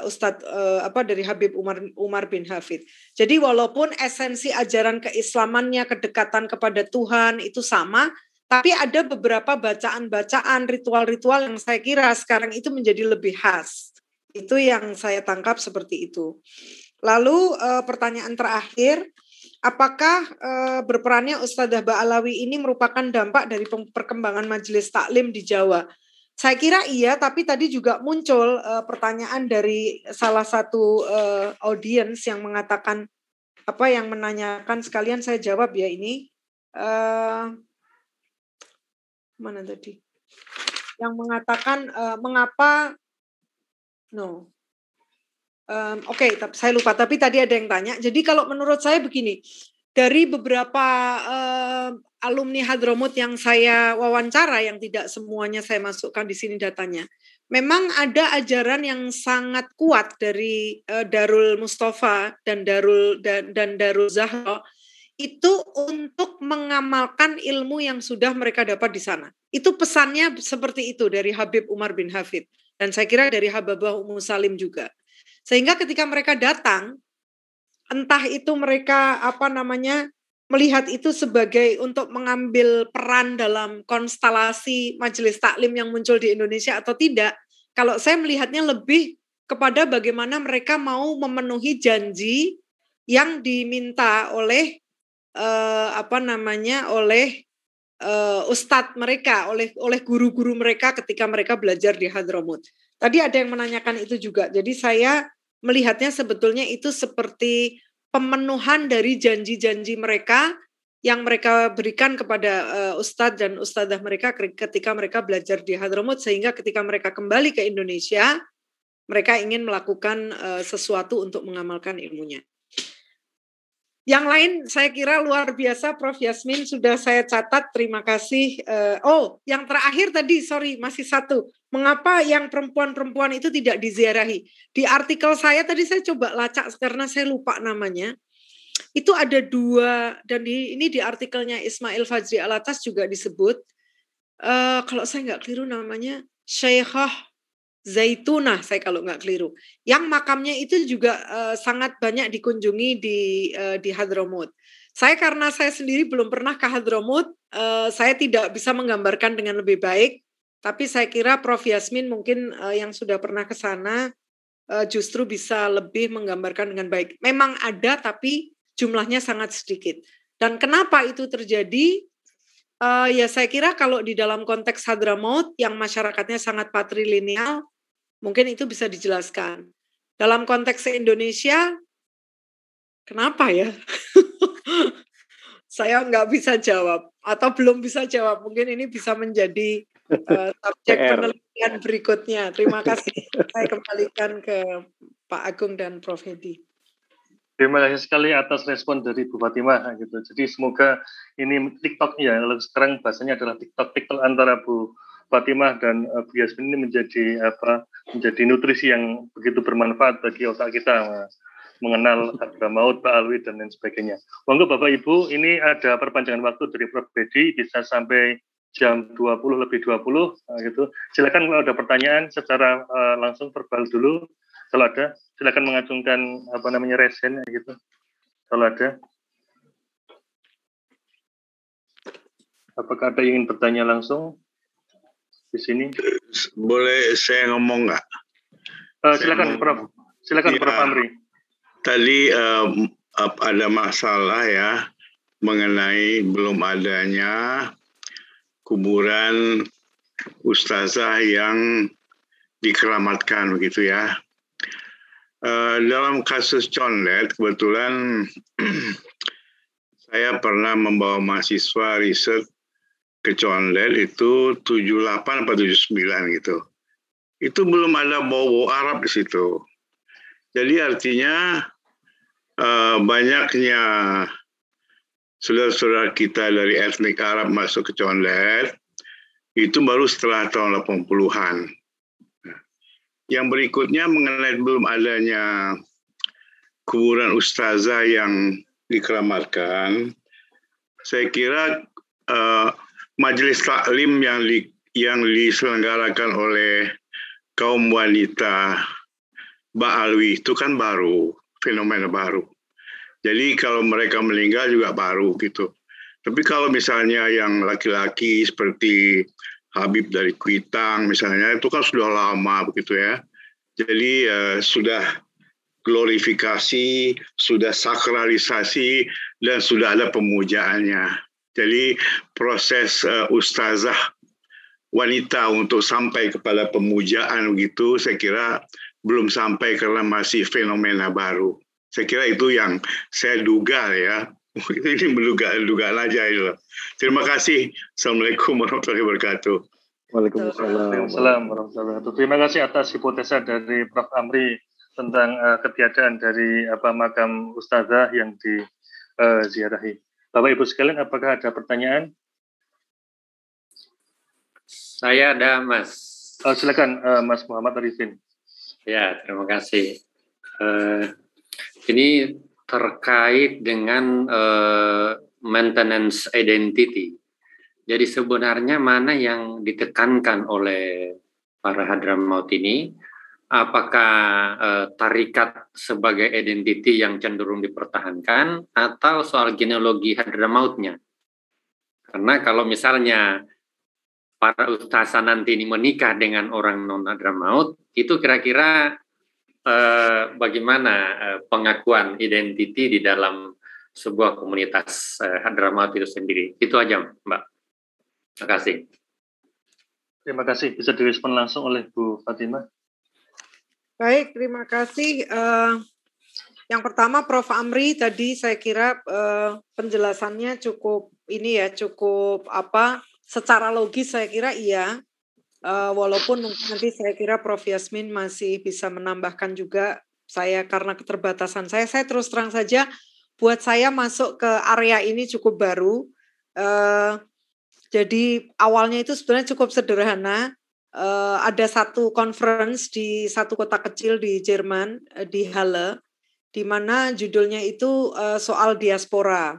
C: Ustadz uh, apa dari Habib Umar Umar bin Hafid. Jadi walaupun esensi ajaran keislamannya kedekatan kepada Tuhan itu sama, tapi ada beberapa bacaan-bacaan ritual-ritual yang saya kira sekarang itu menjadi lebih khas. Itu yang saya tangkap seperti itu. Lalu uh, pertanyaan terakhir, apakah e, berperannya Ustadzah Ba'alawi ini merupakan dampak dari perkembangan majelis taklim di Jawa? Saya kira iya, tapi tadi juga muncul uh, pertanyaan dari salah satu uh, eh, audiens yang mengatakan apa yang menanyakan sekalian saya jawab ya ini uh, mana tadi yang mengatakan uh, mengapa no um, oke okay, tapi saya lupa tapi tadi ada yang tanya jadi kalau menurut saya begini dari beberapa alumni Hadromut yang saya wawancara yang tidak semuanya saya masukkan di sini datanya. Memang ada ajaran yang sangat kuat dari uh, Darul Mustafa dan Darul dan, dan Darul Zahra itu untuk mengamalkan ilmu yang sudah mereka dapat di sana. Itu pesannya seperti itu dari Habib Umar bin Hafid dan saya kira dari Hababah Ummu Salim juga. Sehingga ketika mereka datang entah itu mereka apa namanya melihat itu sebagai untuk mengambil peran dalam konstelasi majelis taklim yang muncul di Indonesia atau tidak. Kalau saya melihatnya lebih kepada bagaimana mereka mau memenuhi janji yang diminta oleh eh, apa namanya oleh eh, ustadz mereka, oleh oleh guru-guru mereka ketika mereka belajar di Hadramut. Tadi ada yang menanyakan itu juga. Jadi saya melihatnya sebetulnya itu seperti pemenuhan dari janji-janji mereka yang mereka berikan kepada uh, ustadz dan ustadzah mereka ketika mereka belajar di Hadramut sehingga ketika mereka kembali ke Indonesia mereka ingin melakukan uh, sesuatu untuk mengamalkan ilmunya. Yang lain saya kira luar biasa Prof Yasmin sudah saya catat. Terima kasih. Uh, oh, yang terakhir tadi sorry masih satu. Mengapa yang perempuan-perempuan itu tidak diziarahi? Di artikel saya tadi saya coba lacak karena saya lupa namanya. Itu ada dua dan di, ini di artikelnya Ismail Fajri Alatas juga disebut. Uh, kalau saya nggak keliru namanya Syekhah Zaitunah, saya kalau nggak keliru. Yang makamnya itu juga uh, sangat banyak dikunjungi di uh, di Hadromut. Saya karena saya sendiri belum pernah ke Hadromut, uh, eh, saya tidak bisa menggambarkan dengan lebih baik. Tapi saya kira Prof Yasmin mungkin uh, yang sudah pernah ke sana uh, justru bisa lebih menggambarkan dengan baik. Memang ada tapi jumlahnya sangat sedikit. Dan kenapa itu terjadi? Uh, ya saya kira kalau di dalam konteks Hadramaut yang masyarakatnya sangat patrilineal, Mungkin itu bisa dijelaskan. Dalam konteks Indonesia, kenapa ya? Saya nggak bisa jawab atau belum bisa jawab. Mungkin ini bisa menjadi uh, subjek penelitian berikutnya. Terima kasih. Saya kembalikan ke Pak Agung dan Prof. Hedi.
B: Terima kasih sekali atas respon dari Bu Fatimah gitu. Jadi semoga ini TikTok ya, sekarang bahasanya adalah TikTok TikTok antara Bu Fatimah dan uh, Bu Yasmin ini menjadi apa menjadi nutrisi yang begitu bermanfaat bagi otak kita mengenal harga maut, Pak Alwi dan lain sebagainya. Monggo Bapak Ibu, ini ada perpanjangan waktu dari Prof. Bedi bisa sampai jam 20 lebih 20 eh, gitu. Silakan kalau ada pertanyaan secara uh, langsung verbal dulu kalau ada silakan mengacungkan apa namanya resen gitu. Kalau ada Apakah ada yang ingin bertanya langsung? di sini. Boleh saya ngomong nggak?
F: Uh, silakan, ngomong. Prof. Silakan, ya, Prof. Iya. Amri. Tadi um, ada masalah ya mengenai belum adanya kuburan ustazah yang dikeramatkan begitu ya. Uh, dalam kasus condet kebetulan saya pernah membawa mahasiswa riset kecoan LED itu 78 atau 79 gitu. Itu belum ada bowo Arab di situ. Jadi artinya eh, banyaknya saudara-saudara kita dari etnik Arab masuk ke LED itu baru setelah tahun 80-an. Nah, yang berikutnya mengenai belum adanya kuburan ustazah yang dikeramatkan, saya kira eh, majelis taklim yang di, yang diselenggarakan oleh kaum wanita Ba'alwi itu kan baru, fenomena baru. Jadi kalau mereka meninggal juga baru gitu. Tapi kalau misalnya yang laki-laki seperti Habib dari Kuitang misalnya itu kan sudah lama begitu ya. Jadi eh, sudah glorifikasi, sudah sakralisasi dan sudah ada pemujaannya. Jadi proses uh, ustazah wanita untuk sampai kepada pemujaan begitu saya kira belum sampai karena masih fenomena baru. Saya kira itu yang saya duga ya. Ini menduga dugaan aja itu. Terima kasih. Assalamualaikum warahmatullahi wabarakatuh.
A: Waalaikumsalam.
F: warahmatullahi wabarakatuh. Terima kasih atas hipotesa
B: dari Prof Amri tentang uh, ketiadaan dari apa makam ustazah yang di Uh, ziarahi. Bapak Ibu sekalian, apakah ada pertanyaan?
A: Saya ada, Mas. Oh,
B: silakan, uh, Mas Muhammad Arifin.
A: Ya, terima kasih. Uh, ini terkait dengan uh, maintenance identity. Jadi sebenarnya mana yang ditekankan oleh para hadramaut ini apakah eh, tarikat sebagai identiti yang cenderung dipertahankan atau soal genealogi hadramautnya. Karena kalau misalnya para ustaz nanti ini menikah dengan orang non hadramaut, itu kira-kira eh, bagaimana eh, pengakuan identiti di dalam sebuah komunitas eh, hadramaut itu sendiri. Itu aja, Mbak. Terima kasih.
B: Terima kasih bisa direspon langsung oleh Bu Fatimah.
C: Baik, terima kasih. Uh, yang pertama, Prof. Amri tadi saya kira uh, penjelasannya cukup ini ya, cukup apa? Secara logis saya kira iya. Uh, walaupun mungkin nanti saya kira Prof. Yasmin masih bisa menambahkan juga saya karena keterbatasan saya. Saya terus terang saja buat saya masuk ke area ini cukup baru. Uh, jadi awalnya itu sebenarnya cukup sederhana uh, ada satu conference di satu kota kecil di Jerman uh, di Halle di mana judulnya itu uh, soal diaspora.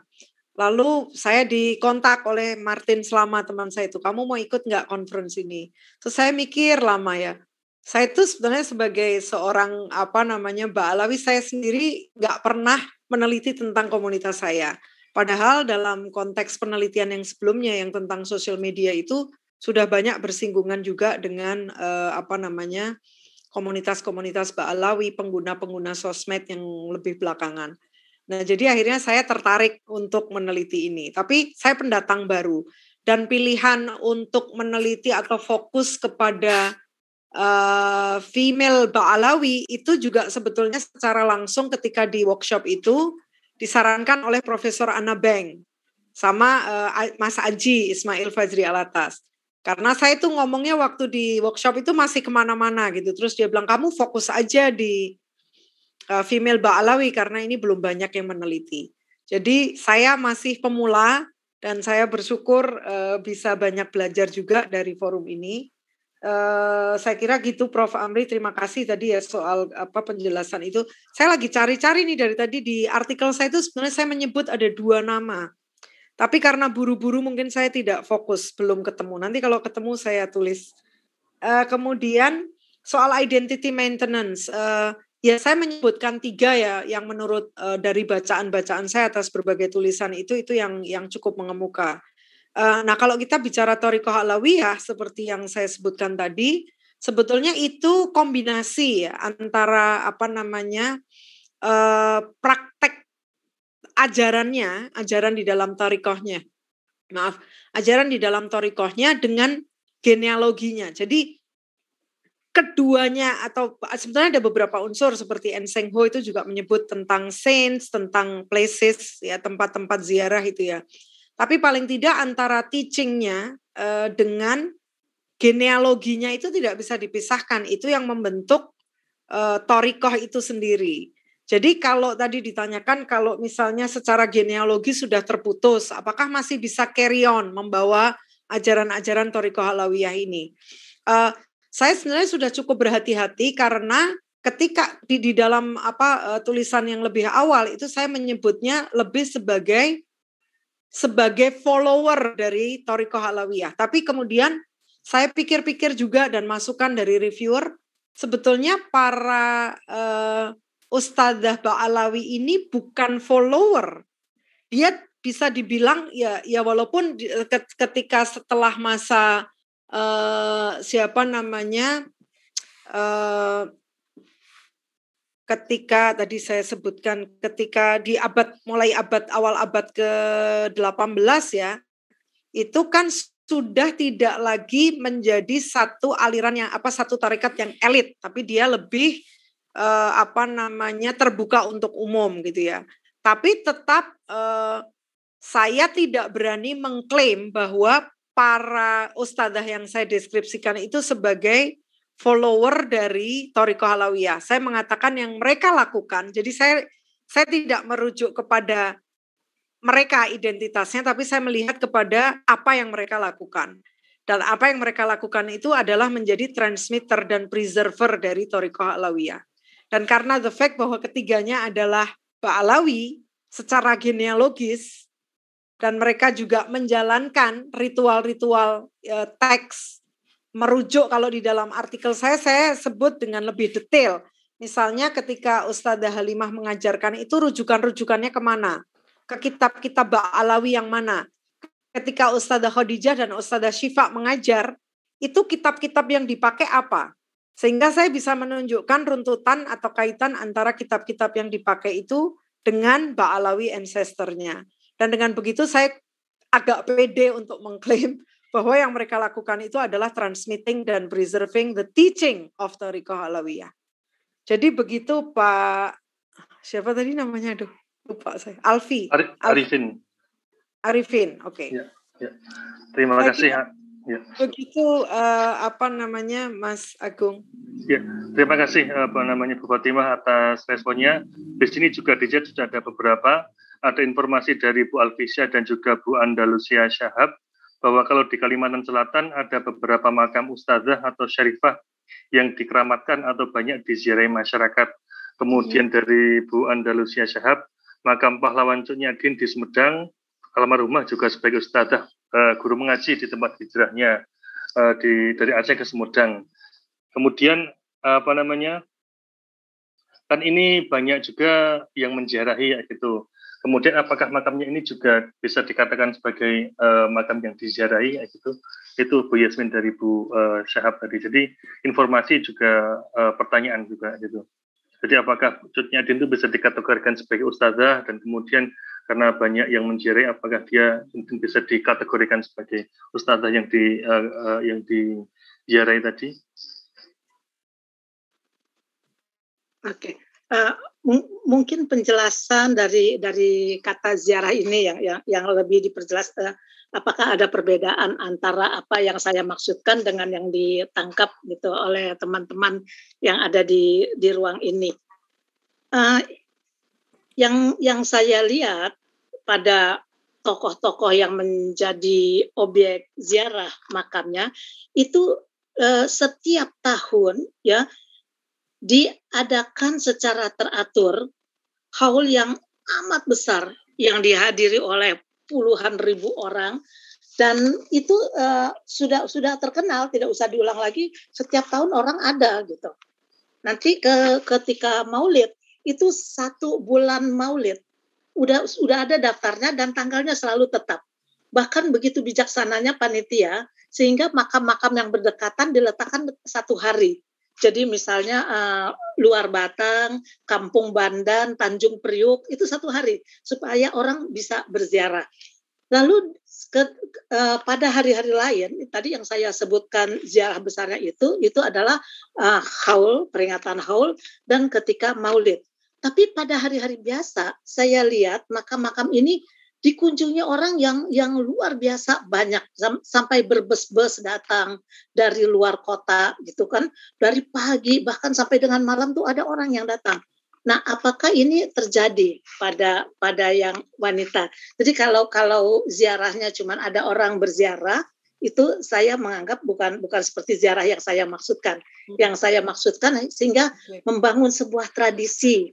C: Lalu saya dikontak oleh Martin Selama teman saya itu, kamu mau ikut nggak conference ini? So, saya mikir lama ya. Saya itu sebenarnya sebagai seorang apa namanya Mbak Alawi, saya sendiri nggak pernah meneliti tentang komunitas saya. Padahal dalam konteks penelitian yang sebelumnya yang tentang sosial media itu sudah banyak bersinggungan juga dengan uh, apa namanya komunitas-komunitas Ba'alawi, pengguna-pengguna sosmed yang lebih belakangan. Nah, jadi akhirnya saya tertarik untuk meneliti ini. Tapi saya pendatang baru dan pilihan untuk meneliti atau fokus kepada uh, female Ba'alawi itu juga sebetulnya secara langsung ketika di workshop itu disarankan oleh Profesor Anna Beng sama uh, Mas Aji Ismail Fajri Alatas. Karena saya tuh ngomongnya waktu di workshop itu masih kemana-mana gitu. Terus dia bilang kamu fokus aja di uh, female ba'alawi karena ini belum banyak yang meneliti. Jadi saya masih pemula dan saya bersyukur uh, bisa banyak belajar juga dari forum ini. Uh, saya kira gitu Prof Amri terima kasih tadi ya soal apa penjelasan itu. Saya lagi cari-cari nih dari tadi di artikel saya itu sebenarnya saya menyebut ada dua nama tapi karena buru-buru mungkin saya tidak fokus, belum ketemu. Nanti kalau ketemu saya tulis. Uh, kemudian soal identity maintenance, uh, ya saya menyebutkan tiga ya yang menurut uh, dari bacaan-bacaan saya atas berbagai tulisan itu itu yang yang cukup mengemuka. Uh, nah kalau kita bicara Toriko Alawiyah seperti yang saya sebutkan tadi, sebetulnya itu kombinasi ya antara apa namanya uh, praktek ajarannya, ajaran di dalam torikohnya, maaf, ajaran di dalam torikohnya dengan genealoginya. Jadi keduanya atau sebenarnya ada beberapa unsur seperti Enseng Ho itu juga menyebut tentang saints, tentang places ya tempat-tempat ziarah itu ya. Tapi paling tidak antara teachingnya eh, dengan genealoginya itu tidak bisa dipisahkan. Itu yang membentuk eh, torikoh itu sendiri. Jadi kalau tadi ditanyakan kalau misalnya secara genealogi sudah terputus, apakah masih bisa carry on membawa ajaran-ajaran Toriko Halawiyah ini? Uh, saya sebenarnya sudah cukup berhati-hati karena ketika di, di dalam apa uh, tulisan yang lebih awal itu saya menyebutnya lebih sebagai sebagai follower dari Toriko Halawiyah. Tapi kemudian saya pikir-pikir juga dan masukan dari reviewer sebetulnya para uh, Ustadzah Ba'alawi ini bukan follower. Dia bisa dibilang ya ya walaupun eh, ketika setelah masa uh, siapa namanya uh, ketika tadi saya sebutkan ketika di abad mulai abad awal abad ke-18 ya itu kan sudah tidak lagi menjadi satu aliran yang apa satu tarekat yang elit tapi dia lebih uh, apa namanya terbuka untuk umum gitu ya. Tapi tetap uh, saya tidak berani mengklaim bahwa para ustadzah yang saya deskripsikan itu sebagai follower dari Toriko Halawiyah. Saya mengatakan yang mereka lakukan. Jadi saya saya tidak merujuk kepada mereka identitasnya, tapi saya melihat kepada apa yang mereka lakukan. Dan apa yang mereka lakukan itu adalah menjadi transmitter dan preserver dari Toriko Halawiyah. Dan karena the fact bahwa ketiganya adalah Ba'alawi secara genealogis dan mereka juga menjalankan ritual-ritual e, teks merujuk kalau di dalam artikel saya saya sebut dengan lebih detail. Misalnya ketika Ustadzah Halimah mengajarkan itu rujukan-rujukannya kemana? Ke kitab-kitab Ba'alawi yang mana? Ketika Ustadzah Khadijah dan Ustadzah Syifa mengajar, itu kitab-kitab yang dipakai apa? Sehingga saya bisa menunjukkan runtutan atau kaitan antara kitab-kitab yang dipakai itu dengan Ba'alawi ancestornya. Dan dengan begitu saya agak pede untuk mengklaim bahwa yang mereka lakukan itu adalah transmitting dan preserving the teaching of Toriko Alawiyah. Jadi begitu Pak, siapa tadi namanya? Aduh, lupa saya. Alfi. Arifin. Arifin, oke. Okay. Ya,
B: ya. Terima kasih. Ya.
C: Ya. Begitu uh, apa namanya Mas Agung.
B: Ya, terima kasih eh, apa namanya Bu Fatimah atas responnya. Di sini juga di chat sudah ada beberapa ada informasi dari Bu Alfisya dan juga Bu Andalusia Syahab bahwa kalau di Kalimantan Selatan ada beberapa makam ustazah atau syarifah yang dikeramatkan atau banyak diziarahi masyarakat. Kemudian ya. dari Bu Andalusia Syahab, makam pahlawan Cunyi di Sumedang, almarhumah juga sebagai ustazah Eh, guru mengaji di tempat hijrahnya uh, di dari Aceh ke Sumedang. Kemudian apa namanya? Kan ini banyak juga yang menjarahi ya gitu. Kemudian apakah makamnya ini juga bisa dikatakan sebagai uh, makam yang dijarahi ya gitu? Itu Bu Yasmin dari Bu uh, Syahab tadi. Jadi informasi juga uh, pertanyaan juga gitu. Jadi apakah wujudnya itu bisa dikategorikan sebagai ustazah dan kemudian karena banyak yang menjerit apakah dia mungkin bisa dikategorikan sebagai ustazah yang di uh, uh, yang di diarai tadi.
E: Oke, okay. uh, eh, mungkin penjelasan dari dari kata ziarah ini ya yang, yang lebih diperjelas uh, apakah ada perbedaan antara apa yang saya maksudkan dengan yang ditangkap gitu oleh teman-teman yang ada di di ruang ini. Uh, yang yang saya lihat pada tokoh-tokoh yang menjadi objek ziarah makamnya itu eh, setiap tahun ya diadakan secara teratur haul yang amat besar yang dihadiri oleh puluhan ribu orang dan itu eh, sudah sudah terkenal tidak usah diulang lagi setiap tahun orang ada gitu nanti ke ketika Maulid itu satu bulan Maulid udah sudah ada daftarnya dan tanggalnya selalu tetap. Bahkan begitu bijaksananya panitia sehingga makam-makam yang berdekatan diletakkan satu hari. Jadi misalnya uh, luar Batang, Kampung Bandan, Tanjung Priuk itu satu hari supaya orang bisa berziarah. Lalu ke, uh, pada hari-hari lain tadi yang saya sebutkan ziarah besarnya itu itu adalah uh, haul peringatan haul dan ketika maulid tapi pada hari-hari biasa saya lihat makam-makam ini dikunjungi orang yang yang luar biasa banyak sampai berbes-bes datang dari luar kota gitu kan dari pagi bahkan sampai dengan malam tuh ada orang yang datang. Nah, apakah ini terjadi pada pada yang wanita? Jadi kalau kalau ziarahnya cuma ada orang berziarah, itu saya menganggap bukan bukan seperti ziarah yang saya maksudkan. Hmm. Yang saya maksudkan sehingga membangun sebuah tradisi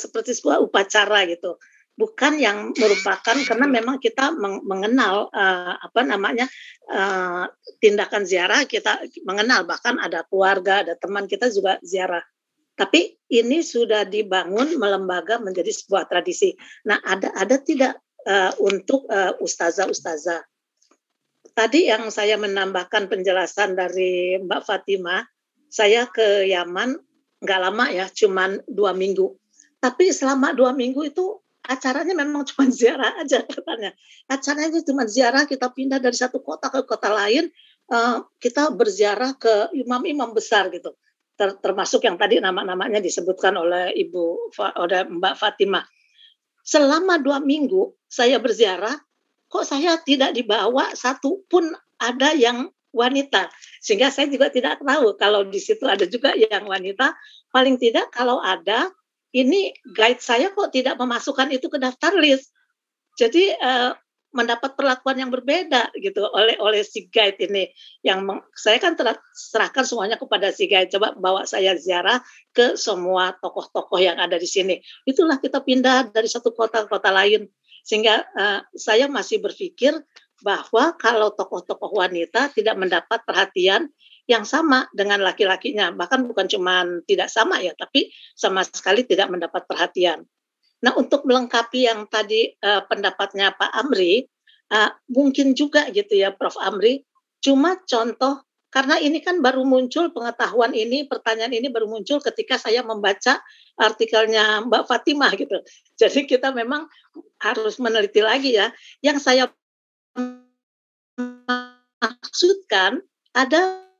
E: seperti sebuah upacara gitu. Bukan yang merupakan karena memang kita mengenal uh, apa namanya uh, tindakan ziarah kita mengenal bahkan ada keluarga, ada teman kita juga ziarah. Tapi ini sudah dibangun melembaga menjadi sebuah tradisi. Nah, ada ada tidak uh, untuk uh, ustazah-ustazah Tadi yang saya menambahkan penjelasan dari Mbak Fatima, saya ke Yaman nggak lama ya, cuman dua minggu. Tapi selama dua minggu itu acaranya memang cuma ziarah aja katanya. Acaranya cuma ziarah, kita pindah dari satu kota ke kota lain, eh, kita berziarah ke imam-imam besar gitu. termasuk yang tadi nama-namanya disebutkan oleh Ibu, oleh Mbak Fatima. Selama dua minggu saya berziarah, kok saya tidak dibawa satu pun ada yang wanita sehingga saya juga tidak tahu kalau di situ ada juga yang wanita paling tidak kalau ada ini guide saya kok tidak memasukkan itu ke daftar list jadi eh, mendapat perlakuan yang berbeda gitu oleh oleh si guide ini yang meng, saya kan serahkan semuanya kepada si guide coba bawa saya ziarah ke semua tokoh-tokoh yang ada di sini itulah kita pindah dari satu kota ke kota lain sehingga uh, saya masih berpikir bahwa kalau tokoh-tokoh wanita tidak mendapat perhatian yang sama dengan laki-lakinya, bahkan bukan cuma tidak sama ya, tapi sama sekali tidak mendapat perhatian. Nah, untuk melengkapi yang tadi uh, pendapatnya Pak Amri, uh, mungkin juga gitu ya Prof Amri, cuma contoh karena ini kan baru muncul pengetahuan ini, pertanyaan ini baru muncul ketika saya membaca artikelnya Mbak Fatimah gitu. Jadi kita memang harus meneliti lagi ya. Yang saya maksudkan ada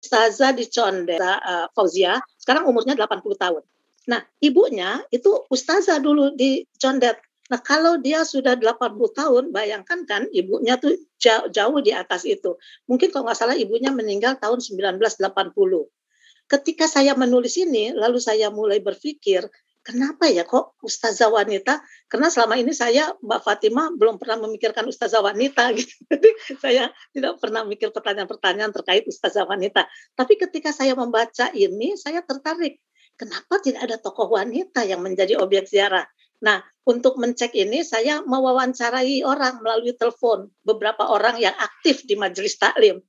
E: Ustazah di Condet, uh, eh, Fauzia, sekarang umurnya 80 tahun. Nah, ibunya itu ustazah dulu di Condet Nah, kalau dia sudah 80 tahun, bayangkan kan ibunya tuh jauh, jauh di atas itu. Mungkin kalau nggak salah ibunya meninggal tahun 1980. Ketika saya menulis ini, lalu saya mulai berpikir, kenapa ya kok ustazah wanita? Karena selama ini saya Mbak Fatima belum pernah memikirkan ustazah wanita gitu. Jadi saya tidak pernah mikir pertanyaan-pertanyaan terkait ustazah wanita. Tapi ketika saya membaca ini, saya tertarik. Kenapa tidak ada tokoh wanita yang menjadi objek ziarah? Nah, untuk mencek ini saya mewawancarai orang melalui telepon beberapa orang yang aktif di majelis taklim.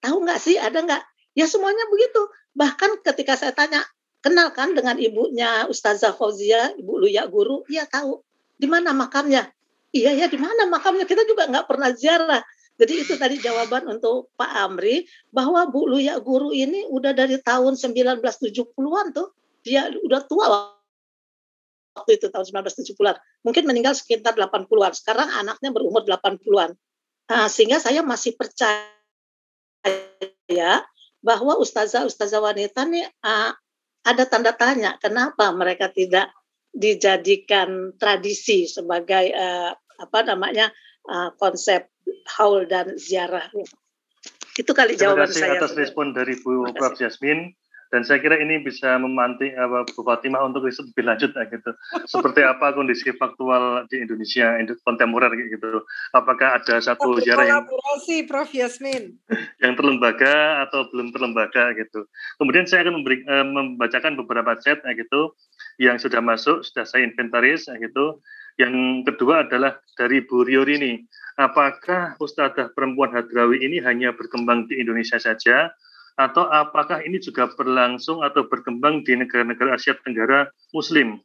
E: Tahu nggak sih ada nggak? Ya semuanya begitu. Bahkan ketika saya tanya kenalkan dengan ibunya Ustazah Fauzia, Ibu Luya Guru, ya tahu. Di mana makamnya? Iya ya di mana makamnya? Kita juga nggak pernah ziarah. Jadi itu tadi jawaban untuk Pak Amri bahwa Bu Luya Guru ini udah dari tahun 1970-an tuh dia udah tua waktu itu tahun 1970-an. Mungkin meninggal sekitar 80-an. Sekarang anaknya berumur 80-an. Nah, sehingga saya masih percaya bahwa ustazah-ustazah wanita ini uh, ah, ada tanda tanya kenapa mereka tidak dijadikan tradisi sebagai uh, apa namanya uh, konsep haul dan ziarah. Itu kali Terima kasih atas
B: respon dari Bu Prof. Jasmine dan saya kira ini bisa memantik apa, Bu Fatimah untuk riset lebih lanjut ya, gitu. Seperti apa kondisi faktual di Indonesia kontemporer gitu. Apakah ada satu Tapi yang
C: kolaborasi Prof Yasmin
B: yang terlembaga atau belum terlembaga gitu. Kemudian saya akan memberi, eh, membacakan beberapa chat ya, gitu yang sudah masuk, sudah saya inventaris ya, gitu. Yang kedua adalah dari Bu Riorini. ini. Apakah Ustadzah Perempuan Hadrawi ini hanya berkembang di Indonesia saja atau apakah ini juga berlangsung atau berkembang di negara-negara Asia Tenggara Muslim?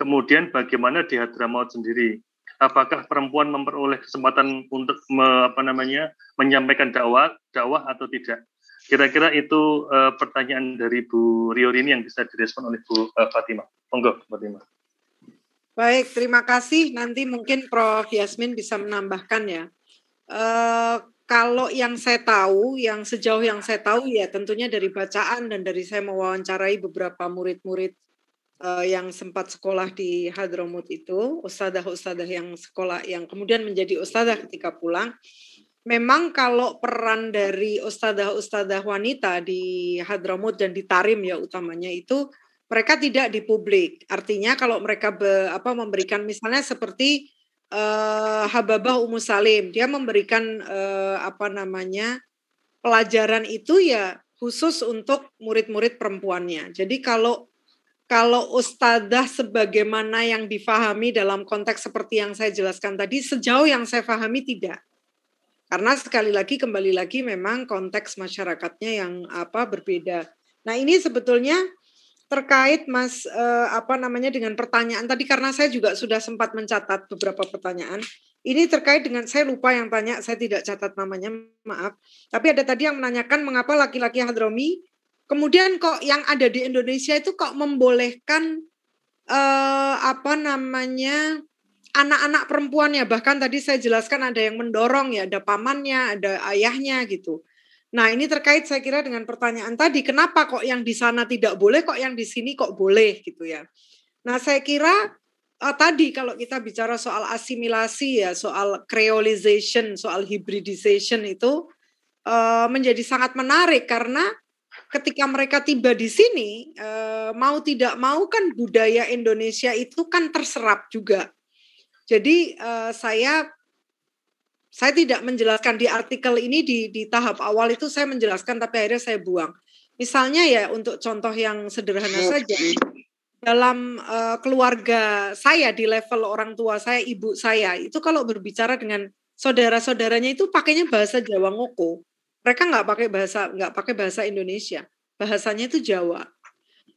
B: Kemudian bagaimana di Hadramaut sendiri? Apakah perempuan memperoleh kesempatan untuk me, apa namanya menyampaikan dakwah, dakwah atau tidak? Kira-kira itu uh, pertanyaan dari Bu Rio ini yang bisa direspon oleh Bu uh, eh, Fatima. Monggo, Fatima.
C: Baik, terima kasih. Nanti mungkin Prof. Yasmin bisa menambahkan ya. Uh, kalau yang saya tahu, yang sejauh yang saya tahu ya tentunya dari bacaan dan dari saya mewawancarai beberapa murid-murid uh, yang sempat sekolah di Hadromut itu, ustadah-ustadah yang sekolah yang kemudian menjadi ustadah ketika pulang. Memang kalau peran dari ustadah-ustadah wanita di Hadromut dan di Tarim ya utamanya itu mereka tidak di publik. Artinya kalau mereka be, apa memberikan misalnya seperti uh, Hababah Ummu Salim. Dia memberikan uh, apa namanya pelajaran itu ya khusus untuk murid-murid perempuannya. Jadi kalau kalau ustadzah sebagaimana yang difahami dalam konteks seperti yang saya jelaskan tadi, sejauh yang saya fahami tidak. Karena sekali lagi kembali lagi memang konteks masyarakatnya yang apa berbeda. Nah, ini sebetulnya terkait Mas eh, apa namanya dengan pertanyaan tadi karena saya juga sudah sempat mencatat beberapa pertanyaan. Ini terkait dengan saya lupa yang tanya, saya tidak catat namanya, maaf. Tapi ada tadi yang menanyakan mengapa laki-laki hadromi kemudian kok yang ada di Indonesia itu kok membolehkan eh, apa namanya anak-anak perempuannya bahkan tadi saya jelaskan ada yang mendorong ya ada pamannya ada ayahnya gitu Nah, ini terkait saya kira dengan pertanyaan tadi, kenapa kok yang di sana tidak boleh, kok yang di sini kok boleh gitu ya. Nah, saya kira uh, tadi kalau kita bicara soal asimilasi ya, soal creolization, soal hybridization itu uh, menjadi sangat menarik karena ketika mereka tiba di sini uh, mau tidak mau kan budaya Indonesia itu kan terserap juga. Jadi uh, saya saya tidak menjelaskan di artikel ini di, di tahap awal itu saya menjelaskan tapi akhirnya saya buang. Misalnya ya untuk contoh yang sederhana saja dalam uh, keluarga saya di level orang tua saya, ibu saya itu kalau berbicara dengan saudara-saudaranya itu pakainya bahasa Jawa ngoko. Mereka nggak pakai bahasa nggak pakai bahasa Indonesia. Bahasanya itu Jawa.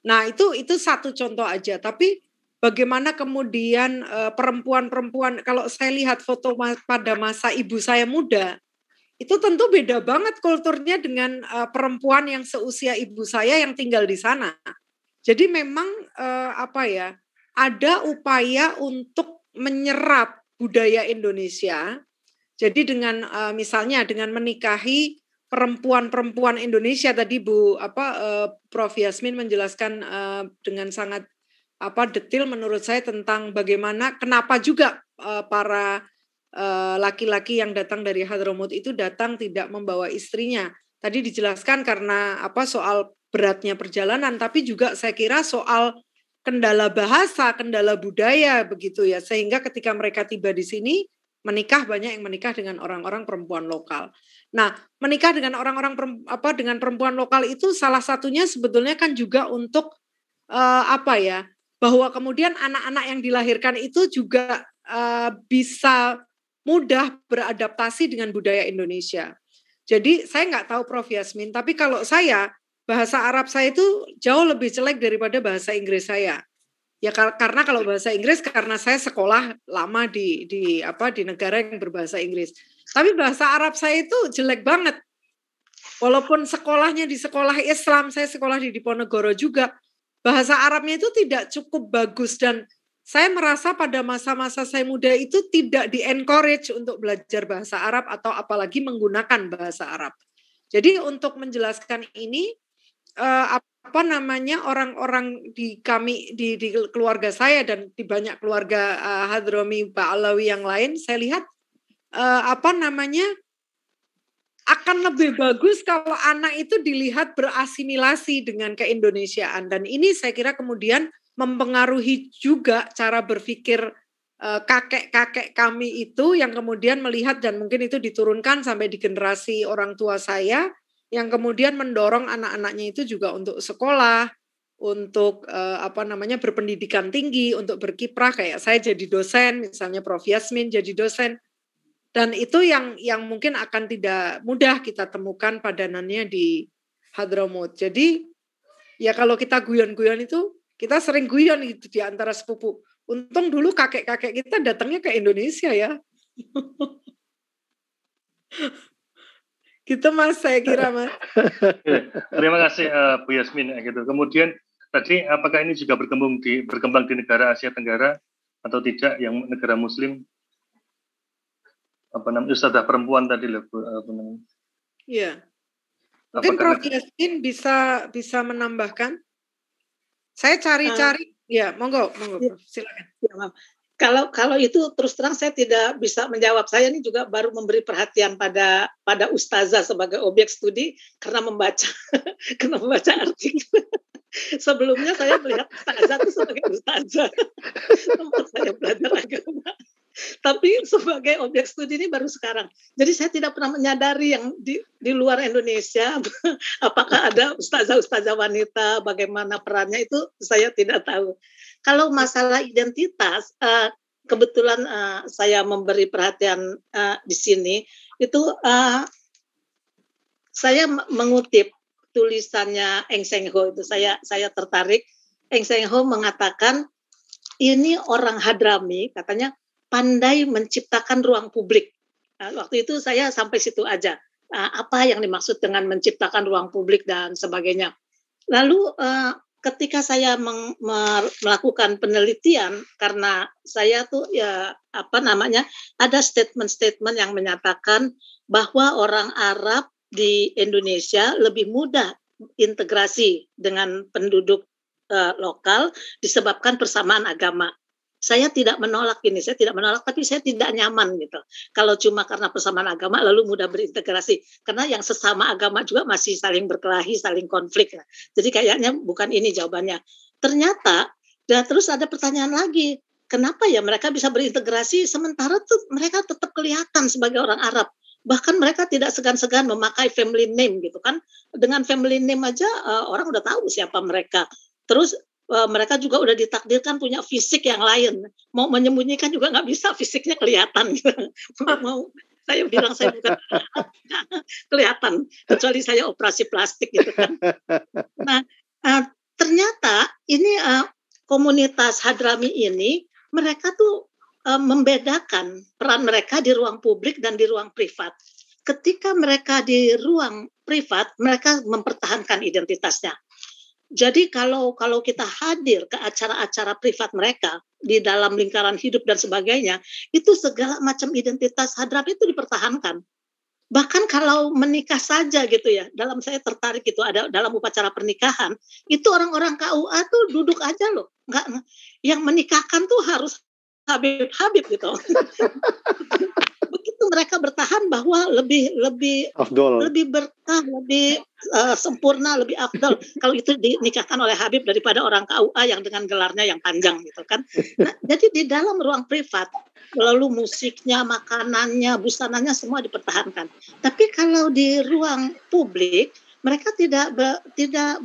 C: Nah, itu itu satu contoh aja, tapi bagaimana kemudian eh, perempuan-perempuan kalau saya lihat foto pada masa ibu saya muda itu tentu beda banget kulturnya dengan uh, perempuan yang seusia ibu saya yang tinggal di sana. Jadi memang uh, apa ya, ada upaya untuk menyerap budaya Indonesia. Jadi dengan uh, misalnya dengan menikahi perempuan-perempuan Indonesia tadi Bu apa uh, Prof Yasmin menjelaskan uh, dengan sangat apa detail menurut saya tentang bagaimana kenapa juga uh, para eh, laki-laki uh, yang datang dari Hadramut itu datang tidak membawa istrinya. Tadi dijelaskan karena apa soal beratnya perjalanan, tapi juga saya kira soal kendala bahasa, kendala budaya begitu ya, sehingga ketika mereka tiba di sini menikah banyak yang menikah dengan orang-orang perempuan lokal. Nah, menikah dengan orang-orang apa dengan perempuan lokal itu salah satunya sebetulnya kan juga untuk uh, apa ya? bahwa kemudian anak-anak yang dilahirkan itu juga uh, bisa mudah beradaptasi dengan budaya Indonesia. Jadi saya nggak tahu Prof Yasmin, tapi kalau saya bahasa Arab saya itu jauh lebih jelek daripada bahasa Inggris saya. Ya kar karena kalau bahasa Inggris karena saya sekolah lama di di apa di negara yang berbahasa Inggris. Tapi bahasa Arab saya itu jelek banget. Walaupun sekolahnya di sekolah Islam, saya sekolah di Diponegoro juga, bahasa Arabnya itu tidak cukup bagus dan saya merasa pada masa-masa saya muda itu tidak di encourage untuk belajar bahasa Arab atau apalagi menggunakan bahasa Arab. Jadi untuk menjelaskan ini eh, apa namanya orang-orang di kami di, di keluarga saya dan di banyak keluarga eh, Hadromi Pak Alawi yang lain saya lihat eh, apa namanya akan lebih bagus kalau anak itu dilihat berasimilasi dengan keindonesiaan dan ini saya kira kemudian mempengaruhi juga cara berpikir eh, kakek-kakek kami itu yang kemudian melihat dan mungkin itu diturunkan sampai di generasi orang tua saya yang kemudian mendorong anak-anaknya itu juga untuk sekolah, untuk eh, apa namanya berpendidikan tinggi, untuk berkiprah kayak saya jadi dosen, misalnya Prof Yasmin jadi dosen. Dan itu yang yang mungkin akan tidak mudah kita temukan padanannya di Hadramaut. Jadi ya kalau kita guyon-guyon itu kita sering guyon itu di antara sepupu. Untung dulu kakek-kakek kita datangnya ke Indonesia ya. gitu mas saya kira mas.
B: Terima kasih uh, Bu Yasmin eh, gitu. Kemudian tadi apakah ini juga berkembang di berkembang di negara Asia Tenggara atau tidak yang negara Muslim apa namanya ustadzah perempuan tadi loh Bu, eh, iya. apa Iya. Mungkin Apakah Prof
C: Yasin bisa
E: bisa menambahkan. Saya cari-cari, uh, ya monggo, monggo ya, silakan. Ya, maaf. Kalau kalau itu terus terang saya tidak bisa menjawab. Saya ini juga baru memberi perhatian pada pada ustazah sebagai objek studi karena membaca karena membaca artikel. Sebelumnya saya melihat ustazah itu sebagai ustazah tempat saya belajar agama. Tapi sebagai objek studi ini baru sekarang. Jadi saya tidak pernah menyadari yang di, di luar Indonesia apakah ada ustazah-ustazah wanita, bagaimana perannya itu saya tidak tahu. Kalau masalah identitas, eh, kebetulan eh, saya memberi perhatian eh, di sini itu saya mengutip tulisannya Eng Seng Ho itu saya saya tertarik Eng Seng Ho mengatakan ini orang Hadrami katanya pandai menciptakan ruang publik. Nah, waktu itu saya sampai situ aja. Nah, apa yang dimaksud dengan menciptakan ruang publik dan sebagainya. Lalu eh, ketika saya meng, melakukan penelitian karena saya tuh ya apa namanya ada statement-statement yang menyatakan bahwa orang Arab di Indonesia lebih mudah integrasi dengan penduduk eh, lokal disebabkan persamaan agama saya tidak menolak ini, saya tidak menolak, tapi saya tidak nyaman gitu. Kalau cuma karena persamaan agama lalu mudah berintegrasi, karena yang sesama agama juga masih saling berkelahi, saling konflik. Ya. jadi kayaknya bukan ini jawabannya. Ternyata, dan terus ada pertanyaan lagi, kenapa ya mereka bisa berintegrasi sementara tuh mereka tetap kelihatan sebagai orang Arab bahkan mereka tidak segan-segan memakai family name gitu kan dengan family name aja uh, orang udah tahu siapa mereka terus Eh, mereka juga udah ditakdirkan punya fisik yang lain. Mau menyembunyikan juga nggak bisa, fisiknya kelihatan. mau saya bilang saya bukan kelihatan kecuali saya operasi plastik gitu kan. Nah, eh, ternyata ini eh, komunitas Hadrami ini mereka tuh membedakan peran mereka di ruang publik dan di ruang privat. Ketika mereka di ruang privat, mereka mempertahankan identitasnya. Jadi kalau kalau kita hadir ke acara-acara privat mereka di dalam lingkaran hidup dan sebagainya, itu segala macam identitas hadrat itu dipertahankan. Bahkan kalau menikah saja gitu ya, dalam saya tertarik itu ada dalam upacara pernikahan, itu orang-orang KUA tuh duduk aja loh, nggak yang menikahkan tuh harus Habib Habib gitu. itu mereka bertahan bahwa lebih lebih Afdol. lebih berkah, lebih uh, sempurna, lebih afdol kalau itu dinikahkan oleh Habib daripada orang KUA yang dengan gelarnya yang panjang gitu kan. Nah, jadi di dalam ruang privat lalu musiknya, makanannya, busananya semua dipertahankan. Tapi kalau di ruang publik mereka tidak be, tidak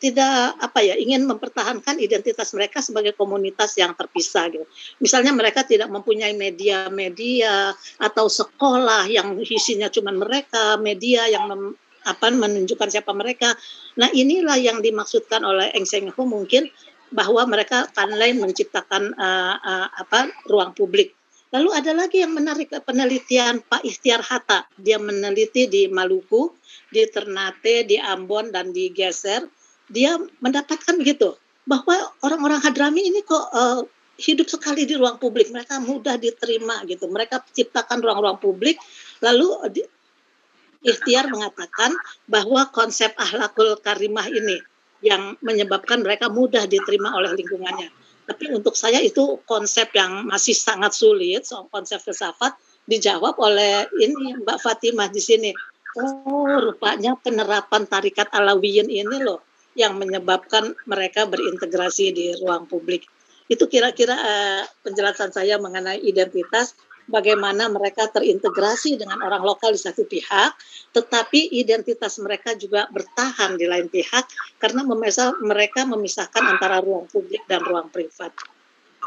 E: tidak apa ya ingin mempertahankan identitas mereka sebagai komunitas yang terpisah gitu. Misalnya mereka tidak mempunyai media-media atau sekolah yang isinya cuma mereka, media yang mem, apa menunjukkan siapa mereka. Nah, inilah yang dimaksudkan oleh Eng Seng mungkin bahwa mereka akan lain menciptakan uh, uh, apa ruang publik. Lalu ada lagi yang menarik eh, penelitian Pak Ikhtiar Hatta. Dia meneliti di Maluku, di Ternate, di Ambon dan di Geser dia mendapatkan begitu bahwa orang-orang Hadrami ini kok uh, hidup sekali di ruang publik, mereka mudah diterima gitu. Mereka ciptakan ruang-ruang publik, lalu di, ikhtiar mengatakan bahwa konsep ahlakul karimah ini yang menyebabkan mereka mudah diterima oleh lingkungannya. Tapi untuk saya itu konsep yang masih sangat sulit, soal konsep filsafat dijawab oleh ini Mbak Fatimah di sini. Oh, rupanya penerapan tarikat Alawiyin ini loh yang menyebabkan mereka berintegrasi di ruang publik. Itu kira-kira uh, penjelasan saya mengenai identitas bagaimana mereka terintegrasi dengan orang lokal di satu pihak, tetapi identitas mereka juga bertahan di lain pihak karena memisah, mereka memisahkan antara ruang publik dan ruang privat.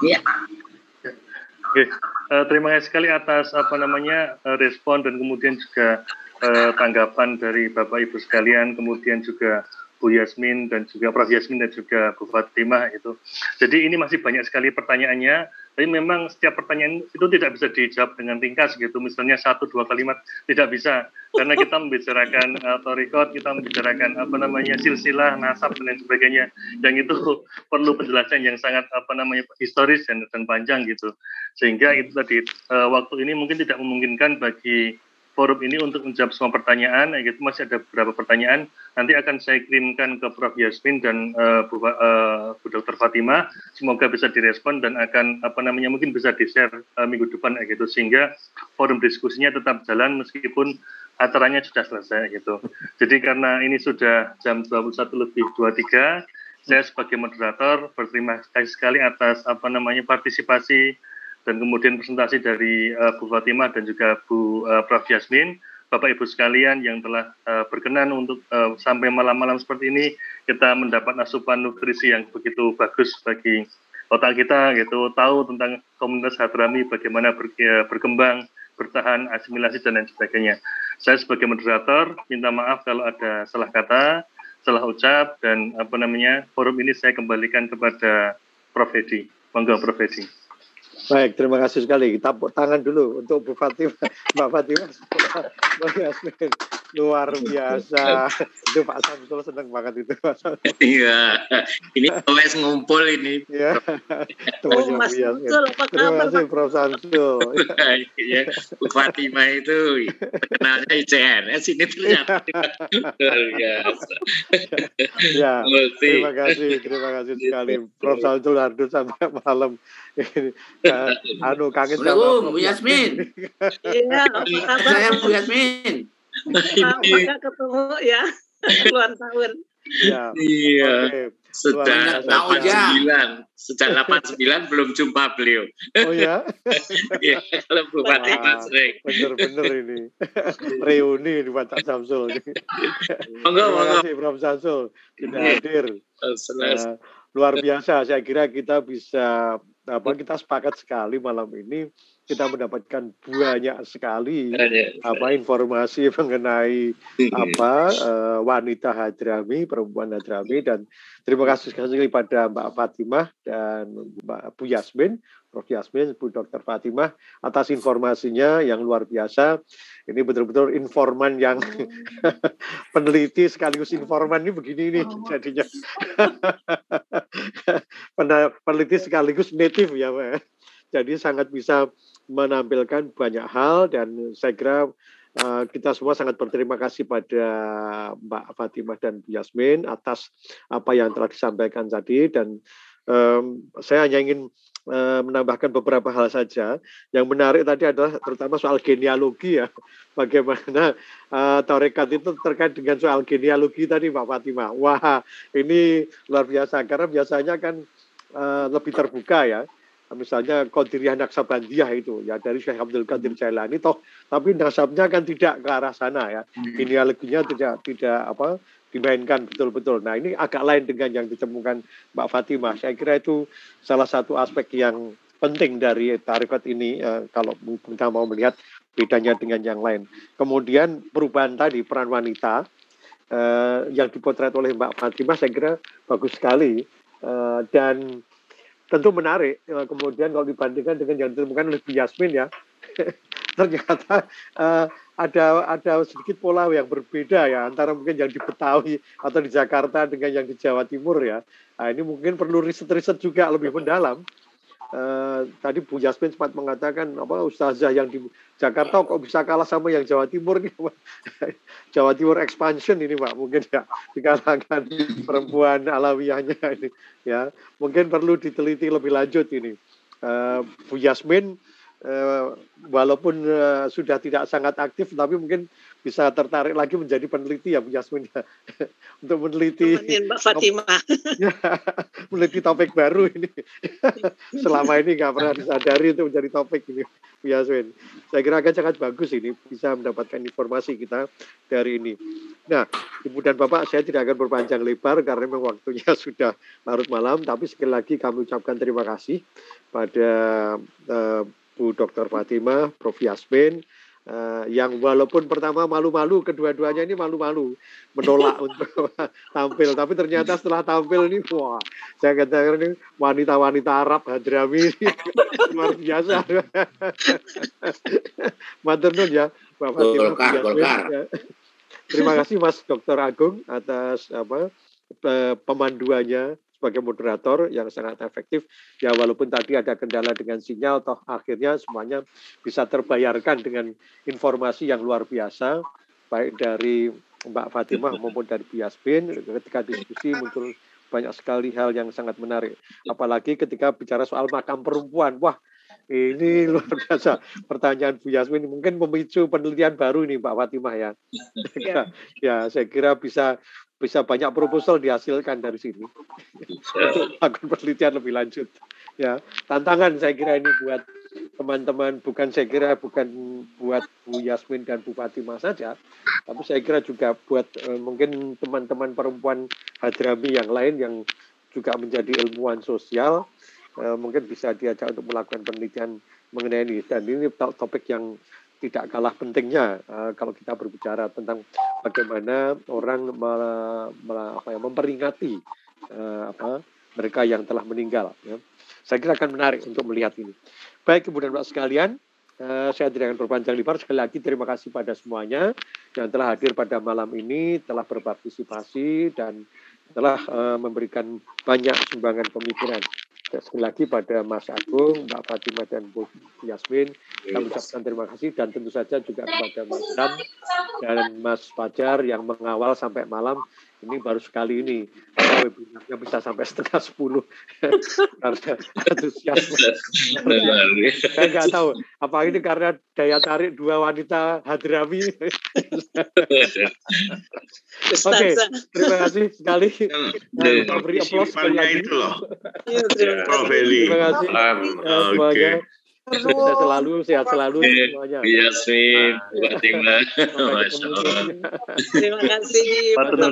E: Iya. Oke,
B: okay. uh, eh, terima kasih sekali atas apa namanya uh, respon dan kemudian juga uh, tanggapan dari Bapak Ibu sekalian, kemudian juga Bu Yasmin dan juga Prof Yasmin dan juga Bu Fatimah itu. Jadi ini masih banyak sekali pertanyaannya, tapi memang setiap pertanyaan itu tidak bisa dijawab dengan ringkas gitu. Misalnya satu dua kalimat tidak bisa karena kita membicarakan eh, atau record kita membicarakan apa namanya silsilah, nasab dan lain sebagainya. Yang itu perlu penjelasan yang sangat apa namanya historis dan, dan panjang gitu. Sehingga itu tadi eh, waktu ini mungkin tidak memungkinkan bagi forum ini untuk menjawab semua pertanyaan, yaitu masih ada beberapa pertanyaan. Nanti akan saya kirimkan ke Prof. Yasmin dan uh, Bu, uh, Bu Dr. Fatima. Semoga bisa direspon dan akan apa namanya mungkin bisa di-share uh, minggu depan ya gitu sehingga forum diskusinya tetap jalan meskipun acaranya sudah selesai ya gitu. Jadi karena ini sudah jam 21 lebih 23, saya sebagai moderator berterima kasih sekali atas apa namanya partisipasi dan kemudian presentasi dari uh, Bu Fatimah dan juga Bu uh, Prof. Yasmin, Bapak Ibu sekalian yang telah uh, berkenan untuk uh, sampai malam-malam seperti ini kita mendapat asupan nutrisi yang begitu bagus bagi otak kita gitu, tahu tentang komunitas Hadrami bagaimana ber, ya, berkembang, bertahan, asimilasi dan lain sebagainya. Saya sebagai moderator minta maaf kalau ada salah kata, salah ucap dan apa namanya forum ini saya kembalikan kepada Prof. Edi. Monggo Prof. Edi.
A: Baik, terima kasih sekali. Kita tangan dulu untuk Bu Fatimah, Mbak Fatimah, Luar biasa. itu Pak Samsul seneng banget itu Pak Samsul. Iya. Ini wes ngumpul ini. ya oh, Mas Samsul
D: apa kabar? Terima kasih
A: Prof Samsul. Iya. Bu Fatima itu kenalnya ICNS ini ternyata luar biasa. ya. Terima kasih, terima kasih gitu. sekali Prof Samsul Ardu sampai malam. Eh, anu kangen sama Bu Yasmin.
E: Iya, apa kabar? Saya Bu Yasmin maka ketemu ya luar iya. iya. tahun.
A: Ya. Iya. Okay. Sejak Luan, 89, sejak 89 belum jumpa
D: beliau. Oh ya? Iya, kalau Bupati ah, Mas Rek. benar benar
A: ini. Reuni di Batak Samsul. Monggo, monggo. Terima kasih Prof. Samsul sudah iya. hadir.
D: Selesai. Nah,
A: luar biasa, saya kira kita bisa apa kita sepakat sekali malam ini kita mendapatkan banyak sekali apa informasi mengenai apa uh, wanita Hadrami, perempuan Hadrami dan terima kasih sekali pada Mbak Fatimah dan Mbak Bu Yasmin, Prof Yasmin, Bu Dr. Fatimah atas informasinya yang luar biasa. Ini betul-betul informan yang peneliti sekaligus informan ini begini nih oh. jadinya. peneliti sekaligus native ya, Pak. Ya. Jadi sangat bisa menampilkan banyak hal dan saya kira uh, kita semua sangat berterima kasih pada Mbak Fatimah dan Bu Yasmin atas apa yang telah disampaikan tadi dan um, saya hanya ingin uh, menambahkan beberapa hal saja. Yang menarik tadi adalah terutama soal genealogi ya, bagaimana uh, tarekat itu terkait dengan soal genealogi tadi Mbak Fatimah. Wah, ini luar biasa karena biasanya kan uh, lebih terbuka ya misalnya Qadiriyah Naksabandiyah itu ya dari Syekh Abdul Qadir hmm. Jailani toh tapi nasabnya kan tidak ke arah sana ya hmm. genealoginya tidak tidak apa dimainkan betul-betul. Nah ini agak lain dengan yang ditemukan Mbak Fatimah. Saya kira itu salah satu aspek yang penting dari tarikat ini eh, kalau kita mau melihat bedanya dengan yang lain. Kemudian perubahan tadi peran wanita eh, yang dipotret oleh Mbak Fatimah saya kira bagus sekali eh, dan tentu menarik ya, kemudian kalau dibandingkan dengan yang ditemukan oleh Yasmin ya ternyata uh, ada ada sedikit pola yang berbeda ya antara mungkin yang di Betawi atau di Jakarta dengan yang di Jawa Timur ya nah, ini mungkin perlu riset-riset juga lebih mendalam Uh, tadi Bu Yasmin sempat mengatakan apa ustazah yang di Jakarta kok bisa kalah sama yang Jawa Timur nih Jawa Timur expansion ini Pak mungkin ya di kalangan perempuan alawiyahnya ini ya mungkin perlu diteliti lebih lanjut ini uh, Bu Yasmin uh, eh, walaupun uh, sudah tidak sangat aktif tapi mungkin bisa tertarik lagi menjadi peneliti ya Bu Yasmin ya. Untuk meneliti Temenin Mbak Fatimah. Ya, meneliti topik baru ini. Selama ini nggak pernah disadari untuk menjadi topik ini Bu Yasmin. Saya kira akan sangat bagus ini bisa mendapatkan informasi kita dari ini. Nah, Ibu dan Bapak saya tidak akan berpanjang lebar karena memang waktunya sudah larut malam tapi sekali lagi kami ucapkan terima kasih pada uh, Bu Dr. Fatima, Prof. Yasmin, uh, yang walaupun pertama malu-malu, kedua-duanya ini malu-malu menolak untuk tampil. Tapi ternyata setelah tampil ini, wah, saya katakan ini wanita-wanita Arab Hadrami luar biasa. Maternun ya, Bapak Golkar, Golkar. Ya. Terima kasih Mas Dokter Agung atas apa pemanduannya sebagai moderator yang sangat efektif. Ya walaupun tadi ada kendala dengan sinyal, toh akhirnya semuanya bisa terbayarkan dengan informasi yang luar biasa, baik dari Mbak Fatimah maupun dari Bias Bin, Ketika diskusi muncul banyak sekali hal yang sangat menarik. Apalagi ketika bicara soal makam perempuan, wah ini luar biasa pertanyaan Bu Yasmin mungkin memicu penelitian baru ini Mbak Fatimah ya. ya. ya, saya kira bisa bisa banyak proposal dihasilkan dari sini
D: untuk
A: penelitian lebih lanjut. Ya, tantangan saya kira ini buat teman-teman bukan saya kira bukan buat Bu Yasmin dan Bu Fatimah saja, tapi saya kira juga buat e, mungkin teman-teman perempuan Hadrami yang lain yang juga menjadi ilmuwan sosial e, mungkin bisa diajak untuk melakukan penelitian mengenai ini dan ini topik yang tidak kalah pentingnya uh, kalau kita berbicara tentang bagaimana orang malah, apa ya, memperingati uh, apa mereka yang telah meninggal. Ya. Saya kira akan menarik untuk melihat ini. Baik, kemudian mbak sekalian, uh, saya tidak akan berpanjang lebar. Sekali lagi terima kasih pada semuanya yang telah hadir pada malam ini, telah berpartisipasi dan telah uh, memberikan banyak sumbangan pemikiran sekali lagi pada Mas Agung, Mbak Fatimah dan Bu Yasmin, iya. kami ucapkan terima kasih dan tentu saja juga kepada Mas Dam dan Mas Fajar yang mengawal sampai malam. Ini baru sekali ini webinarnya bisa sampai setengah sepuluh. karena antusiasme.
D: Saya nggak tahu.
A: Apa ini karena daya tarik dua wanita hadrami? Oke,
D: okay, terima kasih sekali. Hmm, Dan beri aplaus kembali Itu loh. Iya, ya. Terima kasih. Ya, sehat selalu,
A: sehat selalu semuanya. Iya, Sri. Terima kasih. Terima kasih.